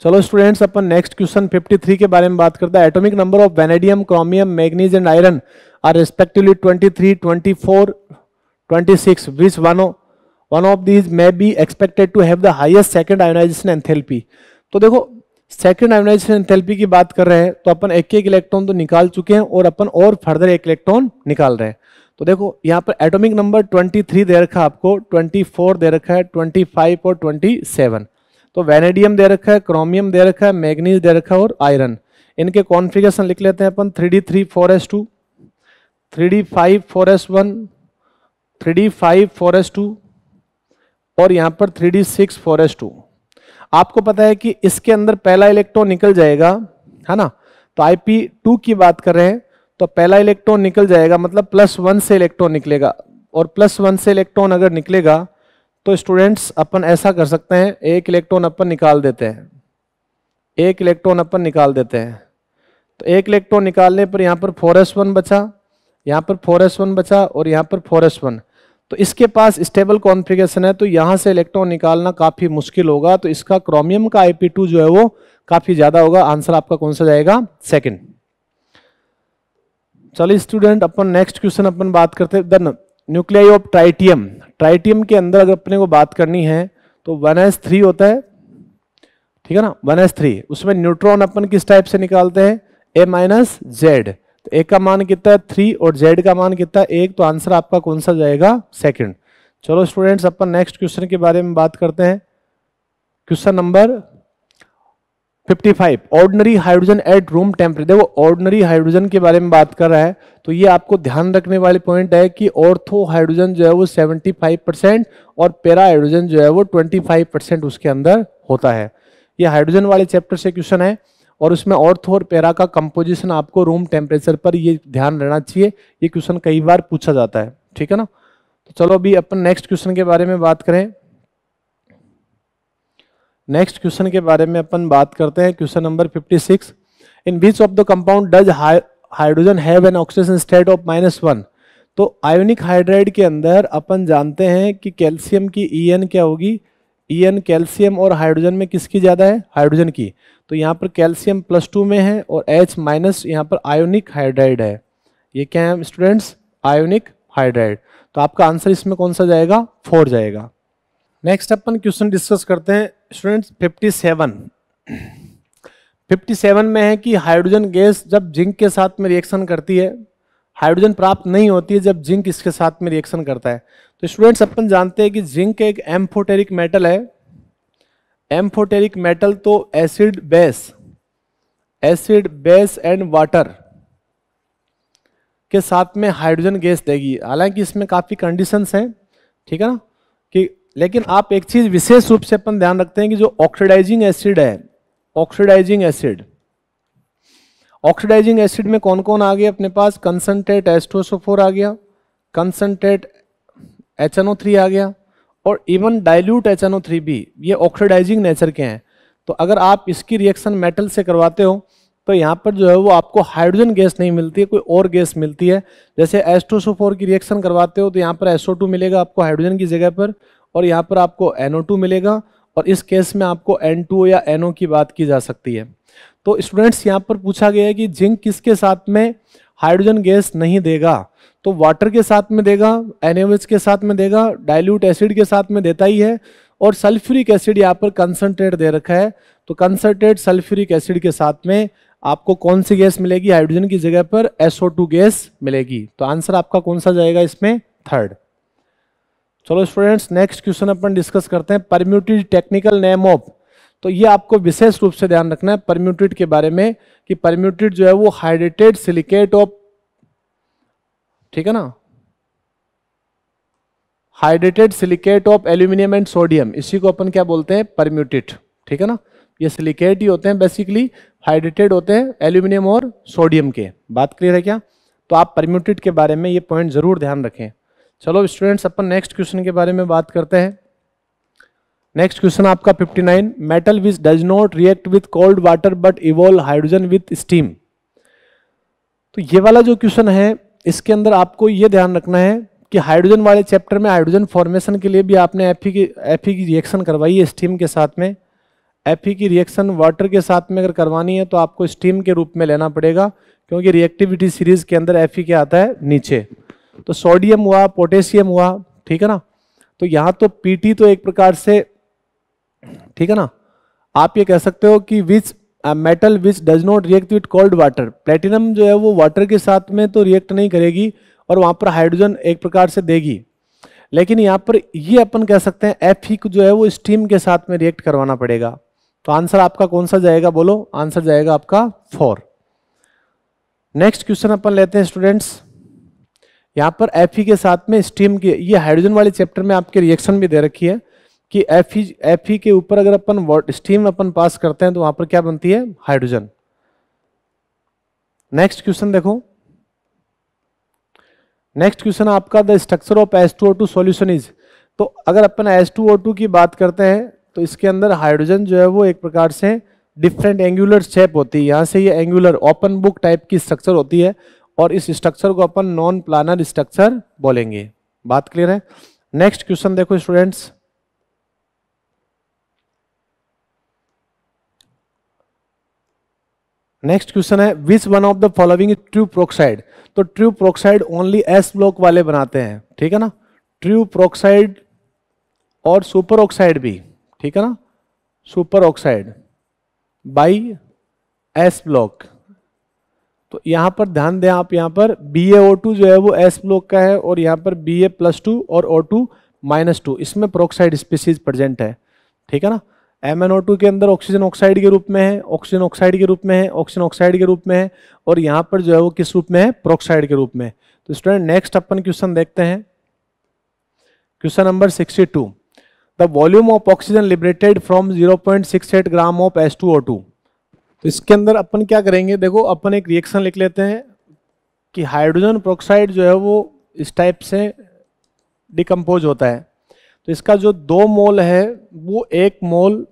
चलो स्टूडेंट्स अपन नेक्स्ट क्वेश्चन 53 के बारे में बात करते हैं atomic number of vanadium chromium manganese and iron are respectively 23, 24, 26 which one one of these may be expected to have the highest second ionisation enthalpy तो देखो सेकेंड आयोनाइजेशन एंथेल्पी की बात कर रहे हैं तो अपन एक एक इलेक्ट्रॉन तो निकाल चुके हैं और अपन और फर्दर एक इलेक्ट्रॉन निकाल रहे हैं तो देखो यहाँ पर एटोमिक नंबर ट्वेंटी थ्री दे रखा है आपको फोर दे रखा है ट्वेंटी फाइव और ट्वेंटी सेवन तो वेनेडियम दे रखा है क्रोमियम दे रखा है मैग्नीज दे रखा है और आयरन इनके कॉन्फ़िगरेशन लिख लेते हैं अपन three D three four S two three D five four S one three D five four S two और यहां पर three D six four S two आपको पता है कि इसके अंदर पहला इलेक्ट्रॉन निकल जाएगा है ना तो आईपी टू की बात कर रहे हैं तो पहला इलेक्ट्रॉन निकल जाएगा मतलब प्लस वन से इलेक्ट्रॉन निकलेगा और प्लस वन से इलेक्ट्रॉन अगर निकलेगा तो स्टूडेंट्स अपन ऐसा कर सकते हैं एक इलेक्ट्रॉन अपन निकाल देते हैं एक इलेक्ट्रॉन अपन निकाल देते हैं तो एक इलेक्ट्रॉन निकालने पर यहाँ पर फोर एस वन बचा यहाँ पर फोर एस वन बचा और यहाँ पर फोर एस वन तो इसके पास स्टेबल कॉन्फ़िगरेशन है तो यहाँ से इलेक्ट्रॉन निकालना काफ़ी मुश्किल होगा तो इसका क्रोमियम का आई जो है वो काफ़ी ज़्यादा होगा आंसर आपका कौन सा जाएगा सेकेंड चलिए स्टूडेंट अपन नेक्स्ट क्वेश्चन अपन बात करते हैं then nuclei of tritium tritium के अंदर अगर अपने को बात करनी है तो वन एस थ्री होता है ठीक है ना वन एस थ्री उसमें न्यूट्रॉन अपन किस टाइप से निकालते हैं ए माइनस जेड तो एक का मान कितना है थ्री और जेड का मान कितना है एक तो आंसर आपका कौन सा जाएगा सेकंड चलो स्टूडेंट्स अपन नेक्स्ट क्वेश्चन के बारे में बात करते हैं question number 55 ordinary hydrogen at room temperature देखो ऑर्डनरी हाइड्रोजन के बारे में बात कर रहा है तो ये आपको ध्यान रखने वाले पॉइंट है कि ऑर्थो हाइड्रोजन जो है वो 75 परसेंट और पेरा हाइड्रोजन जो है वो 25 परसेंट उसके अंदर होता है ये हाइड्रोजन वाले चैप्टर से क्वेश्चन है और उसमें ऑर्थो और पैरा का कंपोजिशन आपको रूम टेम्परेचर पर ये ध्यान रहना चाहिए ये क्वेश्चन कई बार पूछा जाता है ठीक है ना तो चलो अभी अपन नेक्स्ट क्वेश्चन के बारे में बात करें नेक्स्ट क्वेश्चन के बारे में अपन बात करते हैं question number 56 in which of the compound does hydrogen have an oxygen state of minus one तो आयोनिक हाइड्राइड के अंदर अपन जानते हैं कि कैल्शियम की ई e क्या होगी ई e कैल्शियम और हाइड्रोजन में किसकी ज़्यादा है हाइड्रोजन की तो यहाँ पर कैल्शियम प्लस टू में है और एच माइनस यहाँ पर आयोनिक हाइड्राइड है ये क्या है स्टूडेंट्स आयोनिक हाइड्राइड तो आपका आंसर इसमें कौन सा जाएगा फोर जाएगा नेक्स्ट अपन क्वेश्चन डिस्कस करते हैं स्टूडेंट्स फिफ्टी सेवन 57 में है कि हाइड्रोजन गैस जब जिंक के साथ में रिएक्शन करती है हाइड्रोजन प्राप्त नहीं होती है जब जिंक इसके साथ में रिएक्शन करता है तो स्टूडेंट्स अपन जानते हैं कि जिंक एक एम्फोटेरिक मेटल है एम्फोटेरिक मेटल तो acid base acid base and water के साथ में हाइड्रोजन गैस देगी हालांकि इसमें काफ़ी कंडीशंस हैं ठीक है ना कि लेकिन आप एक चीज़ विशेष रूप से अपन ध्यान रखते हैं कि जो ऑक्सीडाइजिंग एसिड है ऑक्सीडाइजिंग एसिड ऑक्सीडाइजिंग एसिड में कौन कौन आ गया अपने पास कंसनट्रेट एस्ट्रोसोफोर आ गया कंसनट्रेट एच आ गया और even dilute H N O three बी ये ऑक्सीडाइजिंग नेचर के हैं तो अगर आप इसकी रिएक्शन मेटल से करवाते हो तो यहाँ पर जो है वो आपको हाइड्रोजन गैस नहीं मिलती है कोई और गैस मिलती है जैसे एस टू सो फोर की रिएक्शन करवाते हो तो यहाँ पर एस टू मिलेगा आपको हाइड्रोजन की जगह पर और यहाँ पर आपको एन टू मिलेगा और इस केस में आपको एन टू या एन की बात की जा सकती है तो स्टूडेंट्स यहाँ पर पूछा गया है कि जिंक किसके साथ में हाइड्रोजन गैस नहीं देगा तो वाटर के साथ में देगा एनएमएच के साथ में देगा डाइल्यूट एसिड के साथ में देता ही है और सल्फ्यूरिक एसिड यहाँ पर कंसनट्रेट दे रखा है तो कंसनट्रेट सल्फ्यूरिक एसिड के साथ में आपको कौन सी गैस मिलेगी हाइड्रोजन की जगह पर SO2 गैस मिलेगी तो आंसर आपका कौन सा जाएगा इसमें थर्ड चलो स्टूडेंट्स नेक्स्ट क्वेश्चन अपन डिस्कस करते हैं परम्यूटेड टेक्निकल नेम ऑफ तो ये आपको विशेष रूप से ध्यान रखना है परम्यूटेड के बारे में कि परम्यूटेड जो है वो हाइड्रेटेड सिलिकेट ऑफ ठीक है ना hydrated silicate of aluminium and sodium इसी को अपन क्या बोलते हैं परम्यूटेट ठीक है ना ये सिलिकेट ही होते हैं बेसिकली हाइड्रेटेड होते हैं एल्यूमिनियम और सोडियम के बात क्लियर है क्या तो आप परम्यूटेट के बारे में ये पॉइंट ज़रूर ध्यान रखें चलो स्टूडेंट्स अपन नेक्स्ट क्वेश्चन के बारे में बात करते हैं नेक्स्ट क्वेश्चन आपका 59 metal which does not react with cold water but evolve hydrogen with steam तो ये वाला जो क्वेश्चन है इसके अंदर आपको ये ध्यान रखना है कि हाइड्रोजन वाले चैप्टर में हाइड्रोजन फॉर्मेशन के लिए भी आपने एफ की एफ की रिएक्शन करवाई है स्टीम के साथ में एफ की रिएक्शन वाटर के साथ में अगर करवानी है तो आपको स्टीम के रूप में लेना पड़ेगा क्योंकि रिएक्टिविटी सीरीज के अंदर एफ क्या आता है नीचे तो सोडियम हुआ पोटेशियम हुआ ठीक है ना तो यहाँ तो पी तो एक प्रकार से ठीक है ना आप ये कह सकते हो कि which metal which does not react with cold water platinum जो है वो वाटर के साथ में तो रिएक्ट नहीं करेगी और वहाँ पर हाइड्रोजन एक प्रकार से देगी लेकिन यहाँ पर ये अपन कह सकते हैं एफ ही जो है वो स्टीम के साथ में रिएक्ट करवाना पड़ेगा तो आंसर आपका कौन सा जाएगा बोलो आंसर जाएगा आपका फोर नेक्स्ट क्वेश्चन अपन लेते हैं स्टूडेंट्स यहाँ पर एफ के साथ में स्टीम के ये हाइड्रोजन वाले चैप्टर में आपके रिएक्शन भी दे रखी है कि एफ ही एफ ही के ऊपर अगर अपन स्टीम अपन पास करते हैं तो वहां पर क्या बनती है हाइड्रोजन नेक्स्ट क्वेश्चन देखो नेक्स्ट क्वेश्चन आपका the structure of S two O two solution is तो अगर अपन एस टू ओ टू की बात करते हैं तो इसके अंदर हाइड्रोजन जो है वो एक प्रकार से डिफरेंट एंगुलर शेप होती है यहाँ से ये एंगुलर ओपन बुक टाइप की स्ट्रक्चर होती है और इस स्ट्रक्चर को अपन नॉन प्लानर स्ट्रक्चर बोलेंगे बात क्लियर है नेक्स्ट क्वेश्चन देखो स्टूडेंट्स नेक्स्ट क्वेश्चन है which one of the following true peroxide तो true peroxide only s block वाले बनाते हैं ठीक है ना ट्रू प्रोक्साइड और सुपर ऑक्साइड भी ठीक है ना super oxide by s block तो यहां पर ध्यान दें आप यहां पर बी ए जो है वो एस ब्लॉक का है और यहां पर बी ए प्लस टू और ओ टू माइनस टू इसमें प्रोक्साइड स्पीसीज प्रेजेंट है ठीक है ना एम के अंदर ऑक्सीजन ऑक्साइड के रूप में है ऑक्सीजन ऑक्साइड के रूप में है ऑक्सीजन ऑक्साइड के रूप में है और यहाँ पर जो है वो किस रूप में है प्रोक्साइड के रूप में तो स्टूडेंट नेक्स्ट अपन क्वेश्चन देखते हैं question number 62 the volume of oxygen liberated from 0.68 gram of H2O2 तो इसके अंदर अपन क्या करेंगे देखो अपन एक रिएक्शन लिख लेते हैं कि हाइड्रोजन प्रोक्साइड जो है वो इस टाइप से डिकम्पोज होता है तो इसका जो दो मोल है वो एक मोल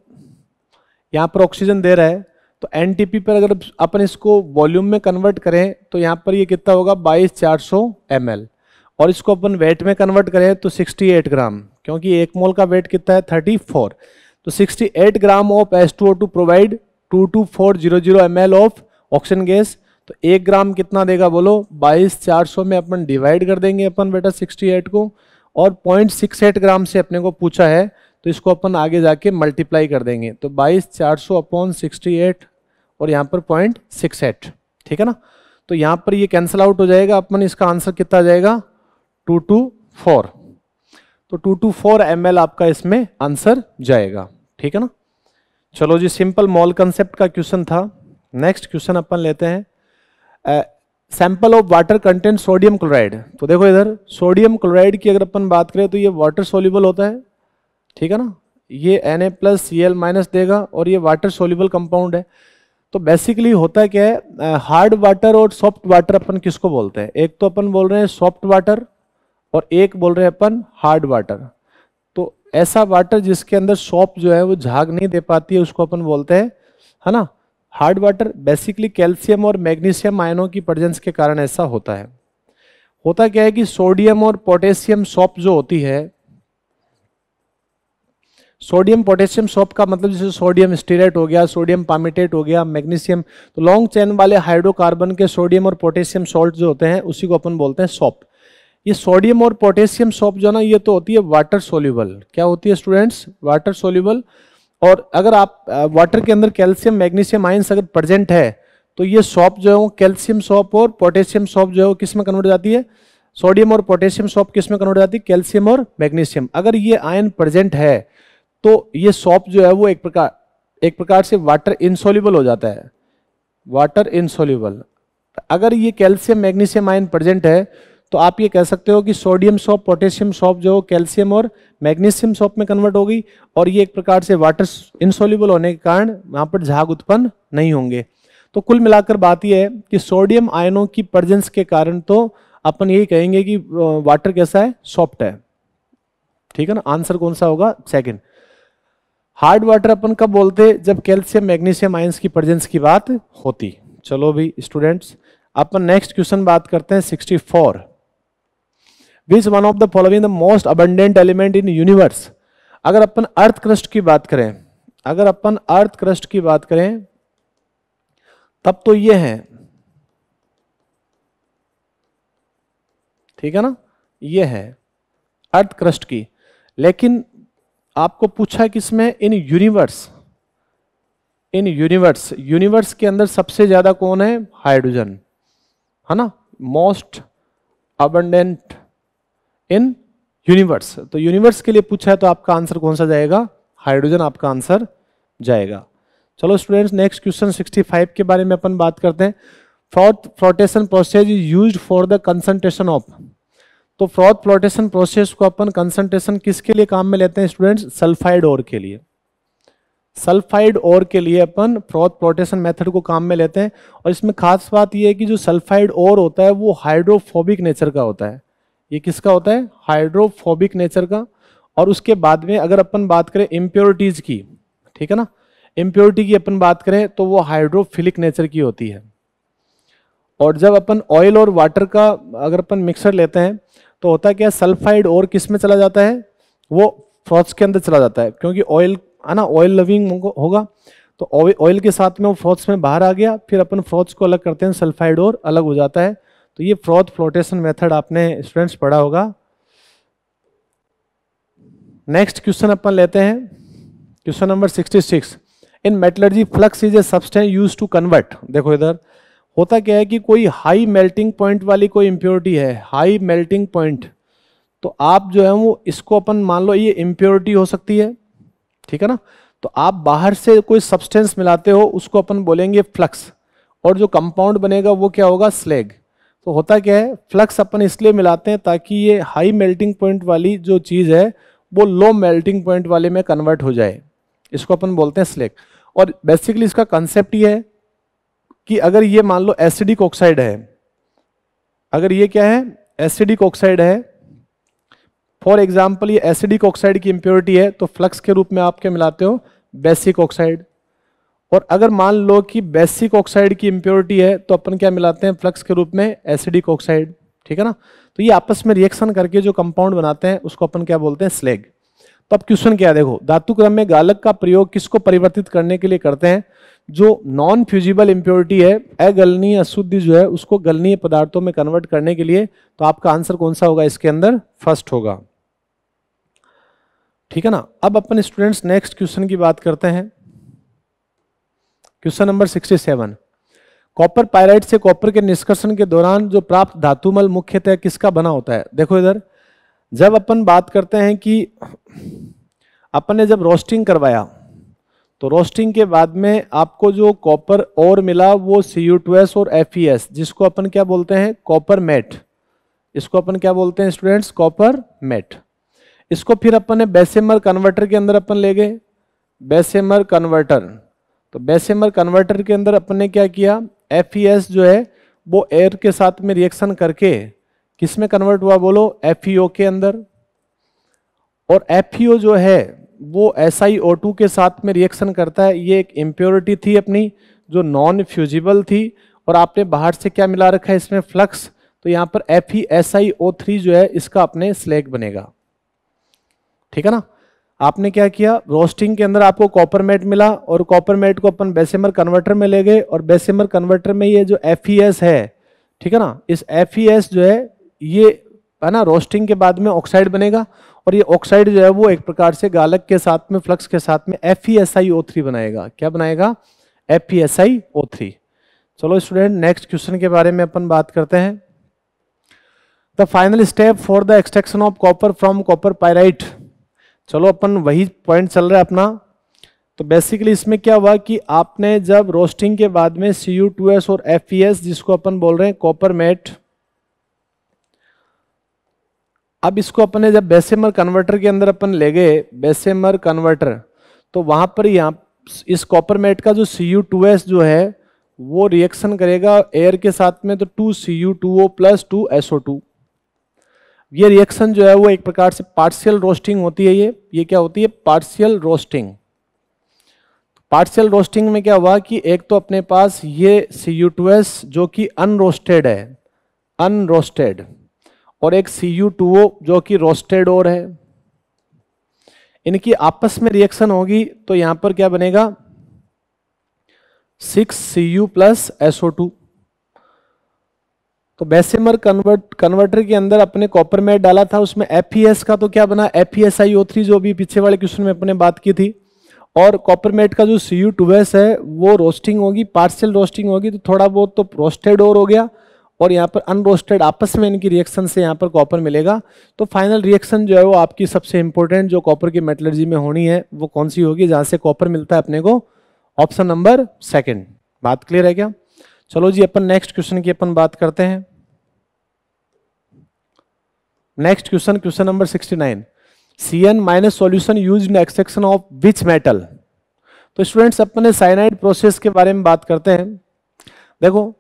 यहाँ पर ऑक्सीजन दे रहा है तो एन पर अगर अपन इसको वॉल्यूम में कन्वर्ट करें तो यहाँ पर ये कितना होगा बाईस चार सौ और इसको अपन वेट में कन्वर्ट करें तो 68 ग्राम क्योंकि एक मोल का वेट कितना है 34 तो 68 gram of S two O two provide two two four zero zero M of oxygen gas तो एक ग्राम कितना देगा बोलो बाईस चार सौ में अपन डिवाइड कर देंगे अपन बेटा 68 को और 0.68 ग्राम से अपने को पूछा है तो इसको अपन आगे जाके मल्टीप्लाई कर देंगे तो बाईस चार सौ अपॉन सिक्सटी एट और यहाँ पर पॉइंट सिक्स एट ठीक है ना तो यहाँ पर ये कैंसिल आउट हो जाएगा अपन इसका आंसर कितना आ जाएगा टू टू फोर तो टू टू फोर एम आपका इसमें आंसर जाएगा ठीक है ना चलो जी सिंपल मॉल कंसेप्ट का क्वेश्चन था नेक्स्ट क्वेश्चन अपन लेते हैं sample of water content sodium chloride तो देखो इधर सोडियम क्लोराइड की अगर अपन बात करें तो ये वाटर सोल्यूबल होता है ठीक है ना ये N A plus C L minus देगा और ये वाटर सोल्यूबल कंपाउंड है तो बेसिकली होता क्या है हार्ड वाटर और सॉफ्ट वाटर अपन किसको बोलते हैं एक तो अपन बोल रहे हैं सॉफ्ट वाटर और एक बोल रहे हैं अपन हार्ड वाटर तो ऐसा वाटर जिसके अंदर सॉफ्ट जो है वो झाग नहीं दे पाती है उसको अपन बोलते हैं है ना हार्ड वाटर बेसिकली कैल्शियम और मैग्नीशियम आयनों की प्रजेंस के कारण ऐसा होता है होता क्या है कि सोडियम और पोटेशियम सॉप जो होती है सोडियम पोटेशियम सोप का मतलब जैसे सोडियम स्टीरेट हो गया सोडियम पामिटेट हो गया मैग्नीशियम तो लॉन्ग चेन वाले हाइड्रोकार्बन के सोडियम और पोटेशियम सॉल्ट जो होते हैं उसी को अपन बोलते हैं सोप ये सोडियम और पोटेशियम सोप जो है ना ये तो होती है वाटर सोल्यूबल क्या होती है स्टूडेंट्स वाटर सोल्यूबल और अगर आप वाटर के अंदर कैल्शियम मैग्नीशियम आइंस अगर प्रेजेंट है तो ये सॉप जो है वो कैल्शियम सॉप और पोटेशियम सॉप जो है वो किस में कन्वर्ट जाती है सोडियम और पोटेशियम सॉप किस में कन्वर्ट जाती है कैल्शियम और मैग्नीशियम अगर ये आयन प्रेजेंट है तो ये सॉप जो है वो एक प्रकार एक प्रकार से वाटर इंसोल्यूबल हो जाता है वाटर इंसोल्यूबल अगर ये कैल्शियम मैग्नीशियम आयन प्रेजेंट है तो आप ये कह सकते हो कि सोडियम सॉप पोटेशियम सॉप जो कैल्शियम और मैग्नीशियम सॉप में कन्वर्ट हो गई और ये एक प्रकार से वाटर इंसोल्यूबल होने के कारण वहाँ पर झाग उत्पन्न नहीं होंगे तो कुल मिलाकर बात यह है कि सोडियम आयनों की प्रजेंस के कारण तो अपन यही कहेंगे कि वाटर कैसा है सॉफ्ट है ठीक है ना आंसर कौन सा होगा सेकंड हार्ड वाटर अपन कब बोलते जब कैल्शियम मैग्नीशियम आयंस की प्रेजेंस की बात होती चलो भी स्टूडेंट्स अपन नेक्स्ट क्वेश्चन बात करते हैं 64 which one of the following the most abundant element in universe अगर अपन अर्थ क्रस्ट की बात करें अगर अपन अर्थ क्रस्ट की बात करें तब तो ये है ठीक है ना ये है अर्थ क्रस्ट की लेकिन आपको पूछा किसमें in universe in universe universe के अंदर सबसे ज्यादा कौन है हाइड्रोजन है ना मोस्ट अबंडेंट इन यूनिवर्स तो यूनिवर्स के लिए पूछा है तो आपका आंसर कौन सा जाएगा हाइड्रोजन आपका आंसर जाएगा चलो स्टूडेंट्स नेक्स्ट क्वेश्चन 65 के बारे में अपन बात करते हैं froth flotation process is use for the concentration of तो फ्रॉड प्लॉटेशन प्रोसेस को अपन कंसंट्रेशन किसके लिए काम में लेते हैं स्टूडेंट्स सल्फाइड और के लिए सल्फाइड और के लिए अपन फ्रॉड प्लॉटेशन मेथड को काम में लेते हैं और इसमें खास बात यह है कि जो सल्फाइड और होता है वो हाइड्रोफोबिक नेचर का होता है ये किसका होता है हाइड्रोफोबिक नेचर का और उसके बाद में अगर अपन बात करें इम्प्योरिटीज की ठीक है ना इम्प्योरिटी की अपन बात करें तो वो हाइड्रोफिलिक नेचर की होती है और जब अपन ऑयल और वाटर का अगर अपन मिक्सर लेते हैं तो होता क्या सल्फाइड और किस में चला जाता है वो फ्रॉथ्स के अंदर चला जाता है क्योंकि ऑयल है ना ऑयल लविंग होगा तो ऑयल के साथ में वो फ्रॉथ्स में बाहर आ गया फिर अपन फ्रॉथ्स को अलग करते हैं सल्फाइड और अलग हो जाता है तो ये फ्रॉथ फ्लोटेशन मेथड आपने स्टूडेंट्स पढ़ा होगा नेक्स्ट क्वेश्चन अपन लेते हैं question number 66 in metallurgy flux is a substance used to convert देखो इधर होता क्या है कि कोई हाई मेल्टिंग पॉइंट वाली कोई इम्प्योरिटी है हाई मेल्टिंग पॉइंट तो आप जो है वो इसको अपन मान लो ये इम्प्योरिटी हो सकती है ठीक है ना तो आप बाहर से कोई सब्सटेंस मिलाते हो उसको अपन बोलेंगे फ्लक्स और जो कंपाउंड बनेगा वो क्या होगा स्लेग तो होता क्या है फ्लक्स अपन इसलिए मिलाते हैं ताकि ये हाई मेल्टिंग पॉइंट वाली जो चीज़ है वो लो मेल्टिंग पॉइंट वाले में कन्वर्ट हो जाए इसको अपन बोलते हैं स्लेग और बेसिकली इसका कंसेप्ट ये है कि अगर ये मान लो एसिडिक ऑक्साइड है अगर ये क्या है एसिडिक ऑक्साइड है फॉर एग्जाम्पल ये एसिडिक ऑक्साइड की इंप्योरिटी है तो फ्लक्स के रूप में आप क्या मिलाते हो बेसिक ऑक्साइड और अगर मान लो कि बेसिक ऑक्साइड की इंप्योरिटी है तो अपन क्या मिलाते हैं फ्लक्स के रूप में एसिडिक ऑक्साइड ठीक है ना तो ये आपस में रिएक्शन करके जो कंपाउंड बनाते हैं उसको अपन क्या बोलते हैं स्लेग तो अब क्वेश्चन क्या देखो धातु क्रम में गालक का प्रयोग किसको परिवर्तित करने के लिए करते हैं जो नॉन फ्यूजिबल इम्प्योरिटी है अगलनीय अशुद्धि जो है उसको गलनीय पदार्थों में कन्वर्ट करने के लिए तो आपका आंसर कौन सा होगा इसके अंदर फर्स्ट होगा ठीक है ना अब अपन स्टूडेंट्स नेक्स्ट क्वेश्चन की बात करते हैं क्वेश्चन नंबर 67 कॉपर पायराइट से कॉपर के निष्कर्षण के दौरान जो प्राप्त धातुमल मुख्यतः किसका बना होता है देखो इधर जब अपन बात करते हैं कि अपन ने जब रोस्टिंग करवाया तो रोस्टिंग के बाद में आपको जो कॉपर और मिला वो सी यू और एफ एस e जिसको अपन क्या बोलते हैं कॉपर मेट इसको अपन क्या बोलते हैं स्टूडेंट्स कॉपर मेट इसको फिर अपन ने बेसेमर कन्वर्टर के अंदर अपन ले गए बेसेमर कन्वर्टर तो बेसेमर कन्वर्टर के अंदर अपन ने क्या किया एफ एस e जो है वो एयर के साथ में रिएक्शन करके किस में कन्वर्ट हुआ बोलो एफ e के अंदर और एफ जो है वो एस के साथ में रिएक्शन करता है ये एक इम्प्योरिटी थी अपनी जो नॉन फ्यूजिबल थी और आपने बाहर से क्या मिला रखा है इसमें फ्लक्स तो यहाँ पर F S I O three जो है इसका अपने स्लेग बनेगा ठीक है ना आपने क्या किया रोस्टिंग के अंदर आपको कॉपर मेट मिला और कॉपर मेट को अपन बेसेमर कन्वर्टर में ले गए और बेसेमर कन्वर्टर में ये जो एफ ई एस है ठीक है ना इस एफ ई एस जो है ये है ना रोस्टिंग के बाद में ऑक्साइड बनेगा और ये ऑक्साइड जो है वो एक प्रकार से गालक के साथ में फ्लक्स के साथ में एफ ई e बनाएगा क्या बनाएगा एफ ई e चलो स्टूडेंट नेक्स्ट क्वेश्चन के बारे में अपन बात करते हैं the final step for the extraction of copper from copper pyrite चलो अपन वही पॉइंट चल रहा है अपना तो बेसिकली इसमें क्या हुआ कि आपने जब रोस्टिंग के बाद में सी और एफ e जिसको अपन बोल रहे हैं कॉपर मेट अब इसको अपने जब बेसेमर कन्वर्टर के अंदर अपन ले गए बेसेमर कन्वर्टर तो वहां पर यहाँ इस कॉपर मेट का जो सी जो है वो रिएक्शन करेगा एयर के साथ में तो two C U two O plus two S O two ये रिएक्शन जो है वो एक प्रकार से पार्शियल रोस्टिंग होती है ये ये क्या होती है पार्शियल रोस्टिंग पार्शियल रोस्टिंग में क्या हुआ कि एक तो अपने पास ये सी यू टू एस जो कि अनरोस्टेड है अनरोस्टेड और एक सी जो कि रोस्टेड और है इनकी आपस में रिएक्शन होगी तो यहां पर क्या बनेगा six C U plus SO two तो बेसिमर कन्वर्ट कन्वर्टर के अंदर अपने कॉपर मेट डाला था उसमें एफ e का तो क्या बना एफ ई e जो भी पीछे वाले क्वेश्चन में अपने बात की थी और कॉपर मेट का जो सी यू है वो रोस्टिंग होगी पार्सल रोस्टिंग होगी तो थोड़ा बहुत तो रोस्टेड और हो गया और यहाँ पर अनरोस्टेड आपस में इनकी रिएक्शन से यहाँ पर कॉपर मिलेगा तो फाइनल रिएक्शन जो है वो आपकी सबसे इंपॉर्टेंट जो कॉपर की मेटलर्जी में होनी है वो कौन सी होगी जहाँ से कॉपर मिलता है अपने को ऑप्शन नंबर सेकेंड बात क्लियर है क्या चलो जी अपन नेक्स्ट क्वेश्चन की अपन बात करते हैं next question question number sixty nine C N minus solution use in extraction of which metal तो स्टूडेंट्स अपने साइनाइड प्रोसेस के बारे में बात करते हैं देखो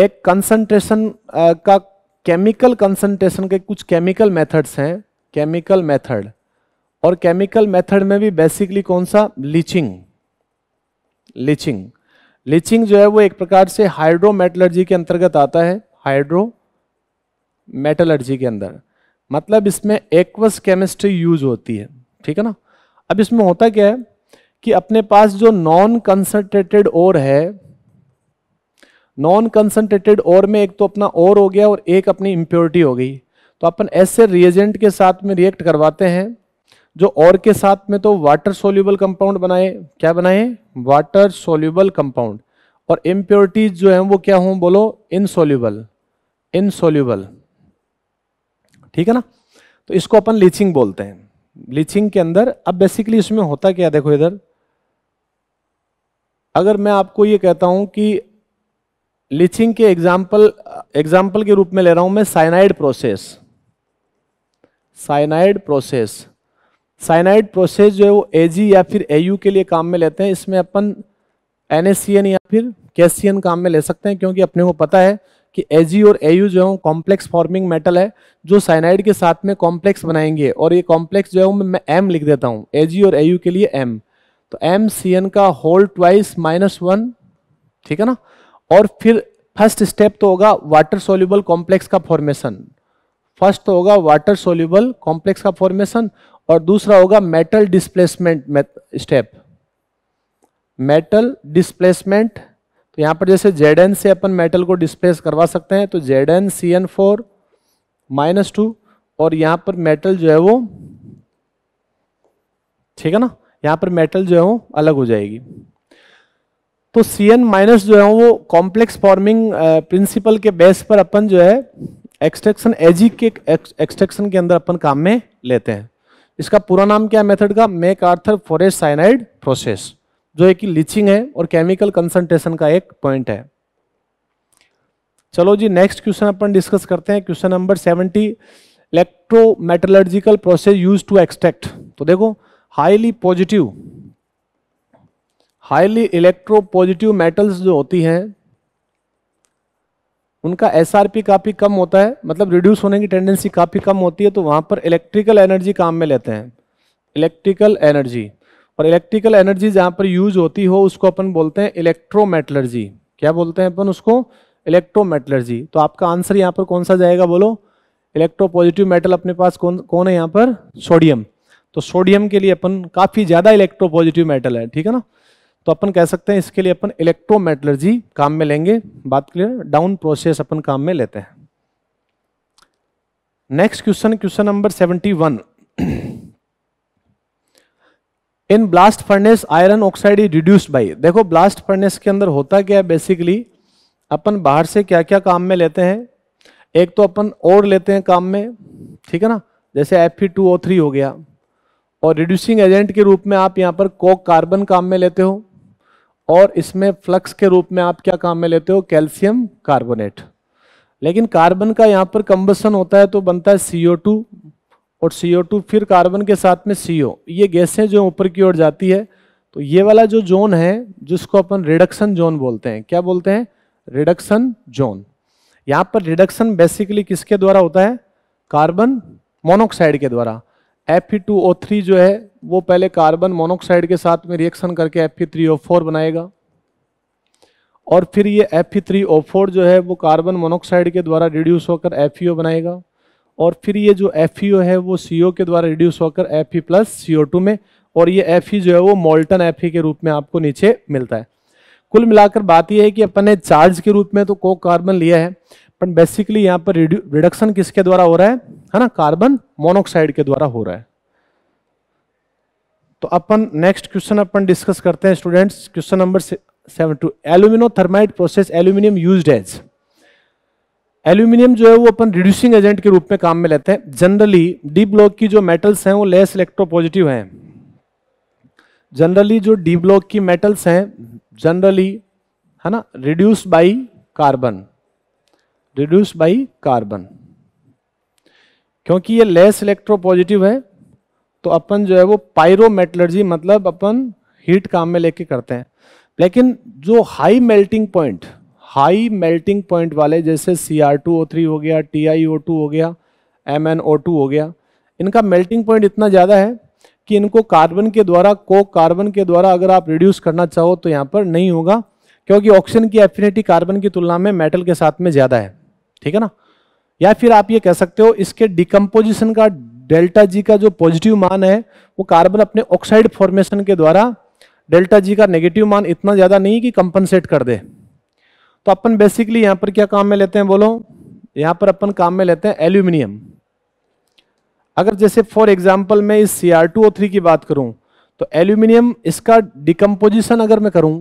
एक कंसंट्रेशन का केमिकल कंसंट्रेशन के कुछ केमिकल मेथड्स हैं केमिकल मेथड और केमिकल मेथड में भी बेसिकली कौन सा लीचिंग लीचिंग लीचिंग जो है वो एक प्रकार से हाइड्रोमेटलर्जी के अंतर्गत आता है हाइड्रो मेटलर्जी के अंदर मतलब इसमें एक्वस केमिस्ट्री यूज होती है ठीक है ना अब इसमें होता क्या है कि अपने पास जो नॉन कंसनट्रेटेड और है नॉन कंसनट्रेटेड और में एक तो अपना और हो गया और एक अपनी इम्प्योरिटी हो गई तो अपन ऐसे रिएजेंट के साथ में रिएक्ट करवाते हैं जो और के साथ में तो वाटर सोल्यूबल कंपाउंड बनाए क्या बनाए वाटर सोल्यूबल कंपाउंड और इम्प्योरिटीज जो है वो क्या हों बोलो इनसोल्यूबल इनसोल्यूबल ठीक है ना तो इसको अपन लीचिंग बोलते हैं लीचिंग के अंदर अब बेसिकली इसमें होता क्या देखो इधर अगर मैं आपको ये कहता हूं कि लीचिंग के एग्जाम्पल एग्जाम्पल के रूप में ले रहा हूं मैं cyanide process cyanide process cyanide process जो है वो एजी या फिर एयू के लिए काम में लेते हैं इसमें अपन एन या फिर कैसियन काम में ले सकते हैं क्योंकि अपने को पता है कि एजी और एयू जो है कॉम्प्लेक्स फॉर्मिंग मेटल है जो साइनाइड के साथ में कॉम्प्लेक्स बनाएंगे और ये कॉम्प्लेक्स जो है मैं एम लिख देता हूँ ए और एयू के लिए एम तो एम सी एन का होल ट्वाइस माइनस वन ठीक है ना और फिर फर्स्ट स्टेप तो होगा वाटर सोल्यूबल कॉम्प्लेक्स का फॉर्मेशन फर्स्ट तो होगा वाटर सोल्यूबल कॉम्प्लेक्स का फॉर्मेशन और दूसरा होगा metal displacement step metal displacement तो यहां पर जैसे जेड से अपन मेटल को डिस्प्लेस करवा सकते हैं तो Z N C N four minus two और यहां पर मेटल जो है वो ठीक है ना यहां पर मेटल जो है वो अलग हो जाएगी तो सी एन माइनस जो है वो कॉम्प्लेक्स फॉर्मिंग प्रिंसिपल के बेस पर अपन जो है एक्सट्रैक्शन एजी के एक्सट्रैक्शन के अंदर अपन काम में लेते हैं इसका पूरा नाम क्या है मेथड का MacArthur Forrest cyanide process जो एक लीचिंग है और केमिकल कंसंट्रेशन का एक पॉइंट है चलो जी नेक्स्ट क्वेश्चन अपन डिस्कस करते हैं question number seventy electrometallurgical process use to extract तो देखो highly positive highly electropositive metals जो होती हैं उनका एस काफ़ी कम होता है मतलब रिड्यूस होने की टेंडेंसी काफ़ी कम होती है तो वहाँ पर इलेक्ट्रिकल एनर्जी काम में लेते हैं इलेक्ट्रिकल एनर्जी और इलेक्ट्रिकल एनर्जी जहाँ पर यूज होती हो उसको अपन बोलते हैं इलेक्ट्रोमेटलर्जी क्या बोलते हैं अपन उसको इलेक्ट्रोमेटलर्जी तो आपका आंसर यहाँ पर कौन सा जाएगा बोलो इलेक्ट्रोपॉजिटिव मेटल अपने पास कौन कौन है यहाँ पर सोडियम तो सोडियम के लिए अपन काफ़ी ज़्यादा इलेक्ट्रोपॉजिटिव मेटल है ठीक है ना तो अपन कह सकते हैं इसके लिए अपन इलेक्ट्रोमेटलर्जी काम में लेंगे बात क्लियर डाउन प्रोसेस अपन काम में लेते हैं next question question number seventy one in blast furnace iron oxide is reduced by देखो ब्लास्ट फर्नेस के अंदर होता क्या है बेसिकली अपन बाहर से क्या क्या काम में लेते हैं एक तो अपन और लेते हैं काम में ठीक है ना जैसे एफ टू ओ थ्री हो गया और रिड्यूसिंग एजेंट के रूप में आप यहाँ पर कोक कार्बन काम में लेते हो और इसमें फ्लक्स के रूप में आप क्या काम में लेते हो कैल्शियम कार्बोनेट लेकिन कार्बन का यहाँ पर कंबसन होता है तो बनता है टू और टू फिर कार्बन के साथ में सीओ ये गैसें जो ऊपर की ओर जाती है तो ये वाला जो जोन है जिसको अपन रिडक्शन जोन बोलते हैं क्या बोलते हैं रिडक्शन जोन यहाँ पर रिडक्शन बेसिकली किसके द्वारा होता है कार्बन मोनोक्साइड के द्वारा थ्री e जो है वो पहले कार्बन मोनोक्साइड के साथ में रिएक्शन करके फोर e बनाएगा और फिर ये एफ e जो है वो कार्बन मोनोक्साइड के द्वारा रिड्यूस होकर एफ बनाएगा और फिर ये जो एफ है वो CO के द्वारा रिड्यूस होकर एफ प्लस टू में और ये ई जो है वो मोल्टन एफ के रूप में आपको नीचे मिलता है कुल मिलाकर बात यह है कि अपन ने चार्ज के रूप में तो को कार्बन लिया है पर बेसिकली यहाँ पर रिडक्शन किसके द्वारा हो रहा है है ना कार्बन मोनोक्साइड के द्वारा हो रहा है तो अपन नेक्स्ट क्वेश्चन अपन डिस्कस करते हैं students question number seven two alumino thermite process aluminium use as aluminium जो है वो अपन रिड्यूसिंग एजेंट के रूप में काम में लेते हैं जनरली डी ब्लॉक की जो मेटल्स हैं वो लेस इलेक्ट्रोपॉजिटिव हैं जनरली जो डी ब्लॉक की मेटल्स हैं जनरली है ना reduce by carbon reduce by carbon क्योंकि ये लेस इलेक्ट्रोपॉजिटिव है तो अपन जो है वो पायरोमेटलर्जी मतलब अपन हीट काम में लेके करते हैं लेकिन जो high melting point high melting point वाले जैसे C R two O three हो गया टी आई ओ टू हो गया एम एन ओ टू हो गया इनका मेल्टिंग पॉइंट इतना ज़्यादा है कि इनको कार्बन के द्वारा को कार्बन के द्वारा अगर आप रिड्यूस करना चाहो तो यहाँ पर नहीं होगा क्योंकि ऑक्सीजन की एफिनिटी कार्बन की तुलना में मेटल के साथ में ज़्यादा है ठीक है ना या फिर आप ये कह सकते हो इसके डिकम्पोजिशन का डेल्टा जी का जो पॉजिटिव मान है वो कार्बन अपने ऑक्साइड फॉर्मेशन के द्वारा डेल्टा जी का नेगेटिव मान इतना ज़्यादा नहीं कि कंपनसेट कर दे तो अपन बेसिकली यहाँ पर क्या काम में लेते हैं बोलो यहाँ पर अपन काम में लेते हैं एल्यूमिनियम अगर जैसे फॉर एग्जाम्पल मैं इस सी आर की बात करूँ तो एल्यूमिनियम इसका डिकम्पोजिशन अगर मैं करूँ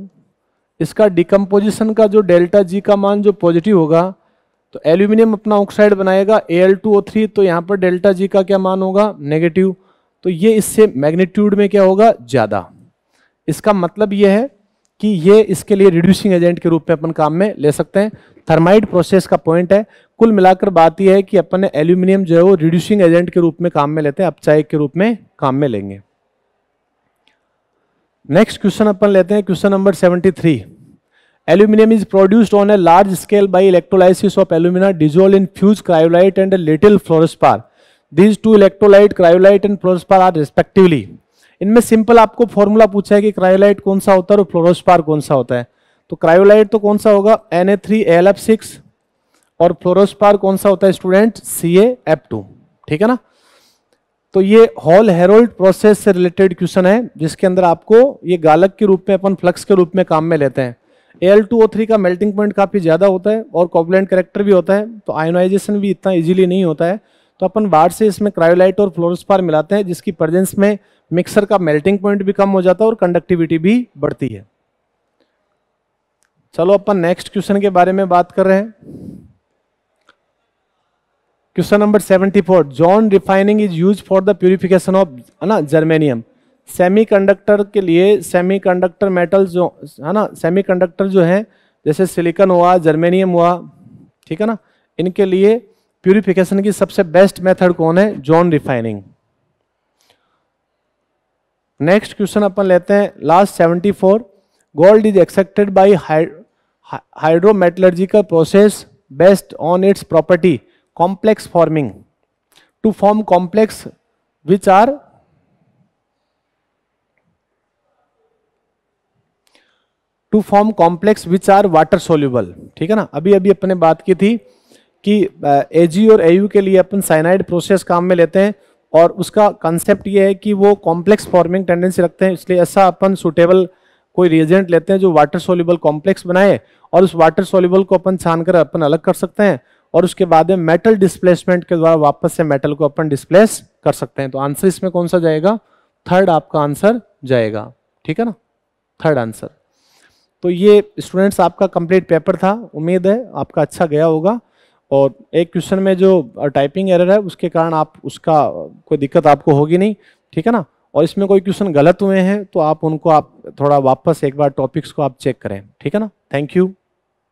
इसका डिकम्पोजिशन का जो डेल्टा जी का मान जो पॉजिटिव होगा तो एल्यूमिनियम अपना ऑक्साइड बनाएगा Al2O3 तो यहाँ पर डेल्टा जी का क्या मान होगा नेगेटिव तो ये इससे मैग्नीट्यूड में क्या होगा ज़्यादा इसका मतलब ये है कि ये इसके लिए रिड्यूसिंग एजेंट के रूप में अपन काम में ले सकते हैं थर्माइड प्रोसेस का पॉइंट है कुल मिलाकर बात यह है कि अपन ने एल्यूमिनियम जो है वो रिड्यूसिंग एजेंट के रूप में काम में लेते हैं अपचायक के रूप में काम में लेंगे नेक्स्ट क्वेश्चन अपन लेते हैं question number seventy three aluminium is produced on a large scale by electrolysis of alumina dissolved in fused cryolite and a little fluorspar. These two electrolyte, cryolite and fluorspar are respectively. इनमें simple आपको formula पूछा है कि cryolite कौन सा होता है और फ्लोरोस्पार कौन सा होता है तो क्रायोलाइट तो कौन सा होगा N A three L F six और फ्लोरोस्पार कौन सा होता है स्टूडेंट सी एफ टू ठीक है ना तो ये हॉल हेरोल्ड प्रोसेस से रिलेटेड क्वेश्चन है जिसके अंदर आपको ये गालक के रूप में अपन फ्लक्स के रूप में काम में लेते हैं Al2O3 का मेल्टिंग पॉइंट काफ़ी ज़्यादा होता है और कोवलेंट करेक्टर भी होता है तो आयोनाइजेशन भी इतना ईजिली नहीं होता है तो अपन बाहर से इसमें क्रायोलाइट और फ्लोरसपार मिलाते हैं जिसकी प्रेजेंस में मिक्सर का मेल्टिंग पॉइंट भी कम हो जाता है और कंडक्टिविटी भी बढ़ती है चलो अपन नेक्स्ट क्वेश्चन के बारे में बात कर रहे हैं question number 74 zone refining is use for the purification of है ना जर्मेनियम सेमीकंडक्टर के लिए सेमीकंडक्टर मेटल जो है ना सेमीकंडक्टर जो है जैसे सिलिकन हुआ जर्मेनियम हुआ ठीक है ना इनके लिए प्यूरिफिकेशन की सबसे बेस्ट मेथड कौन है जॉन रिफाइनिंग नेक्स्ट क्वेश्चन अपन लेते हैं last seventy four gold is extracted by hydrometallurgical process based on its property complex forming to form complex which are to form complex which are water soluble ठीक है ना अभी अभी अपने बात की थी कि एजी और एयू के लिए अपन साइनाइड प्रोसेस काम में लेते हैं और उसका कंसेप्ट ये है कि वो कॉम्प्लेक्स फॉर्मिंग टेंडेंसी रखते हैं इसलिए ऐसा अपन सुटेबल कोई रिएजेंट लेते हैं जो वाटर सोल्यूबल कॉम्प्लेक्स बनाए और उस वाटर सोल्यूबल को अपन छान कर अपन अलग कर सकते हैं और उसके बाद में मेटल डिस्प्लेसमेंट के द्वारा वापस से मेटल को अपन डिस्प्लेस कर सकते हैं तो आंसर इसमें कौन सा जाएगा थर्ड आपका आंसर जाएगा ठीक है ना थर्ड आंसर तो ये स्टूडेंट्स आपका कंप्लीट पेपर था उम्मीद है आपका अच्छा गया होगा और एक क्वेश्चन में जो टाइपिंग एरर है उसके कारण आप उसका कोई दिक्कत आपको होगी नहीं ठीक है ना और इसमें कोई क्वेश्चन गलत हुए हैं तो आप उनको आप थोड़ा वापस एक बार टॉपिक्स को आप चेक करें ठीक है ना थैंक यू